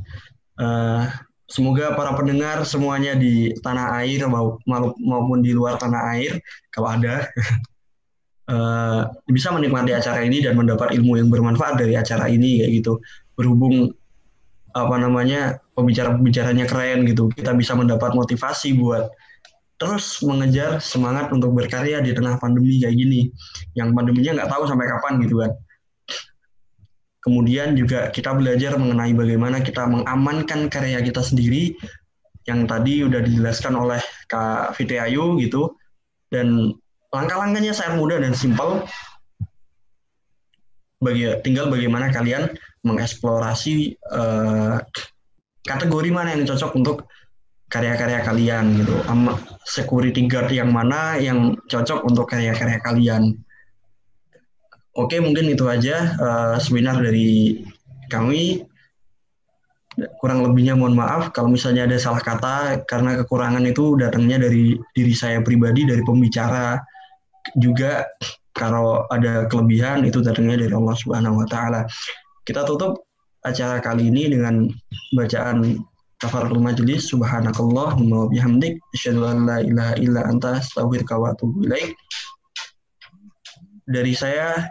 Uh, semoga para pendengar semuanya di tanah air maupun di luar tanah air, kalau ada, uh, *laughs* bisa menikmati acara ini dan mendapat ilmu yang bermanfaat dari acara ini kayak gitu. Berhubung apa namanya pembicara-pembicaranya keren gitu, kita bisa mendapat motivasi buat terus mengejar semangat untuk berkarya di tengah pandemi kayak gini. Yang pandeminya nggak tahu sampai kapan gitu kan. Kemudian juga kita belajar mengenai bagaimana kita mengamankan karya kita sendiri yang tadi udah dijelaskan oleh Kak Fitri Ayu gitu. Dan langkah-langkahnya sangat mudah dan simpel. Bagi, tinggal bagaimana kalian mengeksplorasi uh, kategori mana yang cocok untuk karya-karya kalian gitu. Security guard yang mana yang cocok untuk karya-karya kalian Oke, mungkin itu aja uh, seminar dari kami. Kurang lebihnya mohon maaf kalau misalnya ada salah kata karena kekurangan itu datangnya dari diri saya pribadi dari pembicara juga kalau ada kelebihan itu datangnya dari Allah Subhanahu wa taala. Kita tutup acara kali ini dengan bacaan kafaratul majelis subhanakallahumma wa bihamdik asyhadu an la ilaha illa anta astaghfiruka wa atubu ilaik dari saya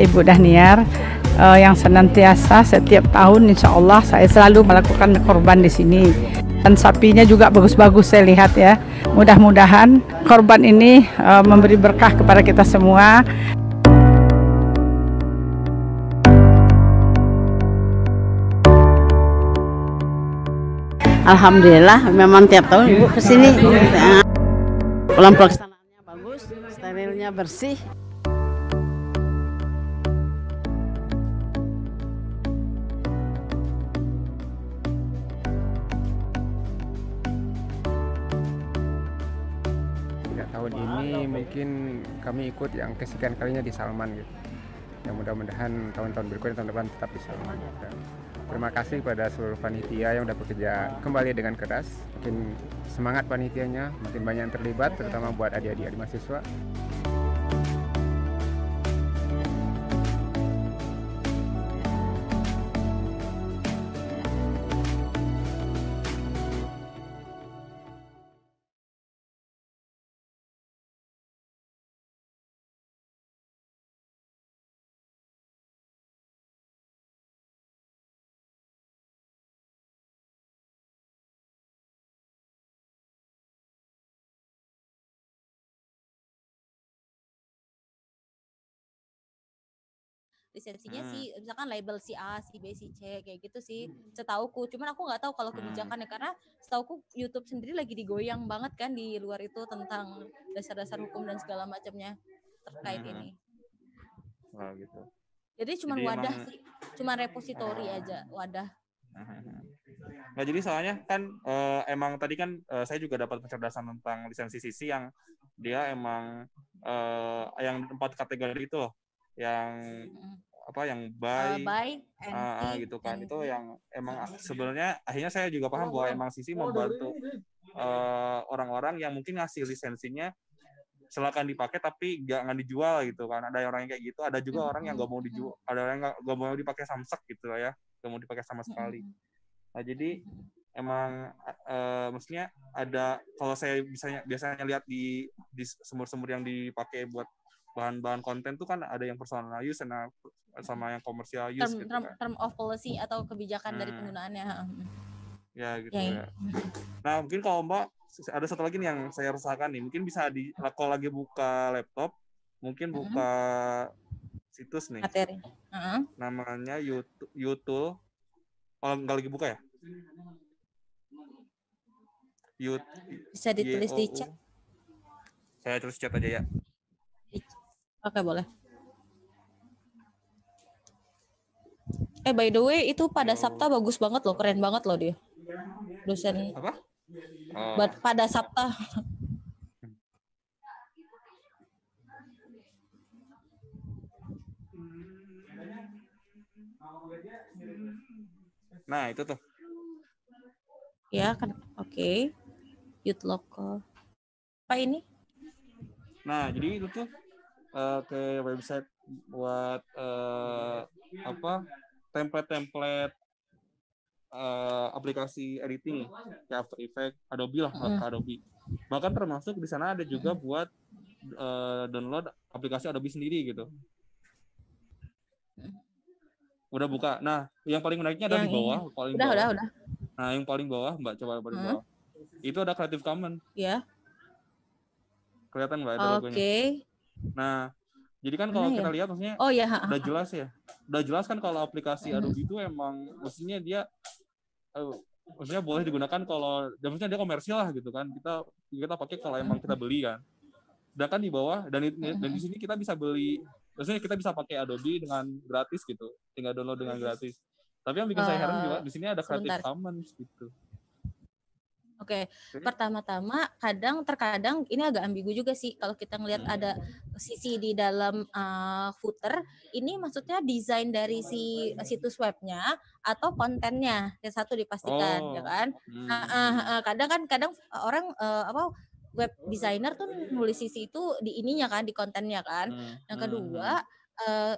Ibu Daniar uh, yang senantiasa setiap tahun insya Allah saya selalu melakukan korban di sini dan sapinya juga bagus-bagus saya lihat ya mudah-mudahan korban ini uh, memberi berkah kepada kita semua Alhamdulillah memang tiap tahun ibu kesini ulang pelaksanaannya bagus sterilnya bersih kesekian kalinya di Salman gitu ya mudah-mudahan tahun-tahun berikutnya tahun depan tetap di Salman gitu. terima kasih kepada seluruh panitia yang sudah bekerja kembali dengan keras makin semangat panitianya makin banyak yang terlibat terutama buat adik-adik mahasiswa lisensinya hmm. sih misalkan label si A si B si C kayak gitu sih hmm. setauku cuman aku nggak tahu kalau kebijakannya hmm. Ya, karena setauku YouTube sendiri lagi digoyang banget kan di luar itu tentang dasar-dasar hukum dan segala macamnya terkait hmm. ini Wah gitu jadi cuma wadah emang... sih cuma repositori hmm. aja wadah Nah, jadi soalnya kan uh, emang tadi kan uh, saya juga dapat pencerdasan tentang lisensi sisi yang dia emang uh, yang empat kategori itu loh yang apa yang ah, baik, uh, baik uh, uh, gitu kan itu yang emang sebenarnya akhirnya saya juga paham bahwa emang sisi membantu eh, orang-orang uh, orang yang mungkin ngasih lisensinya silakan dipakai tapi nggak nggak dijual gitu kan ada orang yang kayak gitu ada juga orang yang nggak mau dijual ada orang yang nggak mau dipakai samsak gitu ya nggak mau dipakai sama sekali nah jadi emang uh, maksudnya ada kalau saya biasanya biasanya lihat di di sumur-sumur yang dipakai buat bahan-bahan konten tuh kan ada yang personal use sama, sama yang komersial use term, gitu term, kan. term of policy atau kebijakan hmm. dari mm. penggunaannya ya gitu ya, ya, ya. nah mungkin kalau mbak ada satu lagi nih yang saya rasakan nih mungkin bisa di kalau lagi buka laptop mungkin buka hmm. situs nih materi uh-huh. namanya YouTube YouTube kalau nggak lagi buka ya YouTube bisa ditulis di chat saya terus chat aja ya Oke, boleh. Eh, by the way, itu pada oh. Sabta bagus banget loh, keren banget loh dia. Dosen. Apa? Oh. pada Sabta. Nah, itu tuh. Ya, kan oke. Okay. Youth local. Apa ini? Nah, jadi itu tuh uh, ke website buat uh, apa template-template uh, aplikasi editing kayak After Effects, Adobe lah, mm. Adobe. Bahkan termasuk di sana ada juga buat uh, download aplikasi Adobe sendiri gitu. Udah buka. Nah, yang paling menariknya ada yang di bawah, ini. paling udah, bawah. Udah, udah. Nah, yang paling bawah, Mbak coba paling hmm. bawah. Itu ada Creative Commons. Iya. Yeah. Kelihatan Mbak ada Oke. Okay. Nah, jadi kan kalau kita ya? lihat maksudnya oh, ya. udah jelas ya. Udah jelas kan kalau aplikasi hmm. Adobe itu emang maksudnya dia uh, maksudnya boleh digunakan kalau ya maksudnya dia komersial lah gitu kan. Kita kita pakai kalau emang kita beli kan. kan di bawah dan di, dan di sini kita bisa beli maksudnya kita bisa pakai Adobe dengan gratis gitu. Tinggal download dengan gratis. Tapi yang bikin uh, saya heran oh, juga di sini ada Creative Commons gitu. Oke, okay. Hmm? pertama-tama kadang terkadang ini agak ambigu juga sih kalau kita ngelihat hmm. ada sisi di dalam uh, footer. Ini maksudnya desain dari si situs webnya atau kontennya yang satu dipastikan, ya oh. ya kan? Hmm. Uh, uh, uh, kadang kan kadang e, orang uh, apa web designer tuh nulis sisi itu di ininya kan di kontennya kan. Hmm. Yang kedua. Hmm, hmm uh,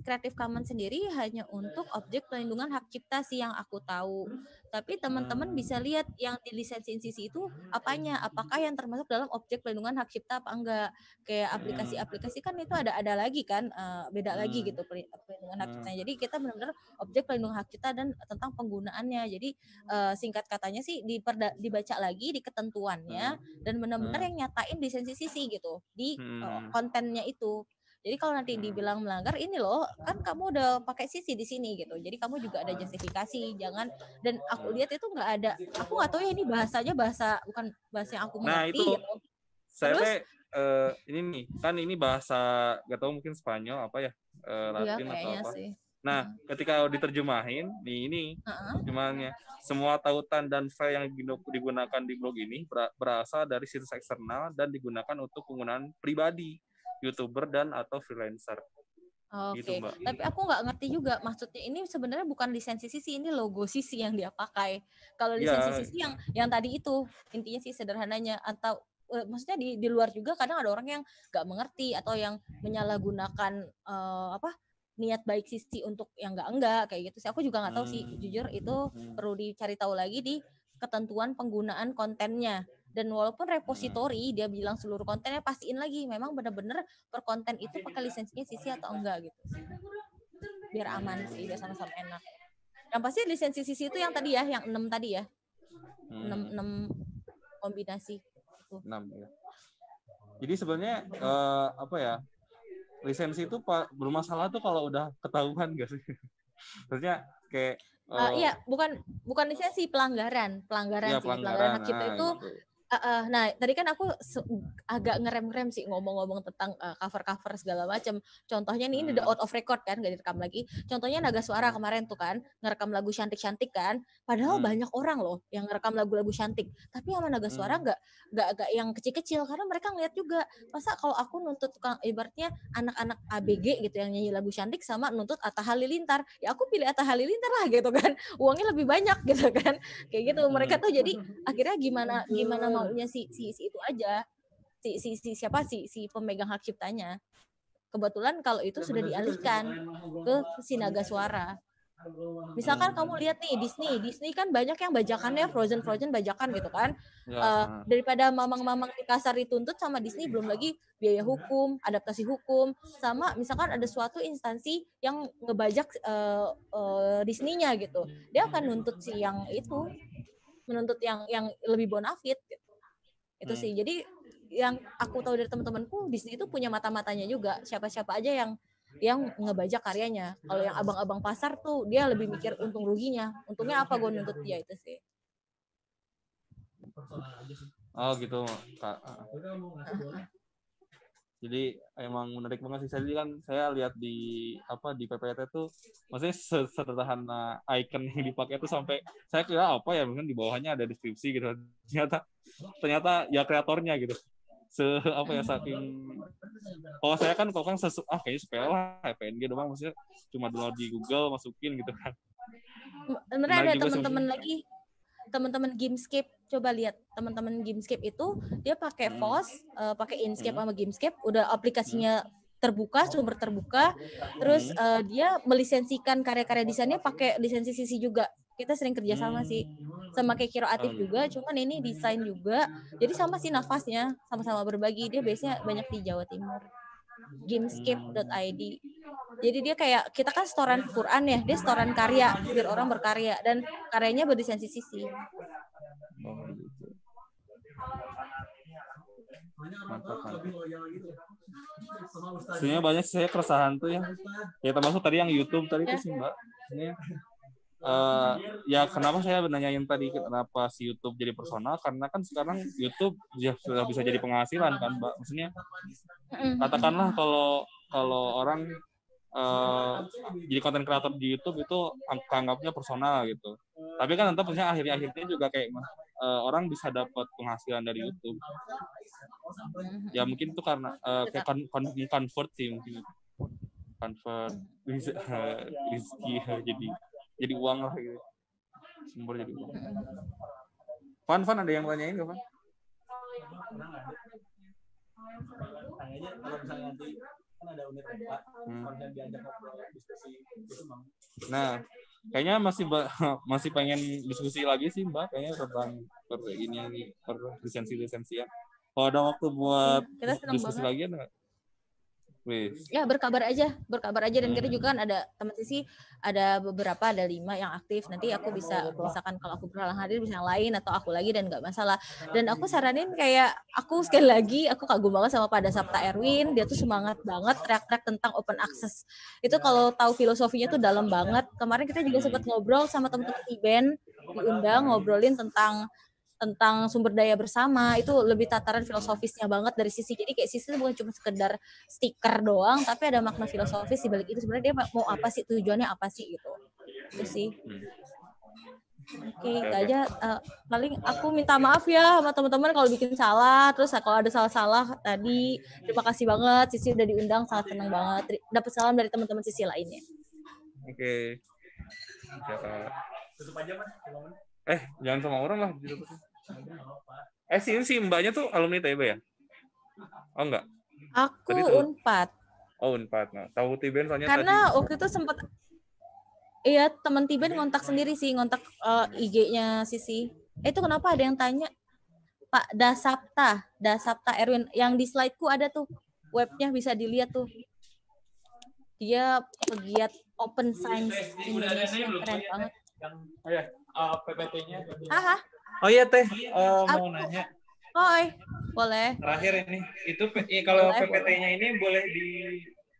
Creative Commons sendiri hanya untuk objek pelindungan hak cipta sih yang aku tahu. Tapi teman-teman bisa lihat yang di lisensi NCC itu apanya, apakah yang termasuk dalam objek pelindungan hak cipta apa enggak. Kayak aplikasi-aplikasi kan itu ada ada lagi kan, uh, beda lagi hmm. gitu pelindungan hak cipta. Hmm. Jadi kita benar-benar objek pelindungan hak cipta dan tentang penggunaannya. Jadi uh, singkat katanya sih diperda, dibaca lagi di ketentuannya hmm. dan benar-benar yang nyatain lisensi sisi gitu di uh, kontennya itu. Jadi kalau nanti hmm. dibilang melanggar ini loh, kan kamu udah pakai sisi di sini gitu. Jadi kamu juga ada justifikasi, jangan dan aku lihat itu nggak ada. Aku nggak tahu ya ini bahasanya bahasa bukan bahasa yang aku nah, mengerti. Nah itu gitu. saya Terus, uh, ini nih kan ini bahasa nggak tahu mungkin Spanyol apa ya uh, Latin iya, atau apa. Sih. Nah, hmm. ketika diterjemahin di ini terjemahannya, uh-huh. semua tautan dan file yang digunakan di blog ini berasal dari situs eksternal dan digunakan untuk penggunaan pribadi youtuber dan atau freelancer. Gitu, Oke, okay. gitu, tapi aku nggak ngerti juga maksudnya ini sebenarnya bukan lisensi sisi ini logo sisi yang dia pakai. Kalau iya. lisensi yeah. sisi yang yang tadi itu intinya sih sederhananya atau eh, maksudnya di di luar juga kadang ada orang yang nggak mengerti atau yang menyalahgunakan eh, apa niat baik sisi untuk yang nggak enggak kayak gitu sih aku juga nggak tahu hmm. sih jujur itu hmm. perlu dicari tahu lagi di ketentuan penggunaan kontennya dan walaupun repository hmm. dia bilang seluruh kontennya pastiin lagi memang benar-benar per konten itu pakai lisensinya CC atau enggak gitu biar aman sih biar sama-sama enak yang pasti lisensi CC itu yang tadi ya yang enam tadi ya hmm. 6, kombinasi itu. 6 ya jadi sebenarnya eh, apa ya lisensi itu pak bermasalah tuh kalau udah ketahuan gak sih *laughs* maksudnya kayak Uh, iya, eh, bukan bukan lisensi pelanggaran, pelanggaran ya, sih pelanggaran, pelanggaran hak cipta nah, itu gitu uh, nah tadi kan aku agak ngerem rem sih ngomong-ngomong tentang eh, cover-cover uh, segala macam. Contohnya nih ini udah hmm. out of record kan, gak direkam lagi. Contohnya Naga Suara kemarin tuh kan ngerekam lagu cantik-cantik kan. Padahal hmm. banyak orang loh yang ngerekam lagu-lagu cantik, tapi sama Naga Suara nggak hmm. nggak nggak yang kecil-kecil karena mereka ngeliat juga. Masa kalau aku nuntut tukang ibaratnya anak-anak ABG gitu yang nyanyi lagu cantik sama nuntut Atta Halilintar, ya aku pilih Atta Halilintar lah gitu kan. Uangnya lebih banyak gitu kan. Kayak gitu mereka hmm. tuh jadi akhirnya gimana gimana maunya si, si si itu aja si si, si siapa si si pemegang hak ciptanya kebetulan kalau itu sudah dialihkan ke sinaga ya. suara Misalkan kamu lihat nih Disney, Disney kan banyak yang bajakannya nah, Frozen gitu. Frozen bajakan gitu kan. Ya. Uh, daripada mamang-mamang di pasar dituntut sama Disney belum lagi biaya hukum, adaptasi hukum, sama misalkan ada suatu instansi yang ngebajak uh, uh, Disney-nya gitu. Dia akan nuntut si yang itu, menuntut yang yang lebih bonafit gitu itu hmm. sih jadi yang aku tahu dari teman-temanku Disney itu punya mata-matanya juga siapa-siapa aja yang yang ngebajak karyanya kalau yang abang-abang pasar tuh dia lebih mikir untung ruginya untungnya apa gue nuntut dia itu sih oh gitu kak jadi emang menarik banget sih Saya kan saya lihat di apa di PPT itu maksudnya sederhana icon yang dipakai itu sampai saya kira apa ya mungkin di bawahnya ada deskripsi gitu ternyata ternyata ya kreatornya gitu se apa ya saking kalau saya kan kalau kan sesu, ah kayaknya spell lah PNG doang maksudnya cuma download di Google masukin gitu kan. Bener ada teman-teman lagi teman-teman Gamescape coba lihat teman-teman Gamescape itu dia pakai FOSS, hmm. uh, pakai Inkscape hmm. sama Gamescape, udah aplikasinya hmm. terbuka, sumber terbuka. Terus uh, dia melisensikan karya-karya desainnya pakai lisensi sisi juga. Kita sering kerja sama sih. Hmm. Sama kayak Kiro Atif juga, cuman ini desain juga. Jadi sama sih nafasnya, sama-sama berbagi. Dia biasanya banyak di Jawa Timur gamescape.id. Jadi dia kayak kita kan storan Quran ya, dia storan karya biar orang berkarya dan karyanya berdisensi sisi. Oh gitu. Mantap, kan? Sebenarnya banyak sih saya keresahan tuh ya. Ya termasuk tadi yang YouTube tadi ya. itu sih Mbak. Ini uh, ya kenapa saya menanyain tadi kenapa si YouTube jadi personal karena kan sekarang YouTube ya sudah bisa jadi penghasilan kan mbak maksudnya katakanlah kalau kalau orang uh, jadi konten kreator di YouTube itu anggapnya personal gitu tapi kan tetap maksudnya akhir akhirnya juga kayak uh, orang bisa dapat penghasilan dari YouTube mm-hmm. ya mungkin itu karena uh, kayak kon convert sih mungkin convert *laughs* rezeki jadi jadi uang lah gitu sumber jadi uang Fan Fan ada yang tanyain gak Fan? Tanya hmm. kalau misalnya nanti kan ada unit Nah, kayaknya masih *laughs* masih pengen diskusi lagi sih mbak, kayaknya tentang per ini per lisensi lisensi ya. Kalau ada waktu buat diskusi lagi enggak? Please. Ya berkabar aja, berkabar aja dan hmm. kita juga kan ada teman sisi ada beberapa ada lima yang aktif. Nanti aku bisa misalkan kalau aku berhalang hadir bisa yang lain atau aku lagi dan nggak masalah. Dan aku saranin kayak aku sekali lagi aku kagum banget sama pada Sabta Erwin, dia tuh semangat banget teriak-teriak tentang open access. Itu kalau tahu filosofinya tuh dalam banget. Kemarin kita juga sempat ngobrol sama teman-teman event diundang ngobrolin tentang tentang sumber daya bersama itu lebih tataran filosofisnya banget dari sisi jadi kayak sisi bukan cuma sekedar stiker doang tapi ada makna filosofis di balik itu sebenarnya dia mau apa sih tujuannya apa sih gitu itu sih Oke, okay, aja uh, paling aku minta maaf ya sama teman-teman kalau bikin salah, terus kalau ada salah-salah tadi terima kasih banget Sisi udah diundang sangat senang banget. Dapat salam dari teman-teman Sisi lainnya. Oke. Okay. Tutup aja, Mas. Eh, jangan sama orang lah. Eh si, si mbaknya tuh alumni TB ya? Oh enggak? Aku Unpad. Oh Unpad. Nah, tahu Tiben soalnya Karena tadi... waktu itu sempat Iya, teman Tiben ngontak sendiri ya? sih, ngontak uh, eh, IG-nya Sisi. Eh, itu kenapa ada yang tanya? Pak Dasapta, Dasapta Erwin yang di slide-ku ada tuh. Webnya bisa dilihat tuh. Dia pegiat open science Indonesia, keren ya. banget. Yang, oh ya, uh, eh, PPT-nya. Aha. Oh iya teh, uh, mau Aku... nanya. Oi, boleh. Terakhir ini, itu eh, kalau PPT-nya ini boleh di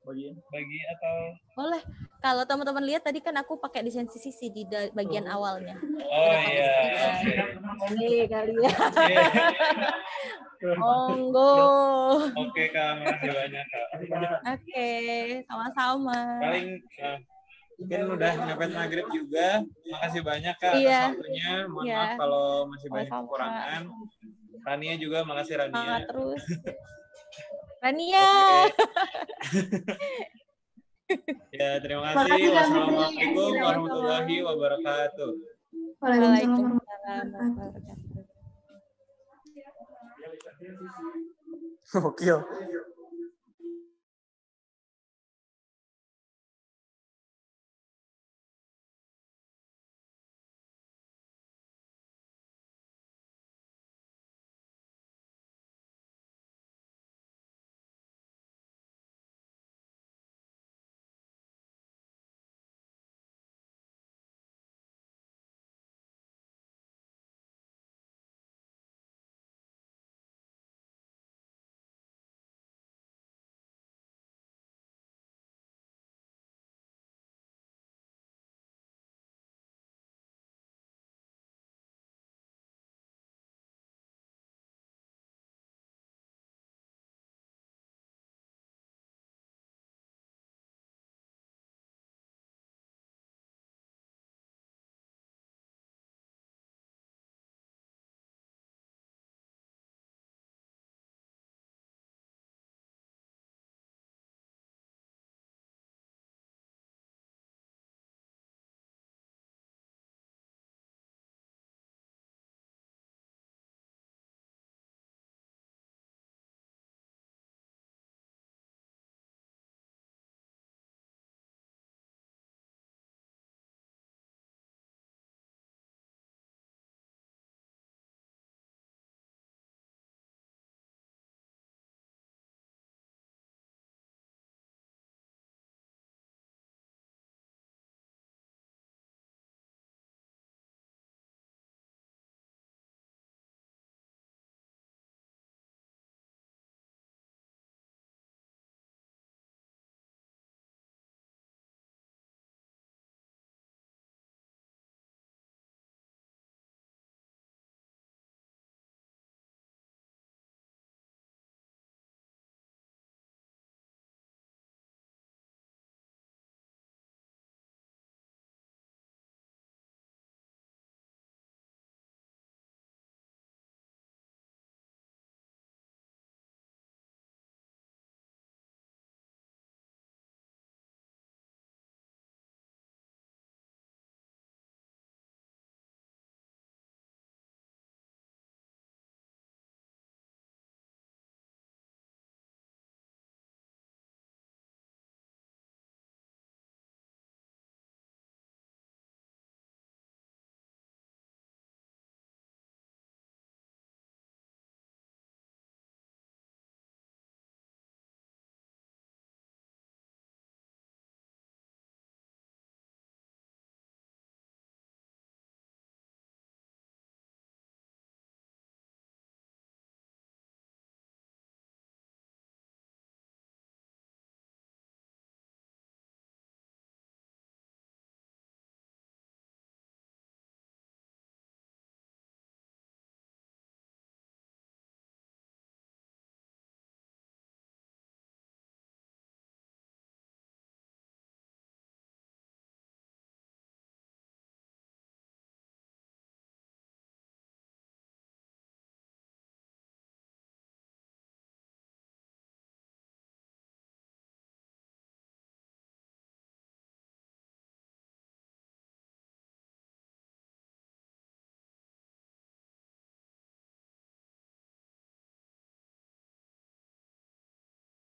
bagian bagi atau boleh kalau teman-teman lihat tadi kan aku pakai desain sisi di bagian oh. awalnya oh iya ini kali ya *laughs* monggo oke kak makasih banyak kak oke sama-sama paling mungkin iya. udah mepet maghrib juga. Makasih banyak Kak iya. waktunya. Mohon iya. maaf kalau masih banyak banyak kekurangan. Rania juga makasih Rania. terus. *laughs* Rania. ya, terima kasih. Wassalamualaikum iya, warahmatullahi iya. wabarakatuh. Waalaikumsalam warahmatullahi wabarakatuh.